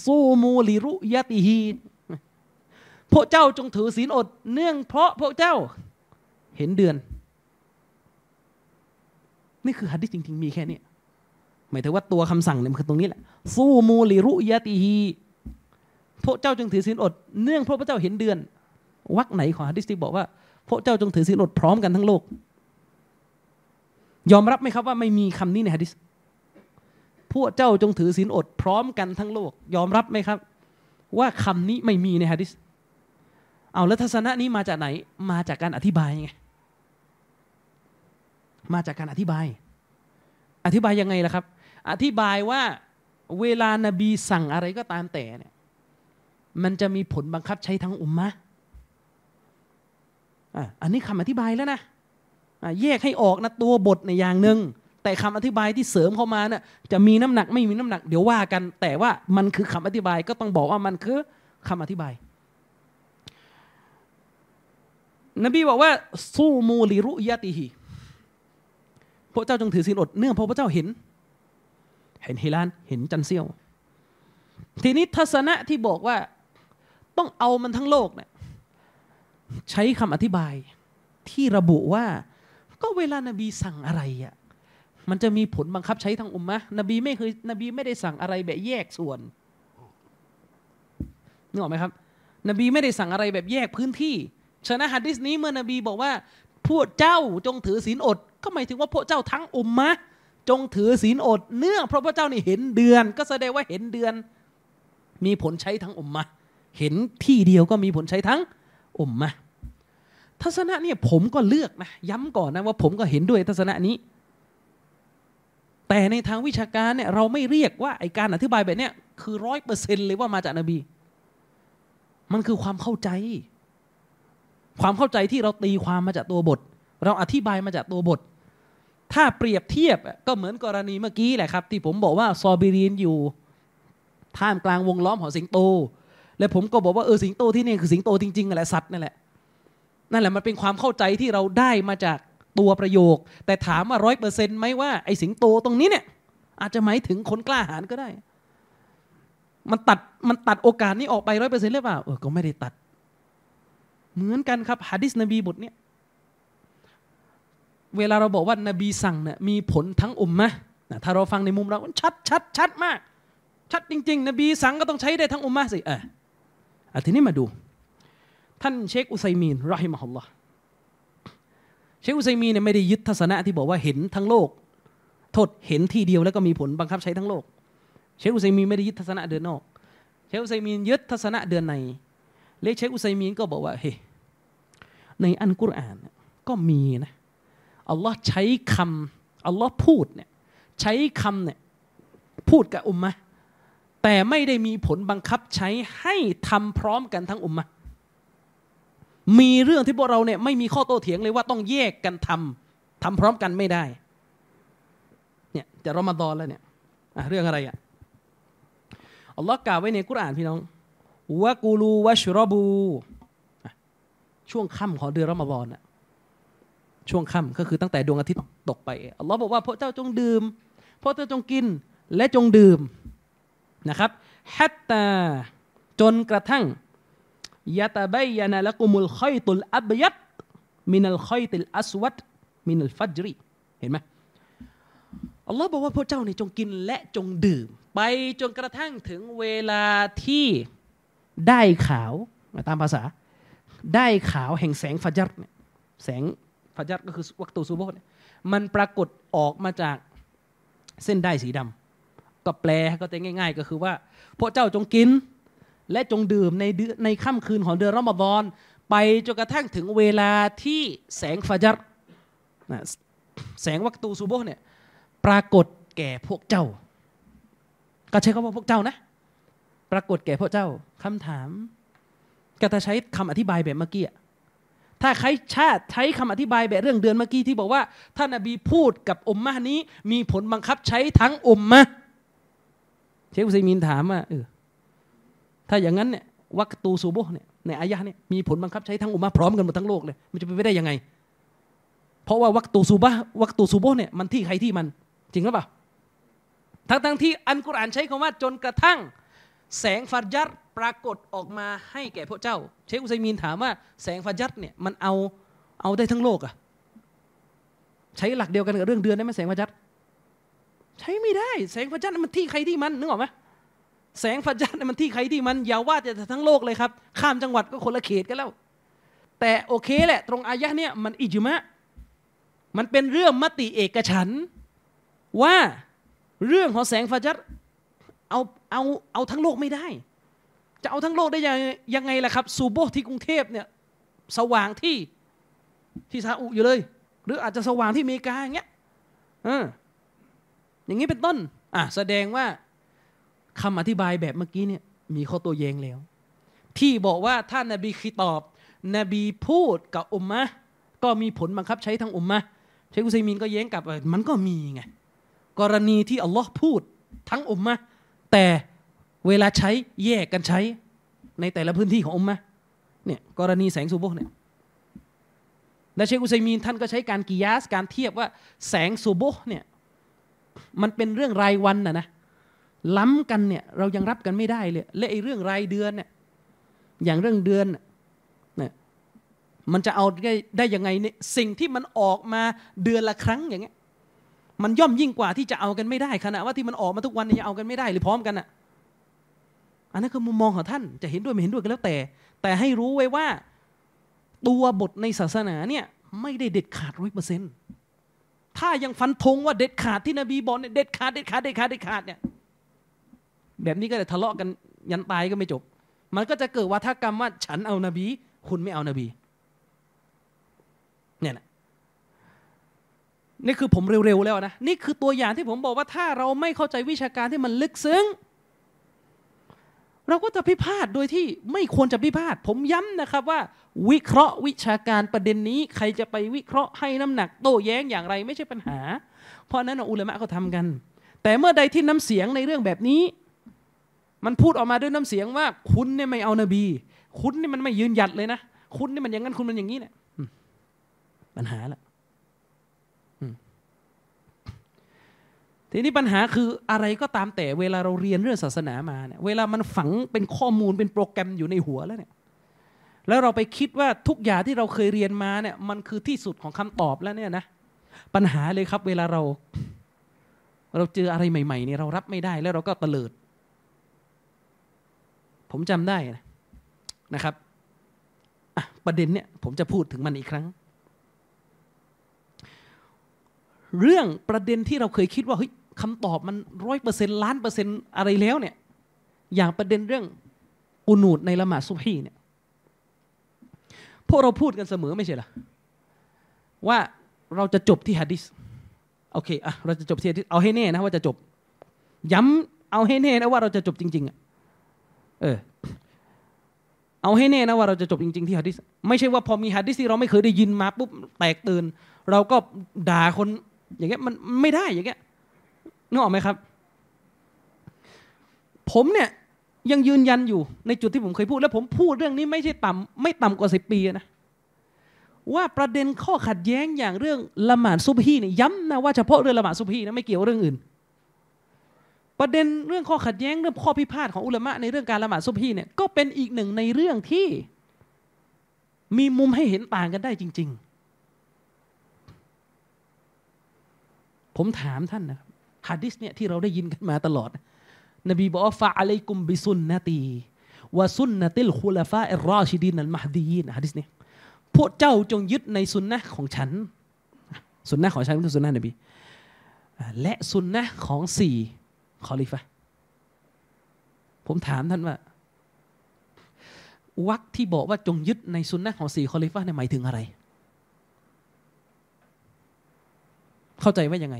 ซูมูลิรุยติฮีพวกเจ้าจงถือศีลอด เนื่องเพราะพวกเจ้า เห็นเดือน นี่คือฮัดดิจริงๆ มีแค่นี้หมายถึงว่าตัวคำสั่งเนี่ยมันคือตรงนี้แหละซูมูลิรุยติฮีพวกเจ้าจงถือศีลอด เนื่องเพราะพระเจ้าเห็นเดือนวักไหนของฮัดดิสที่บอกว่า พวกเจ้าจงถือศีลอดพร้อมกันทั้งโลก ยอมรับไหมครับว่าไม่มีคำนี้ในฮัดดิสพวกเจ้าจงถือศีลอด พร้อมกันทั้งโลก ยอมรับไหมครับ ว่าคำนี้ไม่มีในฮะดิษเอาแล้วทัศนะนี้มาจากไหน มาจากการอธิบายไงมาจากการอธิบาย อธิบายยังไงล่ะครับ อธิบายว่าเวลานาบีสั่งอะไรก็ตามแต่เนี่ย มันจะมีผลบังคับใช้ทั้งอุมมะอ่ะอันนี้คำอธิบายแล้วนะแยกให้ออกนะตัวบทในอย่างหนึ่งแต่คำอธิบายที่เสริมเข้ามาเนี่ยจะมีน้ำหนักไม่มีน้ำหนัก เดี๋ยวว่ากัน แต่ว่ามันคือคำอธิบายก็ต้องบอกว่ามันคือคำอธิบาย นบีบอกว่าสู้มูลิรุยะติฮีพระเจ้าจงถือศีลอดเนื่องเพราะพระเจ้าเห็น เห็นเฮลานเห็นจันเซียว ทีนี้ทัศนะที่บอกว่าต้องเอามันทั้งโลกเนี่ยใช้คำอธิบายที่ระบุว่า ก็เวลานบีสั่งอะไรอ่ะมันจะมีผลบังคับใช้ทางอุมมะ นบีไม่เคยนบีไม่ได้สั่งอะไรแบบแยกส่วนนึกออกไหมครับ นบีไม่ได้สั่งอะไรแบบแยกพื้นที่ฉะนั้นฮัดดิสนี้ เมื่อนบีบอกว่า พวกเจ้าจงถือศีลอด ก็หมายถึงว่า พวกเจ้าทั้งอุมมะ จงถือศีลอด เนื่อง เพราะพระเจ้านี่เห็นเดือน ก็แสดงว่าเห็นเดือน มีผลใช้ทั้งอุมมะ เห็นที่เดียวก็มีผลใช้ทั้งอุมมะทัศนะเนี่ยผมก็เลือกนะ ย้ำก่อนนะว่าผมก็เห็นด้วยทัศนะนี้แต่ในทางวิชาการเนี่ยเราไม่เรียกว่าไอการอธิบายแบบเนี้ยคือร้อยเปอร์เซ็นต์เลยว่ามาจากนบี มันคือความเข้าใจ ความเข้าใจที่เราตีความมาจากตัวบท เราอธิบายมาจากตัวบท ถ้าเปรียบเทียบก็เหมือนกรณีเมื่อกี้แหละครับ ที่ผมบอกว่าซอบิรีนอยู่ ท่ามกลางวงล้อมของสิงโต และผมก็บอกว่าเออสิงโตที่นี่คือสิงโตจริง ๆแหละสัตว์นั่นแหละ นั่นแหละมันเป็นความเข้าใจที่เราได้มาจากตัวประโยค แต่ถามว่าร้อยเปอร์เซ็นต์ไหมว่า ไอ้สิงโตตรงนี้เนี่ย อาจจะหมายถึงคนกล้าหาญก็ได้ มันตัดมันตัดโอกาสนี้ออกไปร้อยเปอร์เซ็นต์หรือเปล่าเออก็ไม่ได้ตัด เหมือนกันครับฮะดิษนบีบทเนี่ยเวลาเราบอกว่านบีสั่งเนี่ยมีผลทั้งอุมมะถ้าเราฟังในมุมเราชัดชัดชัดมาก ชัดจริง ๆ นบีสั่งก็ต้องใช้ได้ทั้งอุมมะสิเออทีนี้มาดู ท่านเชคอุไซมีนรอฮิมะฮุลลอฮ์เชคอุซัยมีเนี่ยไม่ได้ยึดทัศนะที่บอกว่าเห็นทั้งโลกโทษเห็นที่เดียวแล้วก็มีผลบังคับใช้ทั้งโลก เชคอุซัยมีไม่ได้ยึดทัศนะเดือนนอก เชคอุซัยมียึดทัศนะเดือนในเลขเชคอุซัยมีก็บอกว่าเฮในอันกุรอานก็มีนะ อัลลอฮ์ใช้คำอัลลอฮ์พูดเนี่ยใช้คำเนี่ยพูดกับอุมมะแต่ไม่ได้มีผลบังคับใช้ให้ทำพร้อมกันทั้งอุมมะมีเรื่องที่พวกเราเนี่ยไม่มีข้อโต้เถียงเลยว่าต้องแยกกันทำ ทำพร้อมกันไม่ได้ เนี่ยจะรอมาดอนแล้วเนี่ย เรื่องอะไรอ่ะ อัลลอฮ์กล่าวไว้ในกุรอานพี่น้องวะกูลูวะชรบูช่วงค่ำของเดือนรอมฎอนอะช่วงค่ำก็คือตั้งแต่ดวงอาทิตย์ตกไป อัลลอฮ์บอกว่าพระเจ้าจงดื่มพระเจ้าจงกินและจงดื่มนะครับฮัตตา จนกระทั่งยะตะบยานาละกุมุลคอยตุลอับยัดมินัลคอยตุลอสวัดมินัลฟัจรีเห็นไหมอัลลอฮ์บอกว่าพระเจ้าเนี่ยจงกินและจงดื่ม ไปจนกระทั่งถึงเวลาที่ ได้ขาว ตามภาษา ได้ขาวแห่งแสงฟัจัดเนี่ยแสงฟัจัดก็คือวัตุซูโบเนี่ยมันปรากฏออกมาจาก เส้นได้สีดำ ก็แปลก็จะง่าย ๆ ก็คือว่าพระเจ้าจงกินและจงดื่มในในค่ำคืนของเดือนรอมฎอน ไปจนกระทั่งถึงเวลาที่แสงฟาจัดแสงวัคตูซูโบเนี่ยปรากฏแก่พวกเจ้า ก็ใช้คำว่าพวกเจ้านะ ปรากฏแก่พวกเจ้าคำถามก็จะใช้คำอธิบายแบบเมื่อกี้ถ้าใครชาติใช้คำอธิบายแบบเรื่องเดือนเมื่อกี้ที่บอกว่าท่านอบีพูดกับอมมะนี้ มีผลบังคับใช้ทั้งอมมะเชคอุซีมินถามว่าเออถ้าอย่างนั้นเนี่ยวัคตูซูบุเนี่ยในอายะเนี่ยมีผลบังคับ ใช้ทั้งอุมาพร้อมกันหมดทั้งโลกเลย มันจะไปไม่ได้ยังไง เพราะว่าวัคตูซูบะวัคตูซูบุเนี่ยมันที่ใครที่มัน จริงหรือเปล่าทั้งทั้งที่อันกุรอานใช้คำว่าจนกระทั่ง แสงฟาดัดปรากฏออกมาให้แก่พระเจ้า เชคอุซัยมีนถามว่าแสงฟาดัดเนี่ยมันเอาเอาได้ทั้งโลกอะใช้หลักเดียวกันกับเรื่องเดือนได้ไหมแสงฟาดัดใช้ไม่ได้ แสงฟาดัดมันที่ใครที่มันนึกออกไหมแสงฟาะจันี่ยมันที่ใครที่มันอย่าว่าจะทั้งโลกเลยครับข้ามจังหวัดก็คนละเขตกันแล้ว แต่โอเคแหละ ตรงอายะเนี่ยมันอิจมะมันเป็นเรื่องมติเอกฉันว่า เรื่องของแสงฟาะจัน์เอาเอาเอาทั้งโลกไม่ได้ จะเอาทั้งโลกได้ยังยังไงล่ะครับซูโบที่กรุงเทพเนี่ย สว่างที่ที่ซาอุอยู่เลย หรืออาจจะสว่างที่อเมริกาอย่างเงี้ยออย่างนี้เป็นต้นอ่ะแสดงว่าคำอธิบายแบบเมื่อกี้เนี่ยมีข้อตัวแย้งแล้ว ที่บอกว่าถ้านาบีคีตอบ นบีพูดกับอุมมะก็มีผลบังคับใช้ทางอุมมะเชคุซัยมินก็แย้งกลับมันก็มีไงกรณีที่อัลลอฮ์พูดทั้งอุมมะแต่เวลาใช้แยกกันใช้ ในแต่ละพื้นที่ของอุมมะเนี่ยกรณีแสงสุโบกเนี่ยและเชคอุซัยมีนท่านก็ใช้การกิยาสการเทียบว่า แสงสุโบกเนี่ยมันเป็นเรื่องรายวันนะนะล้ำกันเนี่ยเรายังรับกันไม่ได้เลยและไอ้เรื่องรายเดือนเนี่ยอย่างเรื่องเดือนเนี่ยมันจะเอาได้ได้ยังไงเนี่ยสิ่งที่มันออกมาเดือนละครั้งอย่างเงี้ยมันย่อมยิ่งกว่าที่จะเอากันไม่ได้ขณะว่าที่มันออกมาทุกวันี่ยเอากันไม่ได้หรือพร้อมกันอ่ะอันนั้นคือมุมมองของท่านจะเห็นด้วยไม่เห็นด้วยก็แล้วแต่ แต่ให้รู้ไว้ว่าตัวบทในศาสนาเนี่ยไม่ได้เด็ดขาดร้อยเปอร์เซ็นต์ถ้ายังฟันธงว่าเด็ดขาดที่นบีบอกเนี่ยเด็ดขาดเด็ดขาดเด็ดขาดเด็ดขาดเนี่ยแบบนี้ก็จะทะเลาะกันยันตายก็ไม่จบ มันก็จะเกิดวาทกรรมว่าฉันเอานบี คุณไม่เอานบี เนี่ยนะนี่คือผมเร็วๆแล้วนะ นี่คือตัวอย่างที่ผมบอกว่าถ้าเราไม่เข้าใจวิชาการที่มันลึกซึ้งเราก็จะพิพาทโดยที่ไม่ควรจะพิพาท ผมย้ำนะครับว่า วิเคราะห์วิชาการประเด็นนี้ ใครจะไปวิเคราะห์ให้น้ำหนัก โต้แย้งอย่างไร ไม่ใช่ปัญหา เพราะนั้นอุลามะเขาทำกัน แต่เมื่อใดที่น้ำเสียงในเรื่องแบบนี้มันพูดออกมาด้วยน้ำเสียงว่า คุณเนี่ยไม่เอานบี คุณนี่มันไม่ยืนหยัดเลยนะคุณนี่มันอย่างนั้นคุณมันอย่างนี้เนี่ยปัญหาละทีนี้ปัญหาคืออะไรก็ตามแต่เวลาเราเรียนเรื่องศาสนามาเนี่ยเวลามันฝังเป็นข้อมูลเป็นโปรแกรมอยู่ในหัวแล้วเนี่ย แล้วเราไปคิดว่าทุกอย่างที่เราเคยเรียนมาเนี่ยมันคือที่สุดของคำตอบแล้วเนี่ยนะปัญหาเลยครับ เวลาเรา เราเจออะไรใหม่ ๆเนี่ยเรารับไม่ได้แล้วเราก็ตะเลิดผมจำได้นะครับประเด็นเนี่ยผมจะพูดถึงมันอีกครั้ง เรื่องประเด็นที่เราเคยคิดว่าเฮ้ยคำตอบมันร้อยเปอร์เซ็นต์ล้านเปอร์เซ็นต์อะไรแล้วเนี่ยอย่างประเด็นเรื่องอุนูดในละหมาดซุบฮีเนี่ยพวกเราพูดกันเสมอไม่ใช่หรอ ว่าเราจะจบที่ฮะดิษโอเคอ่ะเราจะจบที่ฮะดิษเอาให้แน่นะว่าจะจบ ย้ำเอาให้แน่นะว่าเราจะจบจริงๆอ่ะเออเอาให้แน่นะ ว่าเราจะจบจริงๆที่ฮะดิษไม่ใช่ว่าพอมีฮะดิษที่เราไม่เคยได้ยินมาปุ๊บแตกตื่นเราก็ด่าคน อย่างเงี้ยมันไม่ได้อย่างเงี้ยนึกออกไหมครับ ผมเนี่ยยังยืนยันอยู่ในจุดที่ผมเคยพูด และผมพูดเรื่องนี้ ไม่ใช่ต่ำ ไม่ต่ำกว่าสิบปีนะ ว่าประเด็นข้อขัดแย้งอย่างเรื่องละหมาดซุบฮีเนี่ยย้ำนะว่าเฉพาะเรื่องละหมาดซุบฮีนะไม่เกี่ยวเรื่องอื่นประเด็นเรื่องข้อขัดแย้งเรื่องข้อพิพาทของอุลามะในเรื่องการละหมาดซุบฮีเนี่ยก็เป็นอีกหนึ่งในเรื่องที่มีมุมให้เห็นต่างกันได้จริงๆ ผมถามท่านนะฮะดิษเนี่ยที่เราได้ยินกันมาตลอด นบีบอกว่าฟาอะลัยกุมบิซุนนตีวะซุนนติลคุลฟาอิรอชิดีนัลมาฮดีนฮะดิษเนี่ยพวกเจ้าจงยึดในสุนนะของฉันสุนนะของฉันคือสุนนะนบีและสุนนะของสี่คอลิฟะผมถามท่านว่าวักที่บอกว่าจงยึดในสุนนะของสี่คอลิฟะเนี่ยหมายถึงอะไร เข้าใจว่ายังไง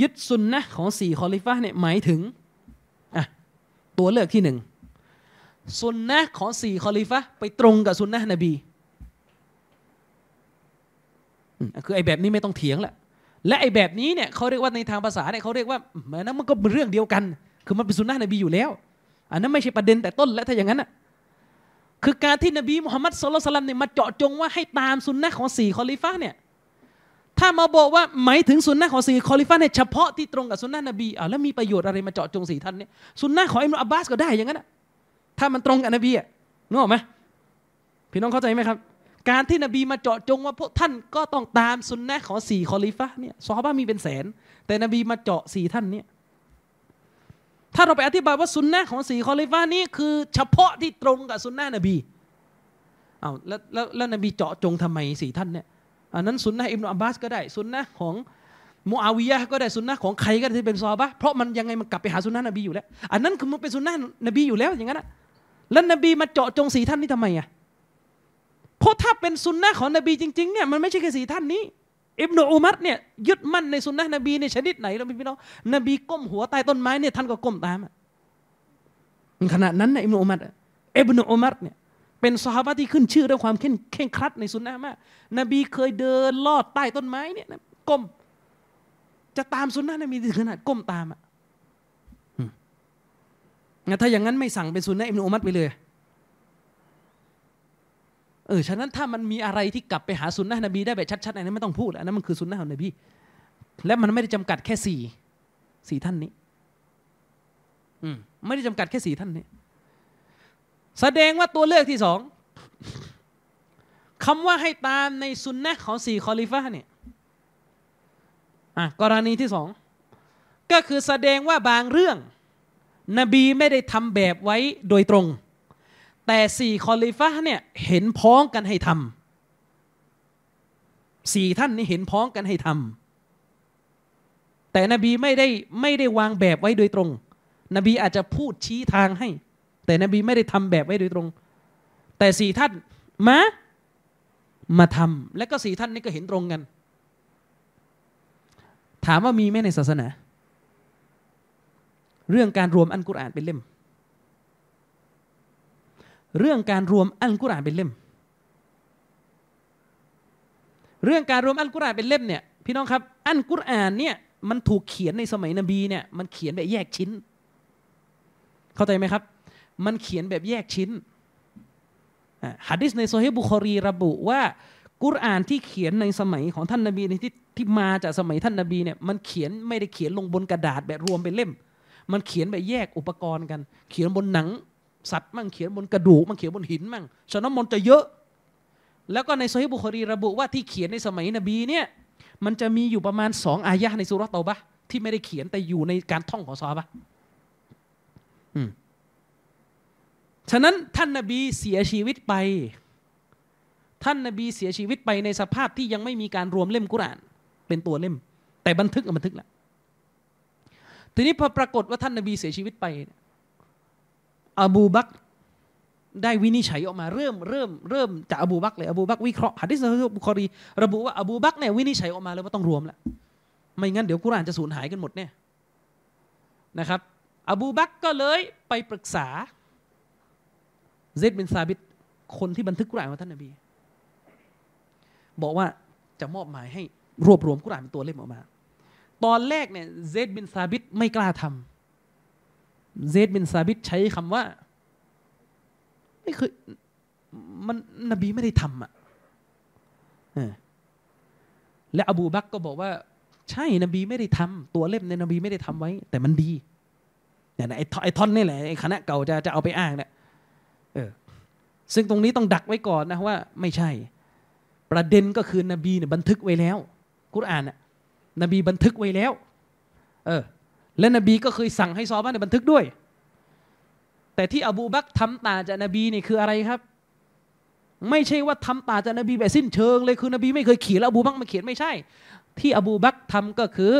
ยึดสุนนะของสี่คอลิฟะเนี่ย หมายถึงอะตัวเลือกที่หนึ่งสุนนะของสี่คอลิฟะไปตรงกับสุนนะนบีคือไอ้แบบนี้ไม่ต้องเถียงแหละและไอ้แบบนี้เนี่ยเขาเรียกว่าในทางภาษาเนี่ยเขาเรียกว่ามอนนั้นมันก็เป็นเรื่องเดียวกัน คือมันเป็นสุนนะนบีอยู่แล้ว อันนั้นไม่ใช่ประเด็นแต่ต้นและถ้าอย่างนั้นอ่ะคือการที่นบีมุฮัมมัดสุลตัลลัมเนี่ยมาเจาะจงว่าให้ตามสุนนะของสี่คอลิฟ้าเนี่ยถ้ามาบอกว่าหมายถึงสุนนะของสี่คอลิฟ้าเนี่ยเฉพาะที่ตรงกับสุนนะนบีอ่าแล้วมีประโยชน์อะไรมาเจาะจงสี่ท่านเนี่ยสุนนะของอิมรุอับบาสก็ได้อย่างนั้นอ่ะถ้ามันตรงกับนบีอ่ะนึกออกไหมพี่น้องเข้าใจไหมครับการที่นบีมาเจาะจงว่าพวกท่านก็ต้องตามสุนนะของสี่คอลิฟะเนี่ยซอฮาบะมีเป็นแสน แต่นบีมาเจาะสี่ท่านเนี่ยถ้าเราไปอธิบายว่าสุนนะของสี่คอลิฟะนี้คือเฉพาะที่ตรงกับสุนนะนบีเอาแล้วแล้วแล้วนบีเจาะจงทำไมสี่ท่านเนี่ยอันนั้นสุนนะอิบนุอับบาสก็ได้สุนนะของมูอาวิยะก็ได้สุนนะของใครก็ได้ที่เป็นซอบะเพราะมันยังไงมันกลับไปหาสุนนะนบีอยู่แล้ว อันนั้นคือมันเป็นสุนนะนบีอยู่แล้วอย่างนั้นแล้วนบีมาเจาะจงสี่ท่านนี่ทำไมอ่ะเพราะถ้าเป็นสุนนะของ นบีจริงๆเนี่ยมันไม่ใช่แค่สีท่านนี้อิบนาอุมัรเนี่ยยึดมั่นในสุนนะนบีในชนิดไหนเราพี่น้องนบีก้มหัวใต้ต้นไม้เนี่ยท่านก็ก้มตามขณะนั้นนะอิบนาอุมัรอิบนาอุมัรเนี่ยเป็นสหายที่ขึ้นชื่อด้วยความเข่งครัด ในสุนนะมากนบีเคยเดินลอดใต้ต้นไม้เนี่ยก้มจะตามสุนนะนบีถึงขนาดก้มตามอ่ะถ้าอย่างนั้นไม่สั่งเป็นสุนนะอิบนาอุมัรไปเลยเออฉะนั้นถ้ามันมีอะไรที่กลับไปหาสุนนะนบีได้แบบชัดๆอันนั้นไม่ต้องพูดอันนั้นมันคือสุนนะของนบี และมันไม่ได้จำกัดแค่สี่สี่ท่านนี้อืมไม่ได้จำกัดแค่สี่ท่านนี้แสดงว่าตัวเลือกที่สองคำว่าให้ตามในสุนนะของสี่คอลิฟะเนี่ยอ่ะกรณีที่สองก็คือแสดงว่าบางเรื่องนบีไม่ได้ทำแบบไว้โดยตรงแต่สี่คอลิฟะเนี่ยเห็นพ้องกันให้ทำสี่ท่านนี่เห็นพ้องกันให้ทำแต่นบีไม่ได้ไม่ได้วางแบบไว้โดยตรง นบีอาจจะพูดชี้ทางให้ แต่นบีไม่ได้ทำแบบไว้โดยตรง แต่สี่ท่านมามาทำและก็สี่ท่านนี่ก็เห็นตรงกัน ถามว่ามีไหมในศาสนา เรื่องการรวมอันกุรอานเป็นเล่มเรื่องการรวมอัลกุรอานเป็นเล่ม เรื่องการรวมอัลกุรอานเป็นเล่มเนี่ยพี่น้องครับอัลกุรอานเนี่ยมันถูกเขียนในสมัยนบีเนี่ยมันเขียนแบบแยกชิ้น เข้าใจไหมครับ มันเขียนแบบแยกชิ้นฮะดิษในโซฮีบุคอรีระบุว่ากุรอานที่เขียนในสมัยของท่านนบีในที่ที่มาจากสมัยท่านนบีเนี่ยมันเขียนไม่ได้เขียนลงบนกระดาษแบบรวมเป็นเล่ม มันเขียนแบบแยกอุปกรณ์กัน เขียนบนหนังสัตว์มั่งเขียนบนกระดูกมั่งเขียนบนหินมั่งฉะนั้นมนจะเยอะ แล้วก็ในโซฮีบุคฮรีระบุว่าที่เขียนในสมัยนบีเนี่ยมันจะมีอยู่ประมาณสองอายะในสุรตอบะที่ไม่ได้เขียนแต่อยู่ในการท่องของซอบะฉะนั้นท่านนบีเสียชีวิตไป ท่านนบีเสียชีวิตไปในสภาพที่ยังไม่มีการรวมเล่มกุราน เป็นตัวเล่ม แต่บันทึกบันทึกแหละทีนี้พอปรากฏว่าท่านนบีเสียชีวิตไปอบูบักได้วินิจฉัยออกมาเริ่มเริ่มเริ่มจากอบูบักเลยอบูบักวิเคราะห์หะดิษบุคอรีระบุว่าอบูบักเนี่ยวินิจฉัยออกมาแล้วว่าต้องรวมแล้วไม่งั้นเดี๋ยวกุรานจะสูญหายกันหมดเนี่ยนะครับ อบูบักก็เลยไปปรึกษาเซดบินซาบิตคนที่บันทึกกุรานมาท่านนบีบอกว่าจะมอบหมายให้รวบรวมกุรานเป็นตัวเล่มออกมา ตอนแรกเนี่ยเซดบินซาบิตไม่กล้าทำเซดบินซาบิดใช้คำว่าไม่เคยมันนบีไม่ได้ทำอ่ะและอบูบักก็บอกว่า ใช่นบีไม่ได้ทำตัวเล่มในนบีไม่ได้ทำไว้ แต่มันดีเนี่ยไอ้ไอ้ท่อนนี่แหละไอ้คณะเก่าจะจะเอาไปอ้างเนี่ยเออ ซึ่งตรงนี้ต้องดักไว้ก่อนนะว่า ไม่ใช่ ประเด็นก็คือนบีเนี่ยบันทึกไว้แล้วกุรอานน่ะนบีบันทึกไว้แล้ว เออและนบีก็เคยสั่งให้ซอบ้านในบันทึกด้วย แต่ที่อบูบักทำตาจากนบีนี่คืออะไรครับ ไม่ใช่ว่าทำตาจากนบีแบบสิ้นเชิงเลยคือนบี ไม่เคยเขียนแล้วอบูบักมาเขียนไม่ใช่ ที่อบูบักทำก็คือ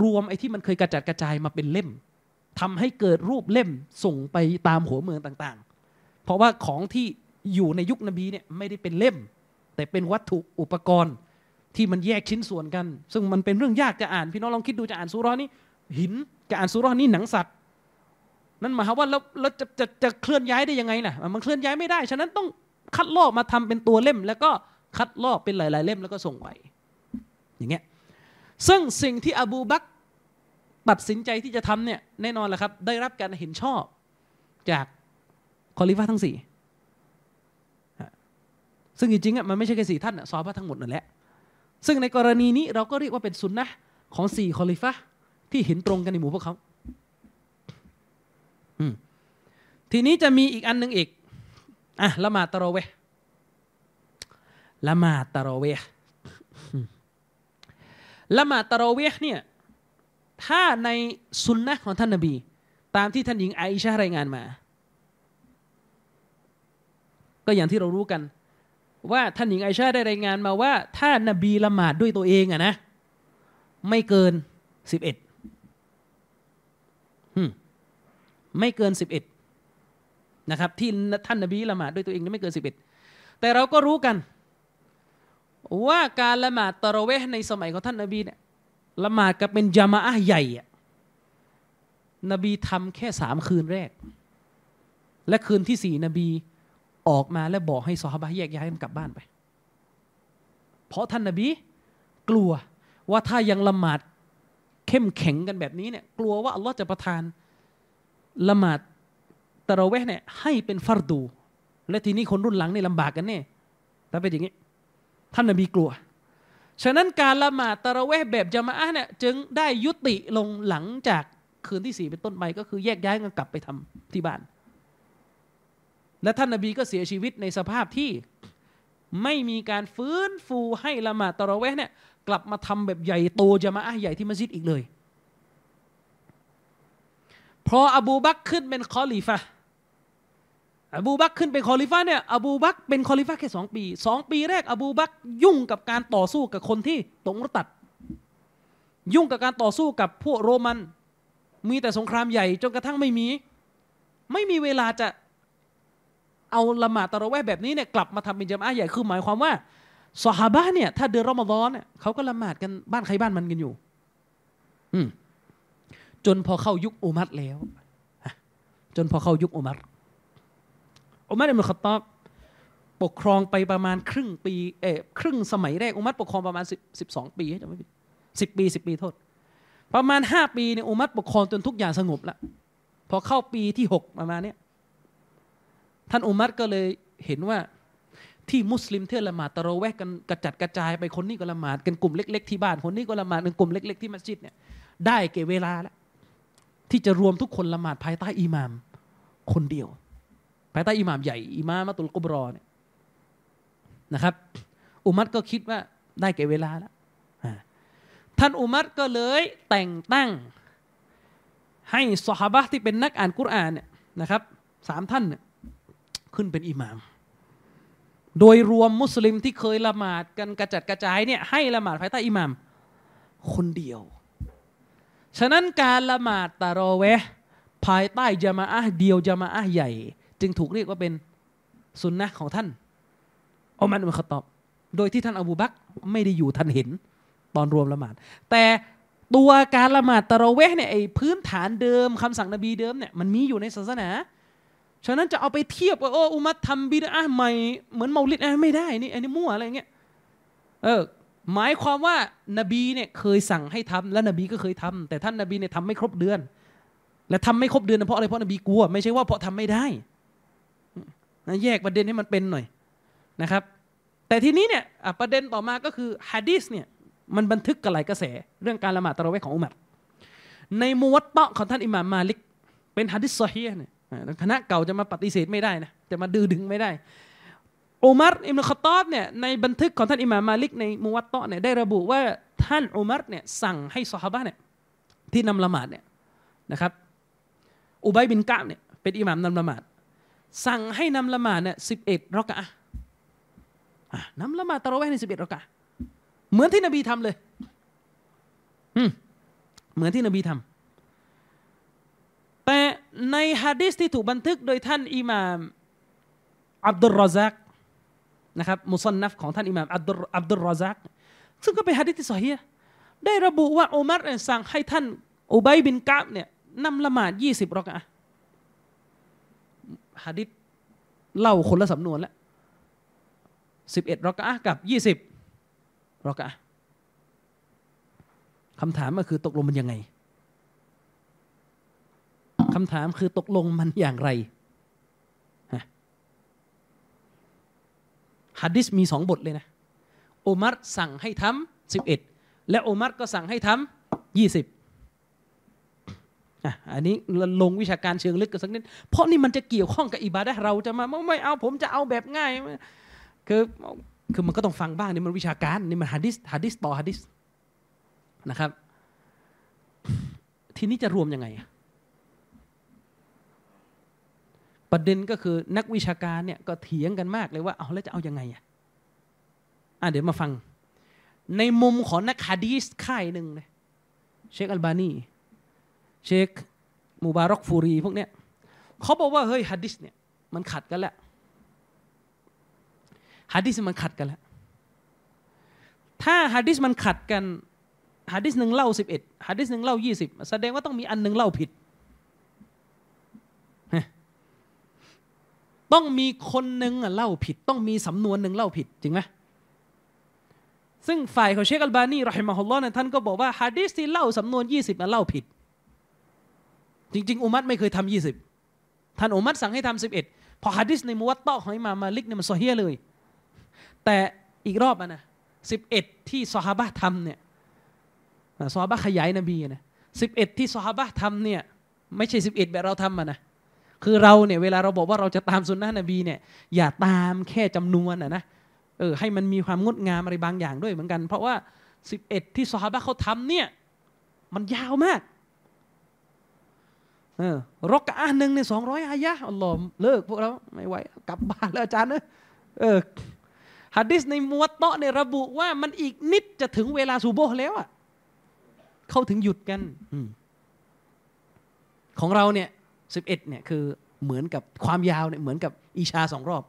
รวมไอ้ที่มันเคยกระจัดกระจายมาเป็นเล่ม ทำให้เกิดรูปเล่มส่งไปตามหัวเมืองต่างๆ เพราะว่าของที่อยู่ในยุคนบีเนี่ยไม่ได้เป็นเล่ม แต่เป็นวัตถุอุปกรณ์ที่มันแยกชิ้นส่วนกัน ซึ่งมันเป็นเรื่องยากจะอ่าน พี่น้องลองคิดดูจะอ่านซูร้อนนี้หินจะอ่านสุรานี่หนังสัตว์ นั่นหมายความว่าเราเราจะจะจะเคลื่อนย้ายได้ยังไงล่ะมันเคลื่อนย้ายไม่ได้ฉะนั้นต้องคัดลอกมาทำเป็นตัวเล่ม แล้วก็คัดลอกเป็นหลาย ๆ เล่ม แล้วก็ส่งไว้อย่างเงี้ยซึ่งสิ่งที่อบูบักตัดสินใจที่จะทำเนี่ยแน่นอนแหละครับได้รับการเห็นชอบจากคอลิฟ่าทั้งสี่ซึ่งจริงๆอ่ะมันไม่ใช่แค่สี่ท่านอ่ะซอฟ์ทั้งหมดนั่นแหละซึ่งในกรณีนี้เราก็เรียกว่าเป็นสุนนะของสี่คอลิฟ่าที่เห็นตรงกันในหมู่พวกเขาทีนี้จะมีอีกอันหนึ่งอีกอ่ะละหมาตรอรเวละหมาตรอรเวละหมาตรอรเวเนี่ย ถ้าในสุนนะของท่านนบี ตามที่ท่านหญิงไอชารายงานมา ก็อย่างที่เรารู้กัน ว่าท่านหญิงไอชาได้รายงานมาว่า ถ้านบีละหมาดด้วยตัวเองอะนะ ไม่เกินสิบเอ็ดไม่เกินสิบเอ็ดนะครับที่ท่านนบีละหมาดด้วยตัวเองไม่เกินสิบเอ็ดแต่เราก็รู้กัน ว่าการละหมาดตะระเวในสมัยของท่านนบีเนี่ยละหมาดกับเป็นยามะใหญ่นบีทำแค่สามคืนแรก และคืนที่สี่นบีออกมาและบอกให้ซอฮาบะแยกย้ายกันกลับบ้านไป เพราะท่านนบีกลัวว่าถ้ายังละหมาดเข้มแข็งกันแบบนี้เนี่ยกลัวว่าอัลลอฮ์จะประทานละหมาดตะเราะเวห์เนี่ยให้เป็นฟัรดู และทีนี้คนรุ่นหลังเนี่ยลำบากกันเนี่ยถ้าเป็นอย่างนี้ ท่านนบีกลัว ฉะนั้นการละหมาดตะเราะเวห์แบบจามาอะเนี่ยจึงได้ยุติลงหลังจากคืนที่สี่เป็นต้นไป ก็คือแยกย้ายกันกลับไปทำที่บ้าน และท่านนบีก็เสียชีวิตในสภาพที่ไม่มีการฟื้นฟูให้ละหมาดตะเราะเวห์เนี่ยกลับมาทำแบบใหญ่โตจามาอะใหญ่ที่มัสยิดอีกเลยพออบูบักขึ้นเป็นคอลิฟะ อบูบักขึ้นเป็นคอลิฟะเนี่ย อบูบักเป็นคอลิฟะแค่สองปี สองปีแรกอบูบักยุ่งกับการต่อสู้กับคนที่ตงรตัด ยุ่งกับการต่อสู้กับพวกโรมัน มีแต่สงครามใหญ่จนกระทั่งไม่มี ไม่มีเวลาจะ เอาละหมาดตะระแวะแบบนี้เนี่ยกลับมาทำเป็นจามาใหญ่ คือหมายความว่าสหาบ้านเนี่ย ถ้าเดือนรอมฎอนเนี่ยเขาก็ละหมาดกันบ้านใครบ้านมันกันอยู่ อืมจนพอเข้ายุคอุมัตแล้ว จนพอเข้ายุคอุมัตอุมัดอิมุขตอบปกครองไปประมาณครึ่งปี เอะครึ่งสมัยแรกอุมัตปกครองประมาณ10 12ปีจำไม่ผิดสิบปีสิบปีโทษ ประมาณห้าปีเนี่ยอุมัตปกครองจนทุกอย่างสงบแล้วพอเข้าปีที่หกประมาณเนี้ยท่านอุมัตก็เลยเห็นว่าที่มุสลิมเที่ยวละหมาดตะระแวกกันกระจัดกระจายไปคนนี้ก็ละหมาดกันกลุ่มเล็ก ๆ ที่บ้าน คนนี้ก็ละหมาดกันกลุ่มเล็กๆที่มัสยิดเนี่ยได้เกเวลาแล้วที่จะรวมทุกคนละหมาดภายใต้อิหมาม คนเดียว ภายใต้อิหมามใหญ่อิมามมาตุลกุบรอเนี่ยนะครับ อุมัตก็คิดว่าได้แก่เวลาแล้วท่านอุมัตก็เลยแต่งตั้ง ให้สหบะที่เป็นนักอ่านกุรอานเนี่ยนะครับสามท่านเนี่ยขึ้นเป็นอิหมาม โดยรวมมุสลิมที่เคยละหมาดกันกระจัดกระจายเนี่ยให้ละหมาดภายใต้อิหมาม คนเดียวฉะนั้นการละหมาดตารอเวะภายใต้จามาอะเดียวจามาอะใหญ่ จึงถูกเรียกว่าเป็นสุนนะของท่านอุมัรอุลขตอบ โดยที่ท่านอบูบักไม่ได้อยู่ท่านเห็นตอนรวมละหมาด แต่ตัวการละหมาดตะเราเวเนี่ยไอ้พื้นฐานเดิมคำสั่งนบีเดิมเนี่ย มันมีอยู่ในศาสนา ฉะนั้นจะเอาไปเทียบว่าโอ้อุมัตทำบิดะใหม่เหมือนเมาลิดไม่ได้นี่อันนี้มั่วอะไรเงี้ย เออหมายความว่านบีเนี่ยเคยสั่งให้ทำและนบีก็เคยทำ แต่ท่านนบีเนี่ยทำไม่ครบเดือน และทำไม่ครบเดือนเพราะอะไรเพราะนบีกลัวไม่ใช่ว่าเพราะทำไม่ได้นะแยกประเด็นให้มันเป็นหน่อยนะครับ แต่ทีนี้เนี่ยประเด็นต่อมาก็คือฮะดีสเนี่ยมันบันทึกกับหลายกระแสเรื่องการละหมาดตะเราะเวของอุมัรในมูวัตเตาะของท่านอิหม่ามมาลิก เป็นฮะดิษซอฮีเนี่ยคณะเก่าจะมาปฏิเสธไม่ได้นะจะมาดื้อดึงไม่ได้อุมัรอิมรุขตอบเนี่ยในบันทึกของท่านอิหม่ามาลิกในมุวัตโตเนี่ยได้ระบุว่าท่านอุมัรเนี่ยสั่งให้สหฮาบะเนี่ยที่นำละหมาดเนี่ยนะครับ อุบัยบินกะเนี่ยเป็นอิหม่ามนำละหมาดสั่งให้นำละหมาดเนี่ยสิบเอ็ดรอกะนำละหมาดตะระเวในสิบเอ็ดรอกะเหมือนที่นบีทำเลยเหมือนที่นบีทำแต่ในฮะดิษที่ถูกบันทึกโดยท่านอิหม่ามอับดุลรอซักนะครับมุซันนัฟของท่านอิหม่ามอับดุลอับดุลรอซักซึ่งก็เป็นฮะดิษที่สอฮีได้ระบุว่าอุมัรสั่งให้ท่านอุบัยบินกาบเนี่ยนำละหมาดยี่สิบรอกะฮะดิษเล่าคนละสำนวนแล้วสิบเอ็ดรอกะกับยี่สิบรอกะคำถามก็คือตกลงมันยังไง คำถามคือตกลงมันอย่างไรฮัดดิสมีสองบทเลยนะอุมัรสั่งให้ทำสิบเอ็ดและอุมัรก็สั่งให้ทำยี่สิบอันนี้ลงวิชาการเชิงลึกกันสักนิด เพราะนี่มันจะเกี่ยวข้องกับอิบาดะเราจะมาไม่เอา ผมจะเอาแบบง่าย คือคือมันก็ต้องฟังบ้างนี่มันวิชาการนี่มันฮัดิสฮัดิสต่อฮัดิสนะครับ ทีนี้จะรวมยังไงประเด็นก็คือนักวิชาการเนี่ยก็เถียงกันมากเลยว่าเอาแล้วจะเอาอยัางไงอ่ะ อ่ะเดี๋ยวมาฟัง ในมุมของนักฮะดีสค่ายหนึ่งเลยเชคอัลบานี เชคมูบารอกฟูรีพวกเนี้ยเขาบอกว่าเฮ้ยฮะดิษเนี่ยมันขัดกันแล้วฮะดิษมันขัดกันแล้วถ้าฮะดิษมันขัดกันฮะดิษหนึ่งเล่าสิบเอ็ดฮะดิษหนึ่งเล่ายี่สิบแสดงว่าต้องมีอันหนึ่งเล่าผิดต้องมีคนหนึ่งเล่าผิดต้องมีสำนวนหนึ่งเล่าผิดจริงไหมซึ่งฝ่ายของเชคอัลบานีรอฮิมะฮุลลอฮ์นะท่านก็บอกว่าฮะดีสที่เล่าสำนวนยี่สิบเล่าผิด จริง ๆ อุมัตไม่เคยทำยี่สิบท่านอุมัตสั่งให้ทำสิบเอ็ดพอฮะดีสในมุวัตต์ของอิมามาลิกเนี่ยมันโซเฮียเลย แต่อีกรอบนะสิบเอ็ดที่ซอฮาบะทำเนี่ยซอฮาบะขยายนบีนะสิบเอ็ดที่ซอฮาบะทำเนี่ยไม่ใช่สิบเอ็ดแบบเราทำอะนะคือเราเนี่ยเวลาเราบอกว่าเราจะตามสุนนะนบีเนี่ย อย่าตามแค่จำนวนนะนะเออให้มันมีความงดงามอะไรบางอย่างด้วยเหมือนกัน เพราะว่าสิบเอ็ดที่ซอฮาบะเขาทำเนี่ยมันยาวมากเออรกอันหนึ่งในสองร้อยอายะอัลลอฮ์เลิกพวกเรา ไม่ไหว กลับบ้านแล้วอาจารย์เนอะเออฮัดดิสในมวตเตาะในระบุว่ามันอีกนิดจะถึงเวลาซูโบแล้วอ่ะเขาถึงหยุดกันของเราเนี่ย11เนี่ยคือเหมือนกับความยาวเนี่ยเหมือนกับ อีชาสองรอบ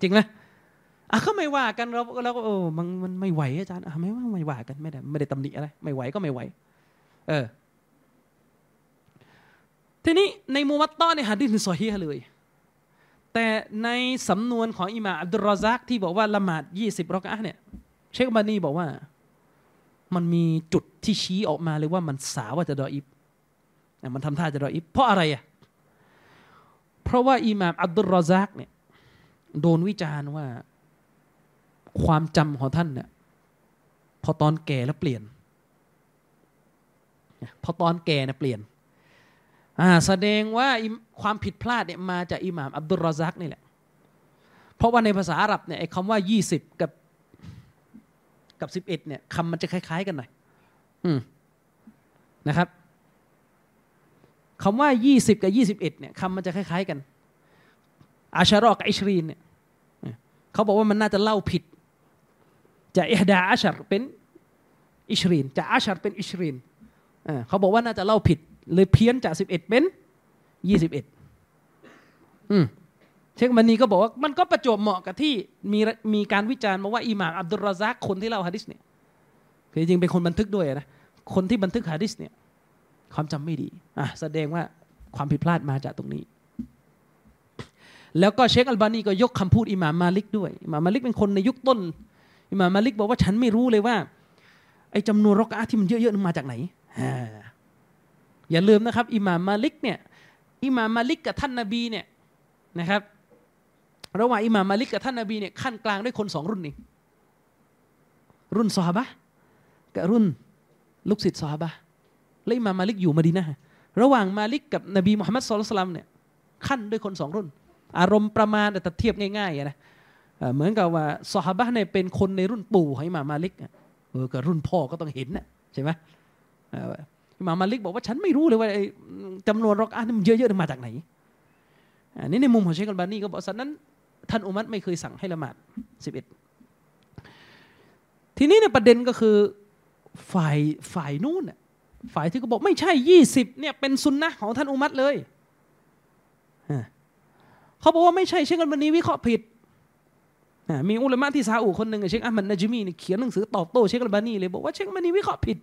จริงไหมอ่ะขาไม่ว่ากันเราเราก็เออมันมันไม่ไหวอาจารย์อ่ะไม่ว่าไม่ว่ากันไม่ ได้ไม่ได้ตำหนิอะไรไม่ไหวก็ไม่ไหวเออทีนี้ในมูวัตต้อในฮะดิษซอฮีเลย แต่ในสำนวนของอิมาอับดุลรอซัก ที่บอกว่าละหมาดยี่สิบรอกอะเนี่ยเชคบานีบอกว่ามันมีจุดที่ชี้ออกมาเลยว่ามันสาว่าจะดออิบมันทำท่าจะรออิฟเพราะอะไรอ่ะ เพราะว่าอิหม่ามอับดุลรอซัก เนี่ย โดนวิจารณ์ว่าความจำของท่านเนี่ยพอตอนแก่แล้วเปลี่ยนพอตอนแก่เนี่ยเปลี่ยนอ่าแสดงว่าความผิดพลาดเนี่ย มาจากอิหม่ามอับดุลรอซักนี่แหละเพราะว่าในภาษาอาหรับ เนี่ยไอ้คำว่า 20 กับกับ11เนี่ยคำมันจะคล้ายๆกันหน่อยอืมนะครับคำว่า 20 กับ 21เนี่ยคำมันจะคล้ายๆกัน อาชารอกับอิชรีนเนี่ยเขาบอกว่ามันน่าจะเล่าผิด จะเอฮดาอาชารเป็นอิชรีนจะอาชารเป็นอิชรีนเขาบอกว่าน่าจะเล่าผิดเลยเพี้ยนจาก 11 เป็น 21อืมเชคมันนีก็บอกว่า มันก็ประจวบเหมาะกับที่มีมีการวิจารณ์มาว่าอิหม่าม อับดุลราซักคนที่เล่าฮะดิษเนี่ยคือจริงเป็นคนบันทึกด้วยนะคนที่บันทึกฮะดิษเนี่ยความจำไม่ดีอ่ะแสดงว่าความผิดพลาดมาจากตรงนี้ แล้วก็เชคอัลบานีก็ยกคำพูดอิหม่าม มาลิกด้วย อิหม่ามมาลิกเป็นคนในยุคต้น อิหม่ามมาลิก บอกว่าฉันไม่รู้เลยว่าไอ้จำนวนรอกอาที่มันเยอะๆนั้นมาจากไหนอย่าลืมนะครับอิหม่ามมาลิก เนี่ย อิหม่ามมาลิกกับท่านนาบีเนี่ยนะครับระหว่างอิหม่ามมาลิกกับท่านนาบีเนี่ยขั้นกลางด้วยคนสองรุ่นนี่รุ่นซอฮาบะกับรุ่นลูกศิษย์ซอฮาบะและอิหม่ามมาลิกอยู่มาดีนะระหว่างมาลิกกับนบีมุฮัมมัดสุลตัลัมเนี่ย ขั้นด้วยคนสองรุ่น อารมณ์ประมาณแต่เทียบง่ายๆนะ เหมือนกับว่าสหบะเนี่ยเป็นคนในรุ่นปู่ให้มามาลิกเออกับรุ่นพ่อก็ต้องเห็นนะใช่ไหมอิหม่ามมาลิกบอกว่าฉันไม่รู้เลยว่าจำนวนรอกอันมันเยอะๆ มาจากไหนอันนี้ในมุมของเชคกันบานี่ก็บอกสันนั้น ท่านอุมัตไม่เคยสั่งให้ละหมาดสิบเอ็ดทีนี้เนี่ยประเด็นก็คือฝ่ายฝ่ายนู้นเนี่ยฝ่ายที่ก็บอกไม่ใช่ยี่สิบเนี่ยเป็นซุนนะของท่านอุมัตเลย เขาบอกว่าไม่ใช่เชคอัลบานีวิเคราะห์ผิด มีอุลามะที่ซาอุคนหนึ่งเชคอัลมันนาจิมีเขียนหนังสือตอบโต้เชคอัลบานีเลยบอกว่าเชคอัลบานีวิเคราะห์ผิด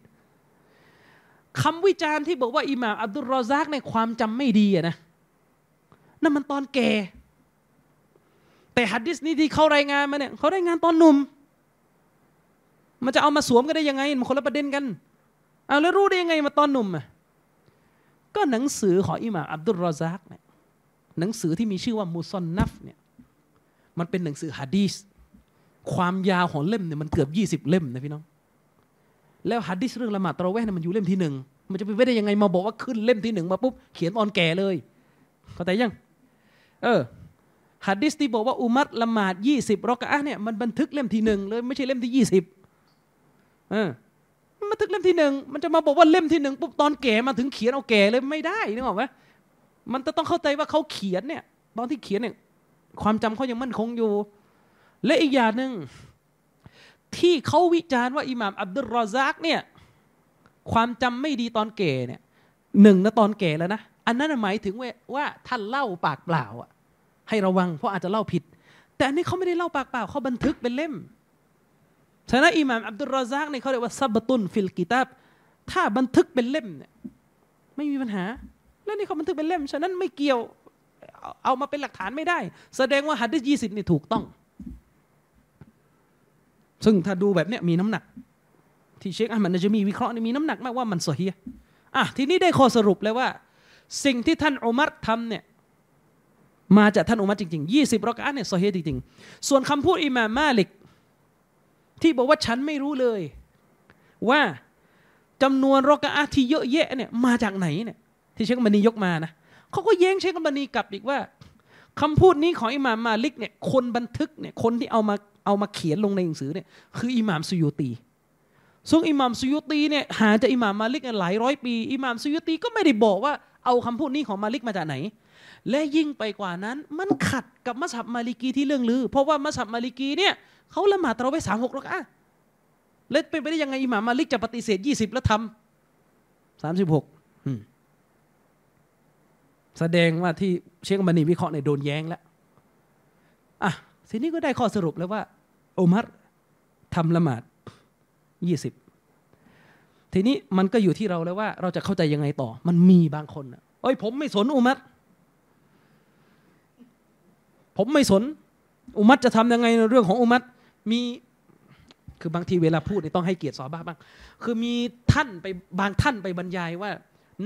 คำวิจารณ์ที่บอกว่าอิหม่าอับดุลรอซักในความจำไม่ดีอะนะ นั่นมันตอนแก่ แต่ฮัดดิสนี่ที่เขารายงานมาเนี่ยเขารายงานตอนหนุ่ม มันจะเอามาสวมกันได้ยังไงมันคนละประเด็นกันเอาแล้วรู้ได้ยังไงมาตอนหนุ่มอ่ะ ก็หนังสือของอิหม่าอับดุลรอซักเนี่ย หนังสือที่มีชื่อว่ามูซอนนัฟเนี่ยมันเป็นหนังสือฮะดีสความยาวของเล่มเนี่ยมันเกือบ20เล่มนะพี่น้องแล้วฮะดิษเรื่องละหมาดตะเวนเนี่ยมันอยู่เล่มที่หนึ่งมันจะไปได้ยังไงมาบอกว่าขึ้นเล่มที่หนึ่งมาปุ๊บเขียนออนแก่เลย เข้าใจยังเออฮะดิษที่บอกว่าอุมัตละหมาด20 รอกะเนี่ยมันบันทึกเล่มที่หนึ่งเลยไม่ใช่เล่มที่20เออมาถึงเล่มที่หนึ่งมันจะมาบอกว่าเล่มที่หนึ่งปุ๊บตอนแก่มาถึงเขียนเอาแก่เลยไม่ได้นึกออกไหมมันจะต้องเข้าใจว่าเขาเขียนเนี่ยตอนที่เขียนเนี่ยความจำเขายังมั่นคงอยู่ และอีกอย่างหนึ่งที่เขาวิจารณ์ว่า อิหม่ามอับดุลรอซักเนี่ยความจำไม่ดีตอนแก่เนี่ยหนึ่งนะตอนแก่แล้วนะอันนั้นหมายถึงว่าท่านเล่าปากเปล่าอ่ะ ให้ระวังเพราะอาจจะเล่าผิด แต่อันนี้เขาไม่ได้เล่าปากเปล่า เขาบันทึกเป็นเล่มฉะนั้นอิหม่าม อับดุลรอซักเนี่ยเขาเรียกว่าซับบตุนฟิลกิตาบ ถ้าบันทึกเป็นเล่มเนี่ยไม่มีปัญหา แล้วนี่เขาบันทึกเป็นเล่ม ฉะนั้นไม่เกี่ยวเอามาเป็นหลักฐานไม่ได้ แสดงว่าหัดดิยีสิบนี่ถูกต้อง ซึ่งถ้าดูแบบเนี้ยมีน้ำหนัก ที่เชคอัลมันจะมีวิเคราะห์ มีน้ำหนักมากว่ามันโเฮียอ่ะทีนี้ได้ข้อสรุปเลยว่า สิ่งที่ท่านอุมัรทำเนี่ยมาจากท่านอุมัรจริงๆ20รอกอันเนี่ยโเฮียจริงๆส่วนคำพูดอิหม่ามมาลิกที่บอกว่าฉันไม่รู้เลย ว่าจำนวนรอกอาที่เยอะแยะเนี่ยมาจากไหนเนี่ยที่เชคบันนียกมานะเขาก็แย้งเชคบันนีกลับอีกว่า คำพูดนี้ของอิหม่ามมาลิกเนี่ยคนบันทึกเนี่ยคนที่เอามาเอามาเขียนลงในหนังสือเนี่ยคืออิหม่ามซุยุตีซึ่งอิหม่ามซุยุตีเนี่ยหาจากอิหม่ามมาลิกหลายร้อยปีอิหม่ามซุยุตีก็ไม่ได้บอกว่าเอาคำพูดนี้ของมาลิกมาจากไหน และยิ่งไปกว่านั้นมันขัดกับมัสฮับมาลิกีที่เรื่องลือ เพราะว่ามัสฮับมาลิกีเนี่ยเขาละหมาดตะเราไปสามหกรอกอะเล็ดเป็นไปได้ยังไงอิหม่ามมาลิกจะปฏิเสธยี่สิบแล้วทำสามสิบหกแสดงว่าที่เชคมานีวิเคราะห์ในโดนแย้งแล้ว อ่ะ ทีนี้ก็ได้ข้อสรุปแล้วว่าโอมัรทำละหมาดยี่สิบทีนี้มันก็อยู่ที่เราแล้วว่า เราจะเข้าใจยังไงต่อ มันมีบางคนอะเอ้ย ผมไม่สนอุมัรผมไม่สน อุมัรจะทำยังไงในเรื่องของอุมัรมีคือบางทีเวลาพูดต้องให้เกียรติสอบ้าบ้างคือมีท่านไปบางท่านไปบรรยายว่า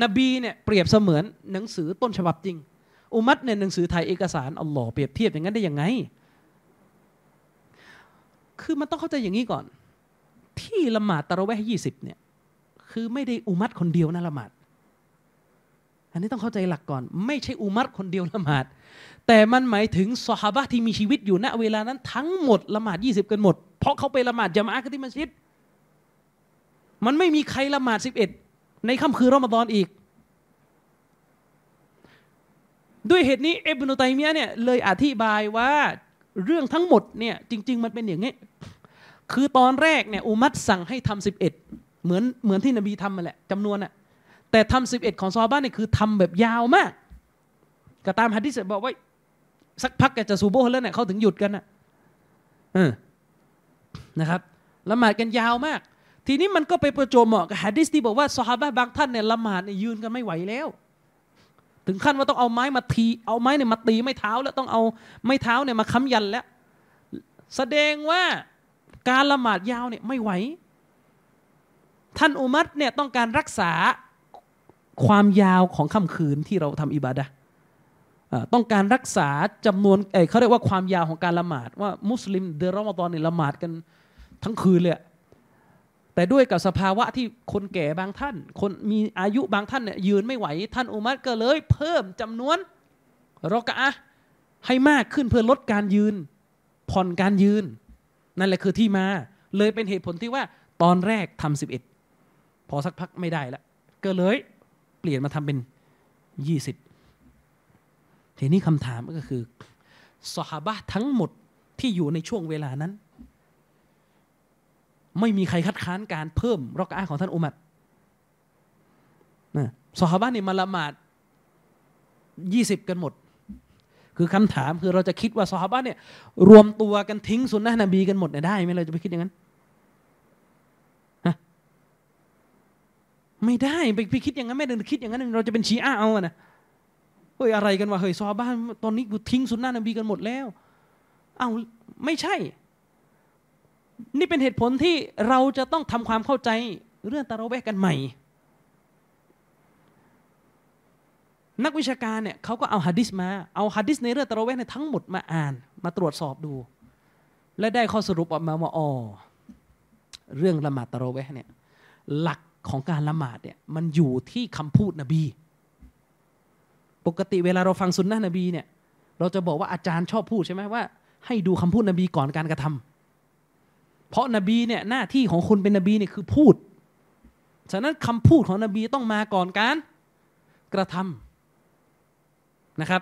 นบีเนี่ยเปรียบเสมือนหนังสือต้นฉบับจริง อุมัตเนี่ยหนังสือไทยเอกสารอัลลอฮ์เปรียบเทียบอย่างนั้นได้ยังไง คือมันต้องเข้าใจอย่างนี้ก่อน ที่ละหมาดตะระเวห์ยี่สิบเนี่ยคือไม่ได้อุมัตคนเดียวนะละหมาดอันนี้ต้องเข้าใจหลักก่อน ไม่ใช่อุมัตคนเดียวละหมาดแต่มันหมายถึงสหบะที่มีชีวิตอยู่ณเวลานั้น ทั้งหมดละหมาดยี่สิบกันหมด เพราะเขาไปละหมาดจามะกันที่มัสยิดมันไม่มีใครละหมาดสิบเอ็ดในค่ำคืนรอมฎอนอีก ด้วยเหตุนี้เอบนุตัยมียเนี่ยเลยอธิบายว่าเรื่องทั้งหมดเนี่ยจริง ๆมันเป็นอย่างนี้คือตอนแรกเนี่ยอุมัตสั่งให้ทำสิบเอ็ดเหมือนเหมือนที่นบีทำมาแหละจำนวนอะแต่ทำสิบเอ็ดของซอบ้านเนี่ยคือทำแบบยาวมากก็ตามฮะดิษบอกว่าสักพักแกจะซูโบแล้วเนี่ยเขาถึงหยุดกันนะนะครับ ละหมาดกันยาวมาก ทีนี้มันก็ไปประโจมเหมาะกับฮะดิษที่บอกว่าสฮาบะบางท่านเนี่ยละหมาดเนี่ยยืนกันไม่ไหวแล้ว ถึงขั้น ว่าต้องเอาไม้มาทีเอาไม้เนี่ยมาตีไม่เท้าแล้วต้องเอาไม้เท้าเนี่ยมาค้ำยันแล้ว แสดงว่าการละหมาดยาวเนี่ยไม่ไหว ท่านอุมัตเนี่ยต้องการรักษาความยาวของค่ำคืนที่เราทำอิบาดะต้องการรักษาจำนวนเขาเรียกว่าความยาวของการละหมาด ว่ามุสลิม เดือนรอมฎอนเนี่ยละหมาดกันทั้งคืนเลยแต่ด้วยกับสภาวะที่คนแก่บางท่าน คนมีอายุบางท่านเนี่ยยืนไม่ไหวท่านอุมัรก็เลยเพิ่มจำนวน รอกะให้มากขึ้นเพื่อลดการยืนผ่อนการยืน นั่นแหละคือที่มาเลยเป็นเหตุผลที่ว่าตอนแรกทำสิบเอ็ดพอสักพักไม่ได้ละก็เลยเปลี่ยนมาทำเป็นยี่สิบทีนี้คำถามก็คือสหบะทั้งหมดที่อยู่ในช่วงเวลานั้น ไม่มีใครคัดค้านการเพิ่ม รอกอาของท่านอุมัดนะสหบะนี่มาละหมาดยี่สิบกันหมดคือคำถามคือเราจะคิดว่าสหบะเนี่ยรวมตัวกันทิ้งสุนนะนบีกันหมดเนี่ยได้ไหมเราจะไปคิดอย่างนั้นไม่ได้ไปคิดอย่างนั้นไม่ได้คิดอย่างนั้น เราจะเป็นชีอะเอาอะนะเฮ้ยอะไรกันวะเฮ้ยซอบ้านตอนนี้กูทิ้งสุนนะนบีกันหมดแล้ว เอา้าไม่ใช่ นี่เป็นเหตุผลที่เราจะต้องทำความเข้าใจเรื่องตะระเวกกันใหม่นักวิชาการเนี่ยเขาก็เอาฮะดิษมา เอาฮะดิษในเรื่องตะระเวกเนี่ยทั้งหมดมาอ่านมาตรวจสอบดู และได้ข้อสรุปออกมาว่าอ๋อเรื่องละหมาดตะระเวกเนี่ยหลักของการละหมาดเนี่ยมันอยู่ที่คำพูดนบีปกติเวลาเราฟังสุนนะนบีเนี่ยเราจะบอกว่าอาจารย์ชอบพูดใช่ไหมว่าให้ดูคำพูดนบีก่อนการกระทำ เพราะนบีเนี่ยหน้าที่ของคนเป็นนบีเนี่ยคือพูดฉะนั้นคำพูดของนบีต้องมาก่อนการกระทำนะครับ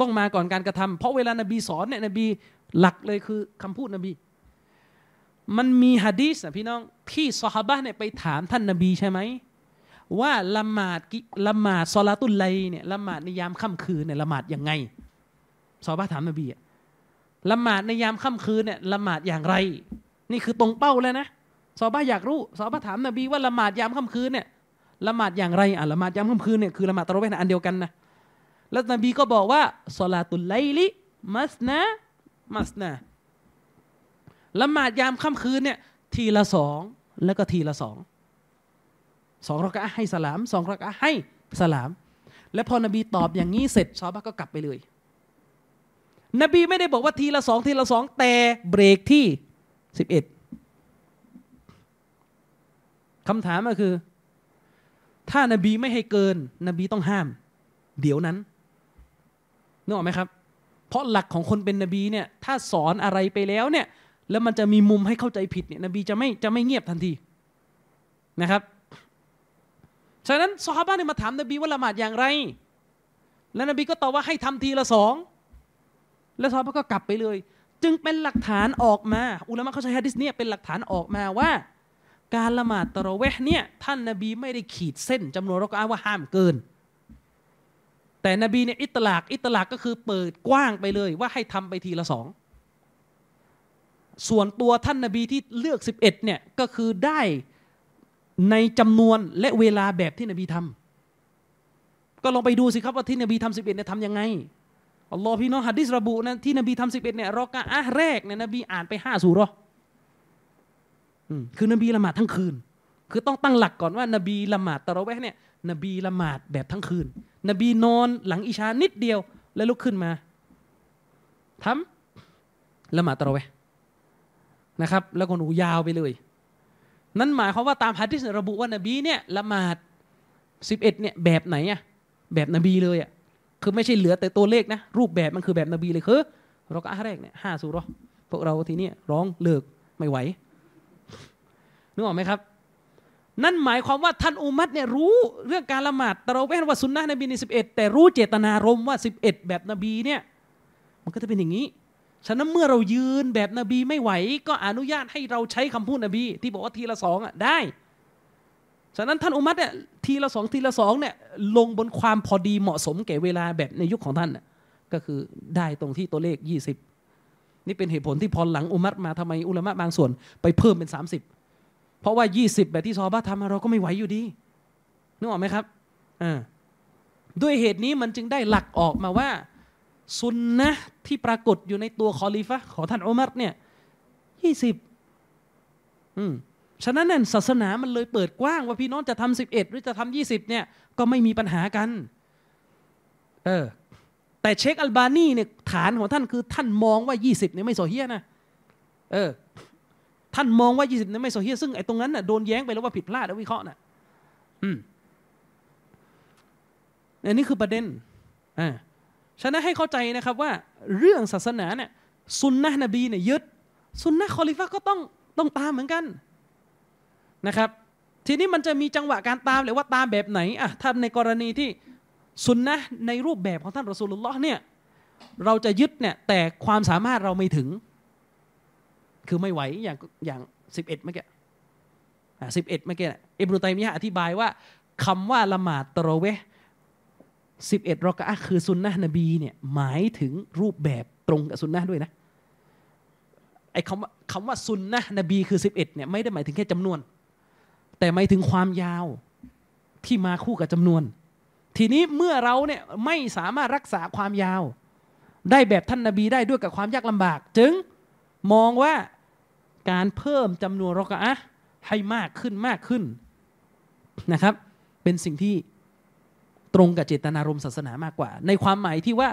ต้องมาก่อนการกระทำ เพราะเวลานบีสอนเนี่ยนบีหลักเลยคือคำพูดนบี มันมีฮะดีสนะพี่น้องที่ซอฮาบะเนี่ยไปถามท่านนบีใช่ไหมว่าละหมาดละหมาดซอลาตุลไลเนี่ยละหมาดในยามค่ำคืนเนี่ยละหมาดยังไงซอบ้าถามนบีอะละหมาดในยามค่ำคืนเนี่ยละหมาดอย่างไร นี่คือตรงเป้าแล้วนะซอบ้าอยากรู้ซอบ้าถามนบีว่าละหมาดยามค่ำคืนเนี่ยละหมาดอย่างไรอ่ะละหมาดยามค่ำคืนเนี่ยคือละหมาดตะเวนอันเดียวกันนะแล้วนบีก็บอกว่าอลาตุลไลลิมัสนะมัสนะละหมาดยามค่ำคืนเนี่ยทีละสองแล้วก็ทีละสองสองรักะให้สลามสองรักะให้สลาม และพอนบีตอบอย่างนี้เสร็จซอบะก็กลับไปเลย นบีไม่ได้บอกว่า ทีละสองทีละสองแต่เบรกที่สิบเอ็ดคำถามก็คือ ถ้านบีไม่ให้เกินนบีต้องห้าม เดี๋ยวนั้นนึกออกไหมครับ เพราะหลักของคนเป็นนบีเนี่ย ถ้าสอนอะไรไปแล้วเนี่ยแล้วมันจะมีมุมให้เข้าใจผิดเนี่ยนบีจะไม่จะไม่เงียบทันทีนะครับฉะนั้นซอฮาบะเนี่ยมาถามนบีว่าละหมาดอย่างไร แล้วนบีก็ตอบว่าให้ทำทีละสอง แล้วซอฮาบะก็กลับไปเลย จึงเป็นหลักฐานออกมา อุลามะเขาใช้ฮะดิษเนี่ยเป็นหลักฐานออกมาว่าการละหมาดตะระเวห์เนี่ย ท่านนาบีไม่ได้ขีดเส้น จำนวนรอกอาว่าห้ามเกิน แต่นบีเนี่ยอิตลากอิตลากก็คือเปิดกว้างไปเลยว่าให้ทำไปทีละสอง ส่วนตัวท่านนาบีที่เลือก11เนี่ยก็คือได้ในจำนวนและเวลาแบบที่นบีทำ ก็ลองไปดูสิครับว่าที่นบีทำสิบเอ็ดเนี่ยทำยังไงอัลลอฮ์พี่น้องฮัดดิสระบุนะที่นบีทำสิบเอ็ดเนี่ยรอกะอะแรกเนี่ยนบีอ่านไปห้าสูรอคือ นบีละหมาดทั้งคืน คือต้องตั้งหลักก่อนว่า นบีละหมาดตะระเวะเนี่ยนบีละหมาดแบบทั้งคืน นบีนอนหลังอิชานิดเดียวแล้วลุกขึ้นมาทำละหมาดตะระเวะนะครับ แล้วก็หนูยาวไปเลยนั่นหมายความว่าตามฮะดิษระบุว่านบีเนี่ยละหมาดสิบเอ็ดเนี่ยแบบไหนอะแบบนบีเลยอะคือไม่ใช่เหลือแต่ตัวเลขนะ รูปแบบมันคือแบบนบีเลยคือรอกะแรกเนี่ยห้าสูรอพวกเราทีนี้ร้องเลิกไม่ไหวนึกออกไหมครับ นั่นหมายความว่าท่านอุมัตเนี่ยรู้เรื่องการละหมาดแต่เราไม่เห็นว่าสุนนะนบีในสิบเอ็ดแต่รู้เจตนารมณ์ว่าสิบเอ็ดแบบนบีเนี่ยมันก็จะเป็นอย่างนี้ฉะนั้นเมื่อเรายืนแบบนบีไม่ไหว ก็อนุญาตให้เราใช้คำพูดนบี ที่บอกว่าทีละสองอ่ะได้ ฉะนั้นท่านอุมัตเนี่ย ทีละสองทีละสองเนี่ย ลงบนความพอดีเหมาะสมแก่เวลาแบบในยุคของท่าน ก็คือได้ตรงที่ตัวเลข 20 นี่เป็นเหตุผลที่พอหลังอุมัตมาทำไมอุลามะบางส่วน ไปเพิ่มเป็น 30 เพราะว่า 20 แบบที่ซอบ้าทำเราก็ไม่ไหวอยู่ดีนึกออกไหมครับอ่าด้วยเหตุนี้มันจึงได้หลักออกมาว่าซุนนะที่ปรากฏอยู่ในตัวคอลิฟะของท่านอุมัรเนี่ยยี่สิบอืมฉะนั้นนั่นศาสนามันเลยเปิดกว้างว่าพี่น้องจะทำสิบเอ็ดหรือจะทำยี่สิบเนี่ย ก็ไม่มีปัญหากัน เออ แต่เชคอัลบานีเนี่ยฐานของท่าน คือท่านมองว่ายี่สิบเนี่ยไม่โซเฮียนะ เออ ท่านมองว่ายี่สิบเนี่ยไม่โซเฮียซึ่งไอ้ตรงนั้นน่ะโดนแย้งไปแล้วว่าผิดพลาดแล้ววิเคราะห์น่ะอืมอันนี้คือประเด็นอ่าฉะนั้นให้เข้าใจนะครับว่าเรื่องศาสนาเนี่ยสุนนะนบีเนี่ยยึดสุนนะคอลิฟะก็ต้องต้องตามเหมือนกันนะครับ ทีนี้มันจะมีจังหวะการตามหรือว่าตามแบบไหนอ่ะถ้าในกรณีที่สุนนะในรูปแบบของท่านรอสูลุลลอฮ์เนี่ยเราจะยึดเนี่ยแต่ความสามารถเราไม่ถึง คือไม่ไหวอย่างอย่างสิบเอ็ดเมื่อกี้สิบเอ็ดเมื่อกี้อิบนุตัยมียะอธิบายว่าคำว่า ละหมาดตะรเวห11รอกะอะคือสุนนะนบีเนี่ยหมายถึงรูปแบบตรงกับสุนนะด้วยนะไอ้คำว่าคำว่าสุนนะนบีคือ 11เนี่ยไม่ได้หมายถึงแค่จำนวน แต่หมายถึงความยาวที่มาคู่กับจำนวน ทีนี้เมื่อเราเนี่ยไม่สามารถรักษาความยาวได้แบบท่านนาบีได้ด้วยกับความยากลำบาก จึงมองว่าการเพิ่มจำนวนรอกะอะให้มากขึ้นมากขึ้นนะครับ เป็นสิ่งที่ตรงกับเจตนารมณ์ศาสนามากกว่า ในความหมายที่ว่า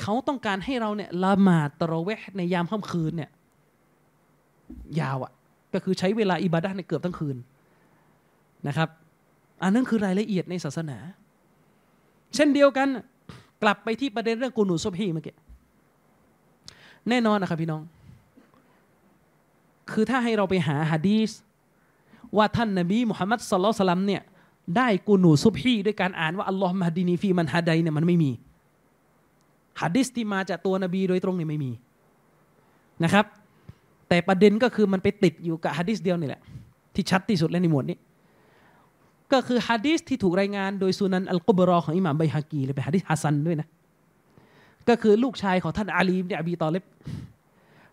เขาต้องการให้เราเนี่ยละหมาดตะเวในยามค่ำคืนเนี่ยยาวอะ่ะก็คือใช้เวลาอิบาดะในเกือบทั้งคืนนะครับ อันนั้นคือรายละเอียดในศาสนา เช่นเดียวกันกลับไปที่ประเด็นเรื่องกูนูซบฮีเมื่อกี้แน่นอนนะครับพี่น้อง คือถ้าให้เราไปหาฮะดีสว่าท่านนบีมุฮัมมัดสลลัลสลัมเนี่ยได้กูนูซุบฮีด้วยการอ่านว่าอัลลอฮ์มาดีนีฟีมันฮาไดเนี่ยมันไม่มีฮะดิสที่มาจากตัวนบีโดยตรงเนี่ยไม่มีนะครับ แต่ประเด็นก็คือมันไปติดอยู่กับฮะดิสเดียวนี่แหละ ที่ชัดที่สุดและในหมวดนี้ ก็คือฮะดิสที่ถูกรายงาน โดยซุนันอัลกุบรอของอิหม่ามับฮากีเลยเป็นฮะดิสฮัสซันด้วยนะ ก็คือลูกชายของท่านอาลีเนี่ยอบีตอเลบ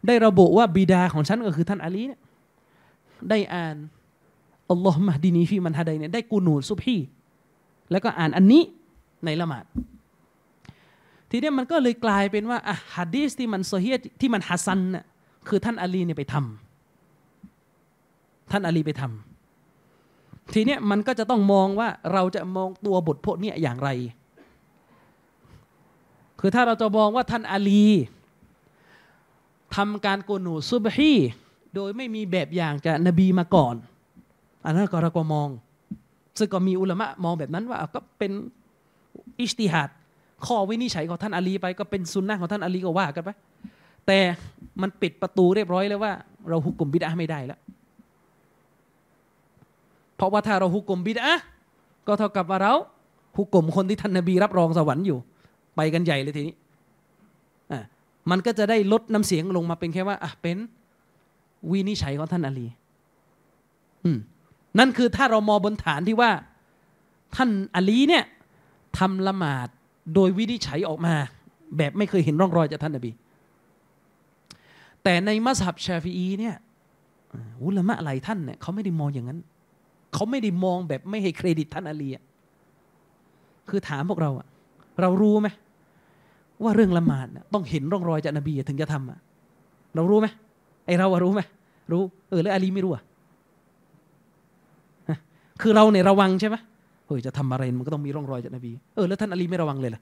ได้ระบุว่าบิดาของฉันก็คือท่านอาลีเนี่ยได้อ่านอัลลอฮ์มะดีนีฟีมันฮะไดเนี่ยได้กูนูดซุบฮีแล้วก็อ่านอันนี้ในละหมาดทีนี้มันก็เลยกลายเป็นว่าอะฮัดดีสที่มันโซเฮียที่มันฮัสซันน่ะคือท่านอาลีเนี่ยไปทำ ท่านอาลีไปทำ ทีเนี้ยมันก็จะต้องมองว่าเราจะมองตัวบทพวก์เนี่ยอย่างไร คือถ้าเราจะมองว่าท่านอาลีทำการกูนูซุบฮีโดยไม่มีแบบอย่างจากนบีมาก่อนอันนั้นก็เราก็มอง ซึ่งก็มีอุลมะมองแบบนั้นว่าก็เป็นอิสติฮัดข้อวินิจฉัยของท่านอาลี ไปก็เป็นซุนนะของท่านอาลีก็ว่ากันไป แต่มันปิดประตูเรียบร้อยแล้วว่า เราฮุกกลมบิดาไม่ได้แล้ว เพราะว่าถ้าเราฮุกกลมบิดาก็เท่ากับว่าเราฮุกกลมคนที่ท่านนบี รับรองสวรรค์อยู่ไปกันใหญ่เลยทีนี้ อ่มันก็จะได้ลดน้ำเสียงลงมาเป็นแค่ว่าอ่ะเป็น วินิจฉัยของท่านอาลี อืมนั่นคือถ้าเรามองบนฐานที่ว่า ท่านอาลีเนี่ยทำละหมาดโดยวินิจฉัยออกมา แบบไม่เคยเห็นร่องรอยจากท่านอบี แต่ในมัสฮับชาฟีอีเนี่ยอุลามะหลายท่านเนี่ยเขาไม่ได้มองอย่างนั้น เขาไม่ได้มองแบบไม่ให้เครดิตท่านอาลีคือถามพวกเราอะเรารู้ไหม ว่าเรื่องละหมาดต้องเห็นร่องรอยจากนบีถึงจะทำอะเรารู้ไหมไอเราอะรู้ไหมรู้ เออแล้วอาลีไม่รู้อะคือเราเนี่ยระวังใช่ไหมเฮ้ยจะทำอะไร มันก็ต้องมีร่องรอยจากนบี เออแล้ว ท่านอาลีไม่ระวังเลยล่ะ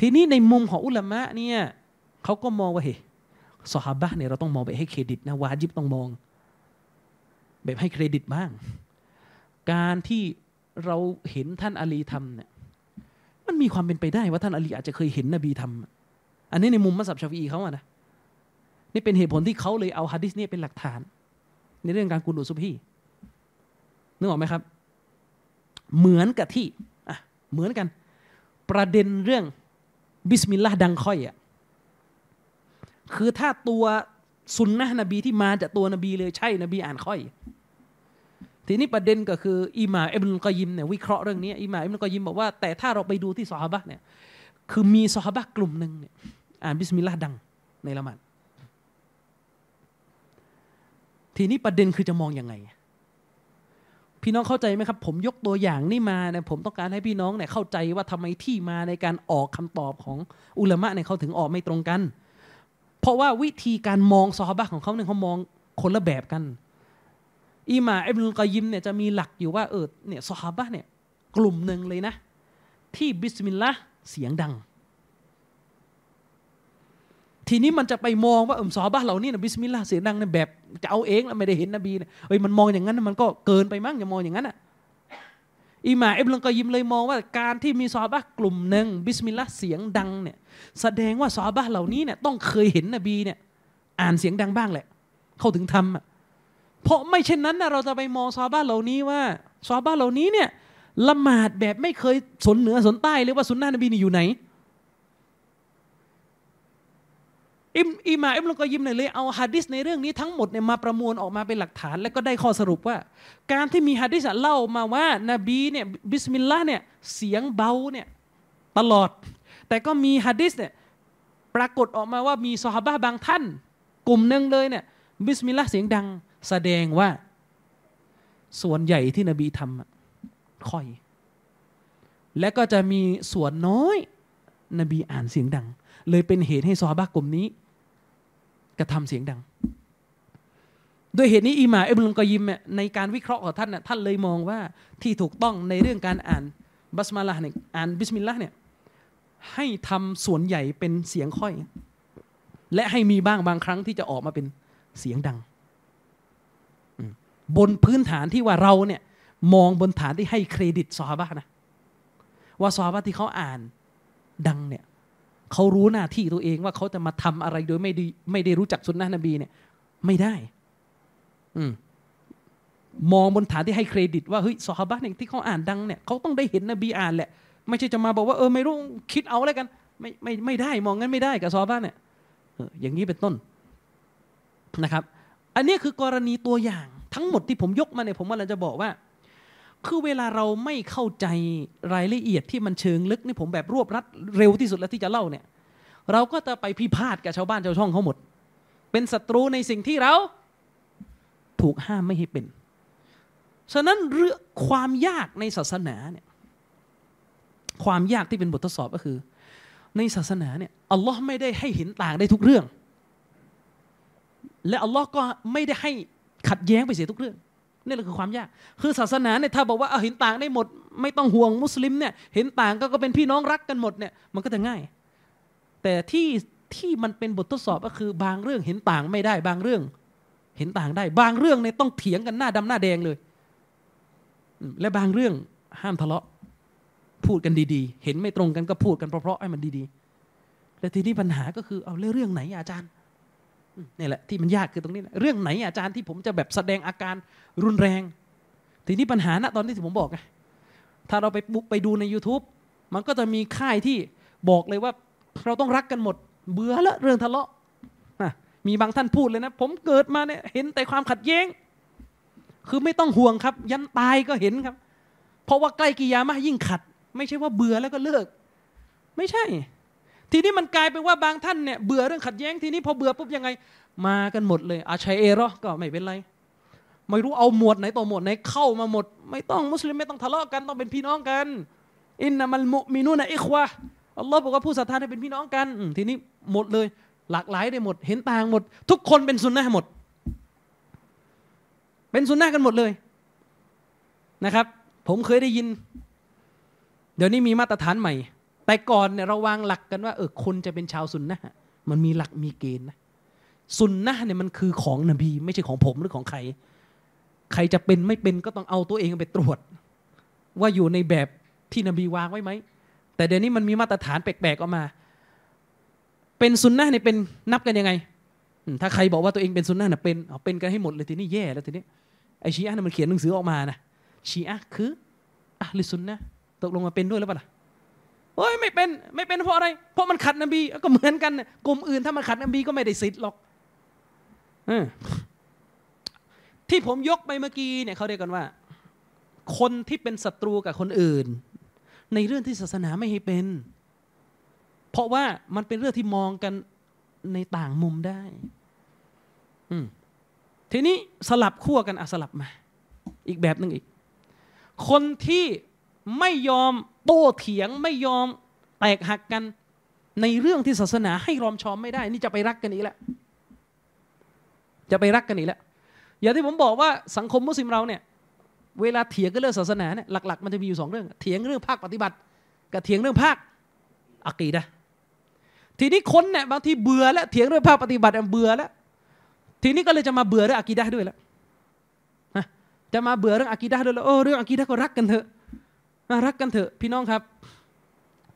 ทีนี้ในมุมของอุลามะเนี่ยเขาก็มองว่าเฮ้สฮาบะเนี่ยเราต้องมองไปให้เครดิตนะวาจิบต้องมอง แบบให้เครดิตบ้าง การที่เราเห็นท่านอาลีทำเนี่ยมันมีความเป็นไปได้ว่าท่านอาลีอาจจะเคยเห็นนบีทำอันนี้ในมุมมัสยิดชาวีเขาอะนะนี่เป็นเหตุผลที่เขาเลยเอาฮะดิษนี่เป็นหลักฐาน ในเรื่องการกุนุซุพีีนึกออกไหมครับเหมือนกับที่อ่ะเหมือนกัน ประเด็นเรื่องบิสมิลลาห์ดังค่อยอ่ะคือถ้าตัวสุนนะนบี ที่มาจากตัวนบีเลยใช่นบีอ่านค่อย ทีนี้ประเด็นก็คืออิหม่าอิบนุกอยิมเนี่ยวิเคราะห์เรื่องนี้อิหม่าอิบนุกอยิมบอกว่า แต่ถ้าเราไปดูที่ซอฮาบะเนี่ยคือมีซอฮาบะกลุ่มหนึ่งเนี่ยอ่าน บิสมิลลาห์ดังในละหมาดทีนี้ประเด็นคือจะมองอยังไงพี่น้องเข้าใจไหมครับผมยกตัวอย่างนี่มาเนี่ยผมต้องการให้พี่น้องเนี่ยเข้าใจว่าทำไมที่มาในการออกคำตอบของอุลามะเนี่ยเขาถึงออกไม่ตรงกัน เพราะว่าวิธีการมองซอฮาบะของเขาเนี่ยเขามองคนละแบบกันอิมาอิบนุลกอยิมเนี่ยจะมีหลักอยู่ว่าเออเนี่ยซอฮาบะเนี่ยกลุ่มหนึ่งเลยนะ ที่บิสมิลลาห์เสียงดังทีนี้มันจะไปมองว่าอุมซอบ้านเ่านี้นะบิสมิลลาห์เสียงดังนะแบบ จะเอาเองแล้วไม่ได้เห็นนบีนะเอ้ยมันมองอย่างนั้นมันก็เกินไปมั้งอย่ามองอย่างนั้นอ่ะอิหม่าอิบลังกอยิมเลยมองว่าการที่มีซอบ้ากลุ่มหนึ่งบิสมิลลาห์เสียงดังเนี่ยแสดงว่าซอบ้าเหล่านี้เนี่ยต้องเคยเห็นนบีเนี่ย อ่านเสียงดังบ้างแหละ เขาถึงทำอ่ะเพราะไม่เช่นนั้นนะเราจะไปมองซอบ้าเหล่านี้ว่าซอบ้าเหล่านี้เนี่ยละหมาดแบบไม่เคยสนเหนือสนใต้เลยว่าสุนนะนบีนี่อยู่ไหนอิมอิมาอิมลงก็ยิมเนี่ยเลยเอาฮะดิษในเรื่องนี้ทั้งหมดเนี่ยมาประมวลออกมาเป็นหลักฐาน แล้วก็ได้ข้อสรุปว่า การที่มีฮะดิษเล่ามาว่านาบีเนี่ยบิสมิลลาห์เนี่ยเสียงเบาเนี่ยตลอด แต่ก็มีฮะดิษเนี่ยปรากฏออกมาว่ามีซอฮาบะบางท่าน กลุ่มหนึ่งเลยเนี่ย บิสมิลลาห์เสียงดังแสดงว่าส่วนใหญ่ที่นบีทำค่อย และก็จะมีส่วนน้อย นบีอ่านเสียงดัง เลยเป็นเหตุให้ซอฮาบะกลุ่มนี้กระทำเสียงดัง ด้วยเหตุนี้อิหม่าอิบนุลกอยิมเนี่ยในการวิเคราะห์ของท่านน่ะท่านเลยมองว่าที่ถูกต้องในเรื่องการอ่าน บัสมาลาเนี่ยอ่าน บิสมิลลาห์เนี่ยให้ทำส่วนใหญ่เป็นเสียงค่อย และให้มีบ้างบางครั้งที่จะออกมาเป็นเสียงดังบนพื้นฐานที่ว่าเราเนี่ยมองบนฐานที่ให้เครดิตซอฮาบะนะว่าซอฮาบะที่เขาอ่านดังเนี่ยเขารู้หน้าที่ตัวเองว่าเขาจะมาทำอะไรโดยไม่ดีไม่ได้รู้จักสุนนะนบี เนี่ย ไม่ได้ อืมมองบนฐานที่ให้เครดิต ว่าเฮ้ยสฮาบะเนี่ยที่เขาอ่านดังเนี่ยเขาต้องได้เห็นนบีอ่านแหละ ไม่ใช่จะมาบอกว่าเออไม่รู้คิดเอาอะไรกันไม่ไม่ไม่ได้ มองงั้นไม่ได้ กับซอฮาบะเนี่ยอย่างนี้เป็นต้นนะครับ อันนี้คือกรณีตัวอย่างทั้งหมดที่ผมยกมาเนี่ยผมว่าเราจะบอกว่าคือเวลาเราไม่เข้าใจรายละเอียดที่มันเชิงลึกนี่ผมแบบรวบรัดเร็วที่สุดแล้วที่จะเล่าเนี่ย เราก็จะไปพิพาทกับชาวบ้านชาวช่องเขาหมด เป็นศัตรูในสิ่งที่เรา ถูกห้ามไม่ให้เป็นฉะนั้นเรื่องความยากในศาสนาเนี่ย ความยากที่เป็นบททดสอบก็คือ ในศาสนาเนี่ยอัลลอฮ์ไม่ได้ให้เห็นต่างได้ทุกเรื่อง และอัลลอฮ์ก็ไม่ได้ให้ขัดแย้งไปเสียทุกเรื่องนี่แหละคือความยาก คือศาสนาเนี่ยถ้าบอกว่าเอาเห็นต่างได้หมด ไม่ต้องห่วงมุสลิมเนี่ยเห็นต่างก็ก็เป็นพี่น้องรักกันหมดเนี่ย มันก็จะง่าย แต่ที่ที่มันเป็นบททดสอบก็คือบางเรื่องเห็นต่างไม่ได้บางเรื่องเห็นต่างได้ บางเรื่องเนี่ยต้องเถียงกันหน้าดำหน้าแดงเลย และบางเรื่องห้ามทะเลาะพูดกันดีๆ เห็นไม่ตรงกันก็พูดกันเพราะๆให้มันดีๆแต่ทีนี้ปัญหาก็คือเอาเรื่องไหนอาจารย์นี่แหละที่มันยากคือตรงนี้เรื่องไหนอาจารย์ที่ผมจะแบบแสดงอาการรุนแรง ทีนี้ปัญหาณตอนนี้ที่ผมบอกไงถ้าเราไปไปดูใน YouTube มันก็จะมีค่ายที่บอกเลยว่า เราต้องรักกันหมด เบื่อละเรื่องทะเลาะ มีบางท่านพูดเลยนะ ผมเกิดมาเนี่ยเห็นแต่ความขัดแย้ง คือไม่ต้องห่วงครับ ยันตายก็เห็นครับ เพราะว่าใกล้กิยามะยิ่งขัด ไม่ใช่ว่าเบื่อแล้วก็เลิก ไม่ใช่ ทีนี้มันกลายเป็นว่าบางท่านเนี่ยเบื่อเรื่องขัดแย้ง ทีนี้พอเบื่อปุ๊บยังไง มากันหมดเลย อาชัยเอรอก็ไม่เป็นไรไม่รู้เอาหมวดไหนต่อหมวดไหนเข้ามาหมด ไม่ต้อง มุสลิมไม่ต้องทะเลาะกัน ต้องเป็นพี่น้องกัน อินนามัลมุมินูนะอิควะอัลลอฮ์บอกว่าผู้ศรัทธาให้เป็นพี่น้องกันทีนี้หมดเลย หลากหลายได้หมด เห็นต่างหมด ทุกคนเป็นสุนนะหมด เป็นสุนนะกันหมดเลยนะครับ ผมเคยได้ยิน เดี๋ยวนี้มีมาตรฐานใหม่ แต่ก่อนเนี่ยเราวางหลักกันว่า เออคนจะเป็นชาวสุนนะมันมีหลักมีเกณฑ์นะสุนนะเนี่ยมันคือของ นบีไม่ใช่ของผมหรือของใครใครจะเป็นไม่เป็นก็ต้องเอาตัวเองไปตรวจ ว่าอยู่ในแบบที่นบีวางไว้ไหม แต่เดี๋ยวนี้มันมีมาตรฐานแปลกๆออกมา เป็นซุนนะเนี่ยเป็นนับกันยังไงถ้า ใครบอกว่าตัวเองเป็นซุนนะน่ะเป็นเอาเป็นกันให้หมดเลยทีนี้แย่แล้วทีนี้ไอชีอะห์น่ะมันเขียนหนังสือออกมานะชีอะห์คือ อะลิซุนนะตกลงมาเป็นด้วยหรือเปล่าเฮ้ยไม่เป็น ไม่เป็นเพราะอะไรเพราะมันขัดนบี ก็เหมือนกัน กลุ่มอื่นถ้ามันขัดนบีก็ไม่ได้สิทธิ์หรอก อที่ผมยกไปเมื่อกี้เนี่ยเขาเรียกกันว่า คนที่เป็นศัตรูกับ คนอื่น ในเรื่องที่ศาสนาไม่ให้เป็น เพราะว่ามันเป็นเรื่องที่มองกันในต่างมุมได้ทีนี้สลับขั้วกันอสลับมาอีกแบบหนึ่งอีก คนที่ไม่ยอมโต้เถียงไม่ยอมแตกหักกัน ในเรื่องที่ศาสนา ให้รอมชอมไม่ได้ นี่จะไปรักกันอีกแล้วจะไปรักกันอีกแล้วอย่างที่ผมบอกว่าสังคมมุสลิมเราเนี่ย เวลาเถียงกันเรื่องศาสนาเนี่ยหลัก ๆมันจะมีอยู่สองเรื่อง เถียงเรื่องภาคปฏิบัติ กับเถียงเรื่องภาคอักีดะทีนี้คนเนี่ยบางทีเบื่อแล้วเถียงเรื่องภาคปฏิบัติเบื่อแล้ว ทีนี้ก็เลยจะมาเบื่อเรื่องอักีดะด้วยแล้วจะมาเบื่อเรื่องอักีดะด้วยแล้วโอ้เรื่องอักีดะก็รักกันเถอะรักกันเถอะ พี่น้องครับ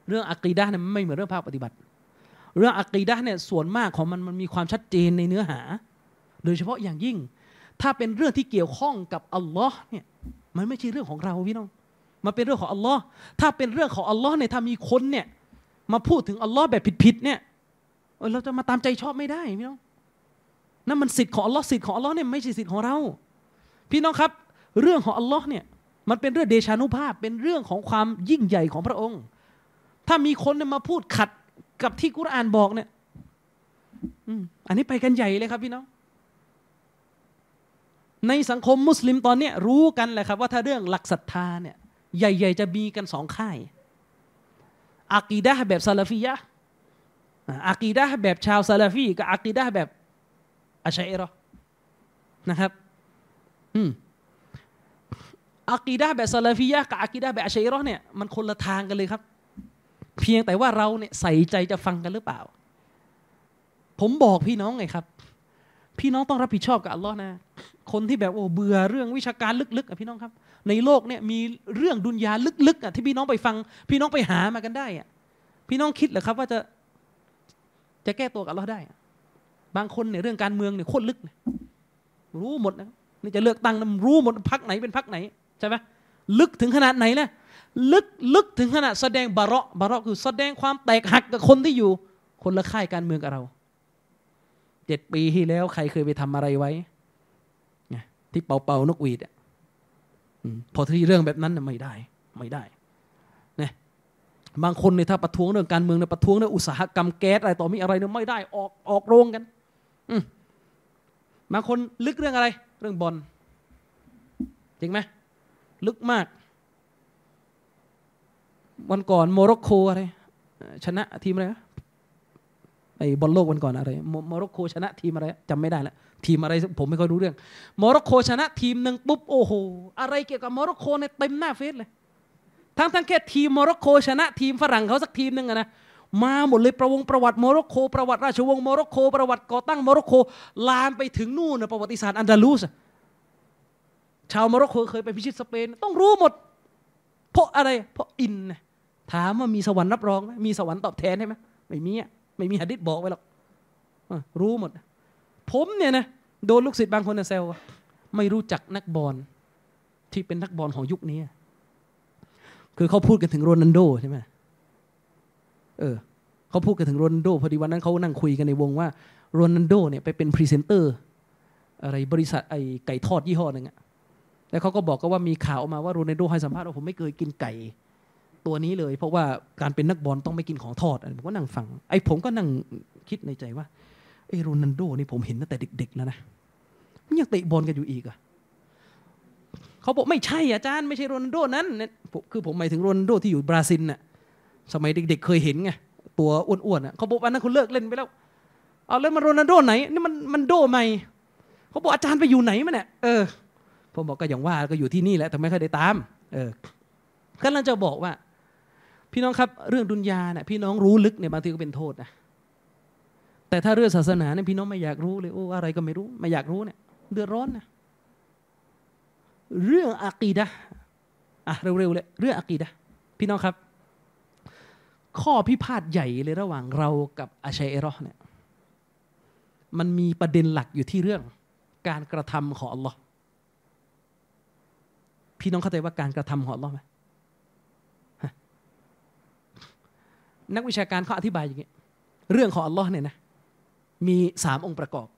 เรื่องอักีดะเนี่ยไม่เหมือนเรื่องภาคปฏิบัติ เรื่องอักีดะเนี่ยส่วนมากของมันมันมีความชัดเจนในเนื้อหา โดยเฉพาะอย่างยิ่งถ้าเป็นเรื่องที่เกี่ยวข้องกับอัลลอฮ์เนี่ยมันไม่ใช่เรื่องของเราพี่น้อง มันเป็นเรื่องของอัลลอฮ์ถ้าเป็นเรื่องของอัลลอฮ์เนี่ยถ้ามีคนเนี่ยมาพูดถึงอัลลอฮ์แบบผิดๆเนี่ยเราจะมาตามใจชอบไม่ได้พี่น้องนั่นมันสิทธิ์ของอัลลอฮ์สิทธิ์ของอัลลอฮ์เนี่ยไม่ใช่สิทธิ์ของเรา พี่น้องครับ เรื่องของอัลลอฮ์เนี่ยมันเป็นเรื่องเดชานุภาพ เป็นเรื่องของความยิ่งใหญ่ของพระองค์ ถ้ามีคนมาพูดขัดกับที่กุรอานบอกเนี่ยอันนี้ไปกันใหญ่เลยครับพี่น้องในสังคมมุสลิมตอนนี้รู้กันแหละครับ ว่าถ้าเรื่องหลักศรัทธา เนี่ย ใหญ่ๆจะมีกันสองข่ายอากีดะแบบซาลาฟียะอากีดะแบบชาวซาลาฟีกับอากีดะแบบอาชัยรอนะครับ อืมอากีดะแบบซาลาฟียะกับอากีดะแบบอาชัยรอเนี่ยมันคนละทางกันเลยครับ เพียงแต่ว่าเราเนี่ยใส่ใจจะฟังกันหรือเปล่า ผมบอกพี่น้องไงครับพี่น้องต้องรับผิดชอบกับอัลลอฮ์นะคนที่แบบ โอ้เบื่อเรื่องวิชาการลึกๆอ่ะพี่น้องครับ ในโลกเนี่ยมีเรื่องดุนยาลึกๆอ่ะที่พี่น้องไปฟัง พี่น้องไปหามากันได้ อ่ะ พี่น้องคิดเหรอครับ ว่าจะ จะแก้ตัวกับอัลลอฮ์ได้บางคนเนี่ยเรื่องการเมืองเนี่ยโคตรลึกรู้หมดนะนี่จะเลือกตั้งนรู้หมดพักไหนเป็นพักไหนใช่ไหมลึกถึงขนาดไหนนะลึกลึกถึงขนาดแสดงบาระบาระคือ แสดงความแตกหักกับคนที่อยู่ คนละค่ายการเมืองกับเราเจ็ดปีที่แล้ว ใครเคยไปทำอะไรไว้ที่เป่าเป่านกหวีดพอที่เรื่องแบบนั้นไม่ได้ ไม่ได้ไบางคนเนี่ยถ้าประท้วง เรื่อง การเมืองเนี่ยประท้วงเรื่องอุตสาหกรรมแก๊สอะไรต่อมีอะไรเนี่ยไม่ได้ออกออกโรงกันบางคนลึกเรื่องอะไร เรื่องบอลจริงไหมลึกมากวันก่อนโมร็อกโกอะไร ชนะทีมอะไรนะไอ้บอลโลกวันก่อนอะไรโมร็อกโกชนะทีมอะไรจำไม่ได้ละทีมอะไรผมไม่ค่อยรู้เรื่อง โมร็อกโกชนะทีมหนึ่งปุ๊บโอ้โหอะไรเกี่ยวกับโมร็อกโกในเต็มหน้าเฟซเลย ทั้งทั้งแค่ทีมโมร็อกโกชนะ ทีมฝรั่งเขาสักทีมหนึ่งนะมาหมดเลยประวงประวัติโมร็อกโกประวัติราชวงศ์โมร็อกโกประวัติก่อตั้งโมร็อกโกลามไปถึงนู่นนะประวัติศาสตร์อันดาลูสชาวโมร็อกโกเคยไปพิชิตสเปนต้องรู้หมด เพราะอะไรเพราะอิน ถามว่ามีสวรรค์รับรองไหมมีสวรรค์ตอบแทนใช่ไหมไม่มีอ่ะไม่มีหะดิษบอกไว้หรอกรู้หมด ผมเนี่ยนะโดนลูกศิษย์บางคนเซลไม่รู้จักนักบอลที่เป็นนักบอลของยุคนี้คือเขาพูดกันถึงโรนันโดใช่ไหมเออเขาพูดกันถึงโรนันโด พอดีวันนั้นเขานั่งคุยกันในวงว่าโรนันโด เนี่ยไปเป็นพรีเซนเตอร์ อะไรบริษัทไอ้ไก่ทอดยี่ห้อหนึ่งอะแล้วเขาก็บอกก็ว่ามีข่าวออกมาว่าโรนันโดให้สัมภาษณ์ว่าผมไม่เคยกินไก่ตัวนี้เลยเพราะว่าการเป็นนักบอลต้องไม่กินของทอดผมก็นั่งฟังไอ้ผมก็นั่งคิดในใจว่าไอ้โรนันโดนี่ผมเห็นตั้งแต่เด็กๆแล้วนะมันยังเตะบอลกันอยู่อีกอะเขาบอกไม่ใช่อาจารย์ไม่ใช่โรนันโด นั้นคือผมหมายถึงโรนันโดที่อยู่บราซิลน่ะสมัยเด็ก ๆ เคยเห็นไงตัวอ้วนๆอ่ะเขาบอกว่านั้นคุณเลิกเล่นไปแล้วเอาแล้วมาโรนัลโด ไหน นี่มันมันโดไหมเขาบอกอาจารย์ไปอยู่ไหนมาเนี่ยเออผมบอกก็อย่างว่าก็อยู่ที่นี่แหละแต่ไม่เคยได้ตาม เออกำลังจะบอกว่าพี่น้องครับเรื่องดุนยาเนะี่ยพี่น้องรู้ลึกเนี่ยบางทีก็เป็นโทษนะ แต่ถ้าเรื่องศาสนาเนี่ยพี่น้องไม่อยากรู้เลยโอ้อะไรก็ไม่รู้ไม่อยากรู้เนี่ย เดือดร้อนนะเรื่องอะกีดะอ่ะเร็วๆเลยเรื่องอะกีดะพี่น้องครับ ข้อพิพาทใหญ่เลยระหว่างเรากับอาชัยเอรอเนี่ย มันมีประเด็นหลักอยู่ที่เรื่อง การกระทำของอัลลอฮ์พี่น้องเข้าใจว่าการกระทำของอัลลอฮ์ไหมนักวิชาการเขาอธิบายอย่างนี้ เรื่องของอัลลอฮ์เนี่ยนะมีสามองค์ประกอบ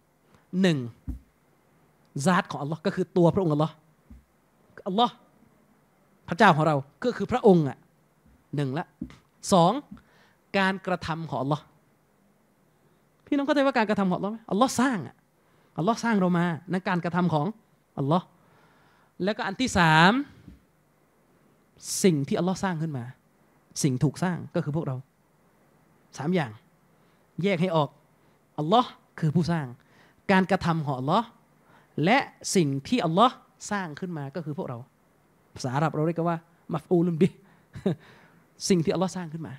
หนึ่งญาติของอัลลอฮ์ก็คือตัวพระองค์อัลลอฮ์อัลลอฮ์พระเจ้าของเราก็คือพระองค์อ่ะหนึ่งละสองการกระทำของอัลลอฮ์พี่น้องเข้าใจว่าการกระทำของอัลลอฮ์ไหมอัลลอฮ์สร้างอ่ะอัลลอฮ์สร้างเรามาในการกระทำของอัลลอฮ์แล้วก็อันที่สามสิ่งที่อัลลอฮ์สร้างขึ้นมา สิ่งถูกสร้างก็คือพวกเราสามอย่างแยกให้ออกอัลลอฮ์คือผู้สร้าง การกระทำของอัลลอฮ์และสิ่งที่อัลลอฮ์สร้างขึ้นมาก็คือพวกเราภาษาอาหรับเราเรียกว่ามัฟอูลุมบิสิ่งที่อัลลอฮ์สร้างขึ้นมา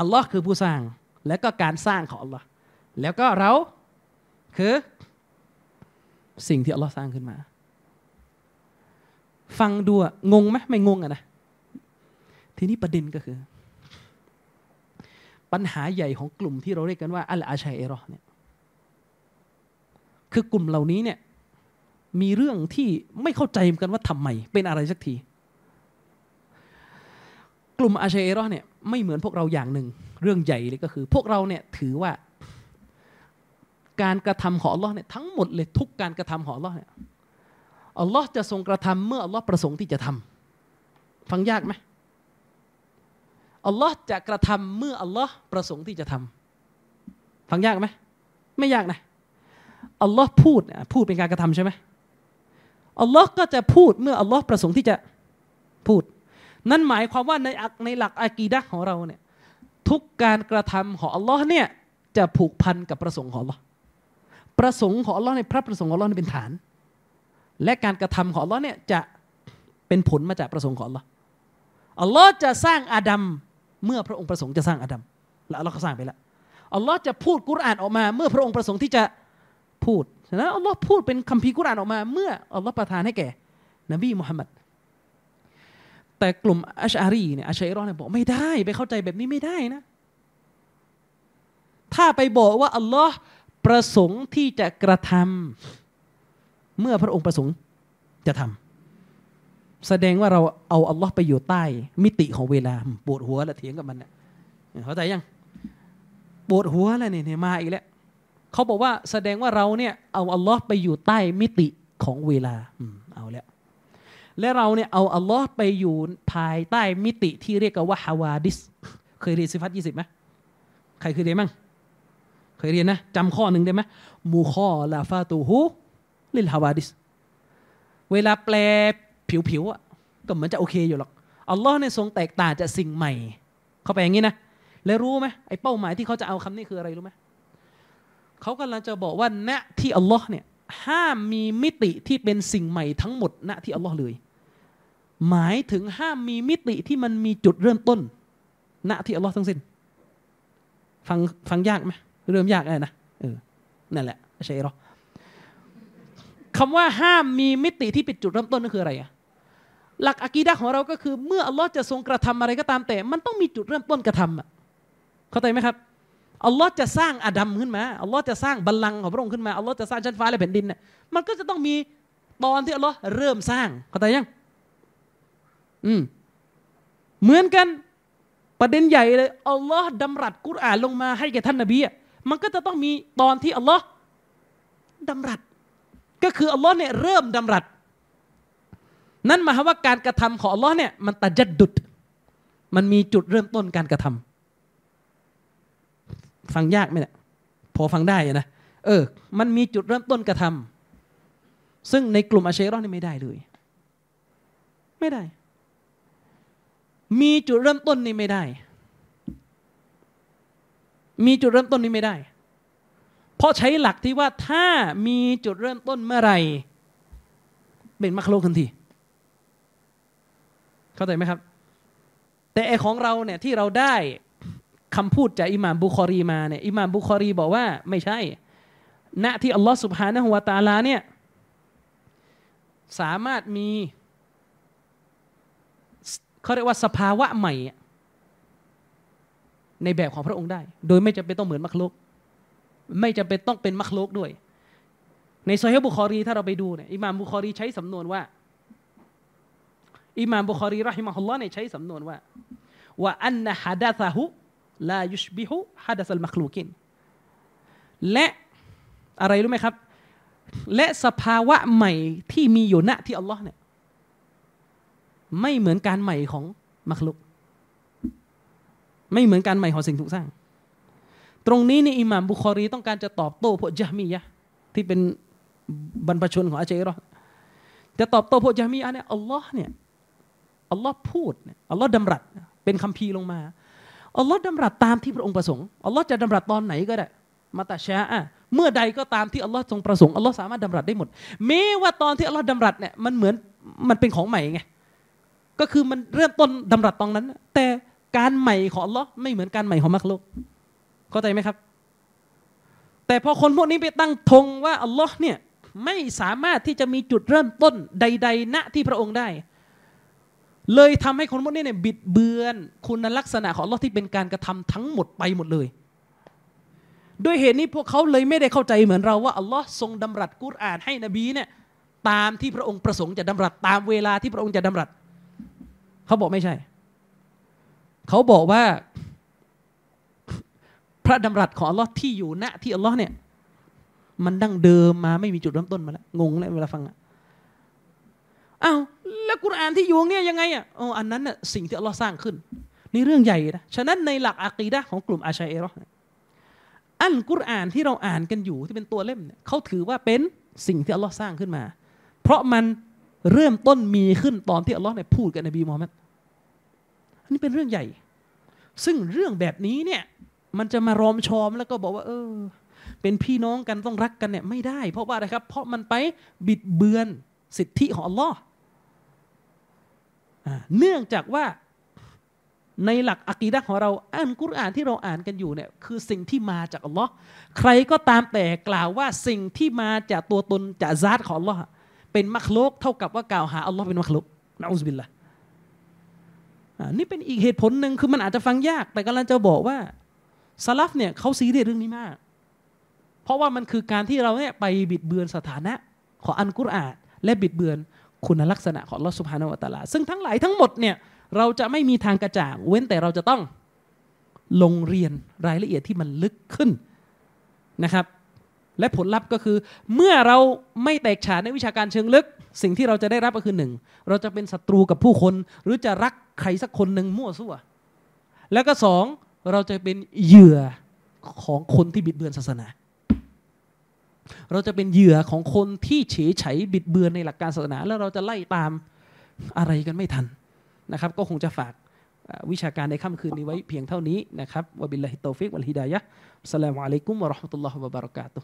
อัลลอฮ์คือผู้สร้าง และก็การสร้างของอัลลอฮ์แล้วก็เรา คือ สิ่งที่อัลลอฮ์สร้างขึ้นมา ฟังดูงงไหมไม่งงอะนะทีนี้ประเด็นก็คือปัญหาใหญ่ของกลุ่มที่เราเรียกกันว่าอัลอาชัยเอรอเนี่ยคือกลุ่มเหล่านี้เนี่ยมีเรื่องที่ไม่เข้าใจกันว่าทำไมเป็นอะไรสักที กลุ่มอาชัยเอรอเนี่ยไม่เหมือนพวกเราอย่างหนึ่งเรื่องใหญ่เลยก็คือ พวกเราเนี่ยถือว่าการกระทำของอัลลอฮ์เนี่ยทั้งหมดเลยทุกการกระทำของอัลลอฮ์เนี่ยอัลลอฮ์จะทรงกระทำเมื่ออัลลอฮ์ประสงค์ที่จะทำ ฟังยากไหมอัลลอฮ์จะกระทำเมื่ออัลลอฮ์ประสงค์ที่จะทำฟังยากไหมไม่ยากนะ อัลลอฮ์พูดพูดเป็นการกระทำใช่ไหมอัลลอฮ์ก็จะพูดเมื่ออัลลอฮ์ประสงค์ที่จะพูด นั่นหมายความว่าในอักในหลักอากีดะของเราเนี่ยทุกการกระทำของอัลลอฮ์เนี่ยจะผูกพันกับประสงค์ของอัลลอฮ์ประสงค์ของอัลลอฮ์ในพระประสงค์ของอัลลอฮ์เป็นฐาน และการกระทำของอัลลอฮ์เนี่ยจะเป็นผลมาจากประสงค์ของอัลลอฮ์อัลลอฮ์จะสร้างอาดัมเมื่อพระองค์ประสงค์จะสร้างอาดัมและเราก็สร้างไปแล้วอัลลอฮ์จะพูดกุรานออกมา เมื่อพระองค์ประสงค์ที่จะพูดฉะนั้นอัลลอฮ์พูดเป็นคัมภีร์กุรานออกมา เมื่ออัลลอฮ์ประทานให้แก่นบีมุฮัมมัดแต่กลุ่มอัชอารีเนี่ยอัชอารีเนี่ยบอกไม่ได้ ไปเข้าใจแบบนี้ไม่ได้นะ ถ้าไปบอกว่าอัลลอฮ์ประสงค์ที่จะกระทำ เมื่อพระองค์ประสงค์จะทำแสดงว่าเราเอาอัลลอฮ์ไปอยู่ใต้ มิติของเวลาปวดหัวและเถียงกับมันเนี่ยเข้าใจยังปวดหัวแล้วเนี่ยมาอีกแล้วเขาบอกว่า แสดงว่าเราเนี่ย เอาอัลลอฮ์ไปอยู่ใต้มิติของเวลาเอาแล้วและเราเนี่ยเอาอัลลอฮ์ไปอยู่ภายใต้มิติ ที่เรียกกันว่าฮาวาดิส เคยเรียนสิฟัตยี่สิบไหมใครเคยเรียนมั้งเคยเรียนนะจำข้อหนึ่งได้ไหมมูคอลาฟาตูฮูลิลฮาวาดิสเวลาแปลผิวๆอ่ะก็มันจะโอเค อยู่หรอกอัลลอฮ์เนี่ยทรงแตกต่างจากสิ่งใหม่ เข้าไปอย่างนี้นะแล้วรู้ไหมไอ้เป้าหมายที่เขาจะเอาคำนี้คืออะไรรู้ไหมเขากำลังจะบอกว่าณที่อัลลอฮ์เนี่ยห้ามมีมิติที่เป็นสิ่งใหม่ทั้งหมดณที่อัลลอฮ์เลย หมายถึงห้ามมีมิติที่มันมีจุดเริ่มต้น ณที่อัลลอฮ์ทั้งสิ้นฟังฟังยากไหมเริ่มยากเลยนะเออนั่นแหละใช่หรอคำว่าห้ามมีมิติที่เป็นจุดเริ่มต้นนั่นคืออะไรอะหลักอะกีดะของเรา ก็คือ เมื่ออัลลอฮ์จะทรงกระทำอะไรก็ตามแต่ มันต้องมีจุดเริ่มต้นกระทำอ่ะเข้าใจไหมครับอัลลอฮ์จะสร้างอาดัมขึ้นมาอัลลอฮ์จะสร้างบัลลังก์ของพระองค์ขึ้นมาอัลลอฮ์จะสร้างชั้นฟ้าและแผ่นดินเนี่ยมันก็จะต้องมีตอนที่อัลลอฮ์เริ่มสร้าง เข้าใจยังอืมเหมือนกันประเด็นใหญ่เลยอัลลอฮ์ดำรัสกุรอาน ลงมาให้แก่ท่านนบีอ่ะมันก็จะต้องมีตอนที่อัลลอฮ์ดำรัสก็คืออัลลอฮ์เนี่ยเริ่มดำรัสนั่นหมายความว่าการกระทำ ของอัลลอฮ์เนี่ย มันตัดจัดดุด มันมีจุดเริ่มต้นการกระทำ ฟังยากไหมเนี่ย พอฟังได้นะ เออ มันมีจุดเริ่มต้นกระทำ ซึ่งในกลุ่มอาเชรอนนี่ไม่ได้เลย ไม่ได้ มีจุดเริ่มต้นนี่ไม่ได้ มีจุดเริ่มต้นนี่ไม่ได้ เพราะใช้หลักที่ว่าถ้ามีจุดเริ่มต้นเมื่อไหร่เป็นมัคโลกทันทีเข้าใจไหมครับ แต่ไอของเราเนี่ยที่เราได้คำพูดจาก อิหม่ามบุคอรีมาเนี่ยอิหม่ามบุคอรีบอกว่า ไม่ใช่ณที่อัลลอฮฺสุบฮานะฮุวาตาลาเนี่ยสามารถมี เขาเรียกว่าสภาวะใหม่ในแบบของพระองค์ได้ โดยไม่จำเป็นต้องเหมือนมัคลุกไม่จำเป็นต้องเป็นมัคลุกด้วย ในโซเฮบุคอรีถ้าเราไปดูเนี่ยอิหม่ามบุคอรีใช้สำนวนว่าอิหม่ามบุคอรีรอฮิมะฮุลลอฮ์เนี่ยใช้สำนวน ว่าว่าอันนะฮะดะซะฮุลายุชบิฮุฮะดะซัลมักลูกินและอะไรรู้ไหมครับและสภาวะใหม่ที่มีอยู่ณที่อัลลอฮ์เนี่ยไม่เหมือนการใหม่ของมักลุก ไม่เหมือนการใหม่ของสิ่งถูกสร้าง ตรงนี้นี่อิหม่ามบุคฮรี ต้องการจะตอบโต้พวกยะมียะที่เป็นบรรพชนของอาเจรอจะตอบโต้พวกยะมียะเนี่ยอัลลอฮ์เนี่ยอัลลอฮ์พูดอัลลอฮ์ดำรัสเป็นคำพีลงมาอัลลอฮ์ดำรัสตามที่พระองค์ประสงค์อัลลอฮ์จะดำรัสตอนไหนก็ได้มาตาชะเมื่อใดก็ตามที่อัลลอฮ์ทรงประสงค์อัลลอฮ์สามารถดำรัสได้หมดแม้ว่าตอนที่อัลลอฮ์ดำรัสเนี่ยมันเหมือนมันเป็นของใหม่ไงก็คือมันเริ่มต้นดำรัสตอนนั้น แต่การใหม่ของอัลลอฮ์ไม่เหมือนการใหม่ของมักลุกเข้าใจไหมครับ แต่พอคนพวกนี้ไปตั้งธงว่าอัลลอฮ์เนี่ยไม่สามารถที่จะมีจุดเริ่มต้นใดๆณที่พระองค์ได้เลยทำให้คนพวกนี้เนี่ยบิดเบือนคุณลักษณะของลอที่เป็นการกระทำทั้งหมดไปหมดเลย ด้วยเหตุนี้พวกเขาเลยไม่ได้เข้าใจเหมือนเราว่าอัลลอฮ์ทรงดำรัดกุรอานให้นบีเนี่ย ตามที่พระองค์ประสงค์จะดำรัดตามเวลาที่พระองค์จะดำรัดเขาบอกไม่ใช่ เขาบอกว่า พระดำรัดของอัลลอฮ์ที่อยู่ณที่อัลลอฮ์เนี่ย มันดั้งเดิมมาไม่มีจุดเริ่มต้นมาแล้วงงเลยเวลาฟังอะอ้าวแล้วกุรอานที่อยู่เนี่ยยังไงอ่ะอ๋ออันนั้นน่ะสิ่งที่อัลลอฮ์สร้างขึ้นนี่เรื่องใหญ่นะ ฉะนั้นในหลักอะกีดะของกลุ่มอาชัยเอรออันกุรอานที่เราอ่านกันอยู่ที่เป็นตัวเล่มเนี่ยเขาถือว่าเป็นสิ่งที่อัลลอฮ์สร้างขึ้นมา เพราะมันเริ่มต้นมีขึ้นตอนที่อัลลอฮ์เนี่ยพูดกับนบีมูฮัมมัดอันนี้เป็นเรื่องใหญ่ ซึ่งเรื่องแบบนี้เนี่ย มันจะมารอมชอมแล้วก็บอกว่า เออ เป็นพี่น้องกันต้องรักกันเนี่ย ไม่ได้ เพราะว่าอะไรครับ เพราะมันไปบิดเบือนสิทธิของอัลลอฮ์เนื่องจากว่าในหลักอะกีดะของเราอ่านกุรอานที่เราอ่านกันอยู่เนี่ยคือสิ่งที่มาจากอัลลอฮ์ใครก็ตามแต่กล่าวว่าสิ่งที่มาจากตัวตนจากซาตของอัลลอฮ์เป็นมักลุกเท่ากับว่ากล่าวหาอัลลอฮ์เป็นมักลุกนะอุสบิลละนี่เป็นอีกเหตุผลหนึ่งคือมันอาจจะฟังยาก แต่กำลังจะบอกว่าสลับเนี่ยเขาซีเรียสเรื่องนี้มาก เพราะว่ามันคือการที่เราเนี่ยไปบิดเบือนสถานะ ของอันกุรอานและบิดเบือนคุณลักษณะของลอสุภานวตลา ซึ่งทั้งหลายทั้งหมดเนี่ยเราจะไม่มีทางกระจ่างเว้นแต่เราจะต้องลงเรียนรายละเอียดที่มันลึกขึ้นนะครับ และผลลัพธ์ก็คือเมื่อเราไม่แตกฉานในวิชาการเชิงลึก สิ่งที่เราจะได้รับก็คือหนึ่งเราจะเป็นศัตรูกับผู้คน หรือจะรักใครสักคนหนึ่งมั่วซั่ว แล้วก็สองเราจะเป็นเหยื่อของคนที่บิดเบือนศาสนาเราจะเป็นเหยื่อของคนที่เฉยเฉยบิดเบือนในหลักการศาสนา แล้วเราจะไล่ตามอะไรกันไม่ทันนะครับก็คงจะฝากวิชาการในค่ำคืนนี้ไว้เพียงเท่านี้นะครับวบิลลาฮิตตฟิกวัลฮิดายะสลามอะลัยกุมวะราะห์มะตุลลอฮ์วะบารักาตุ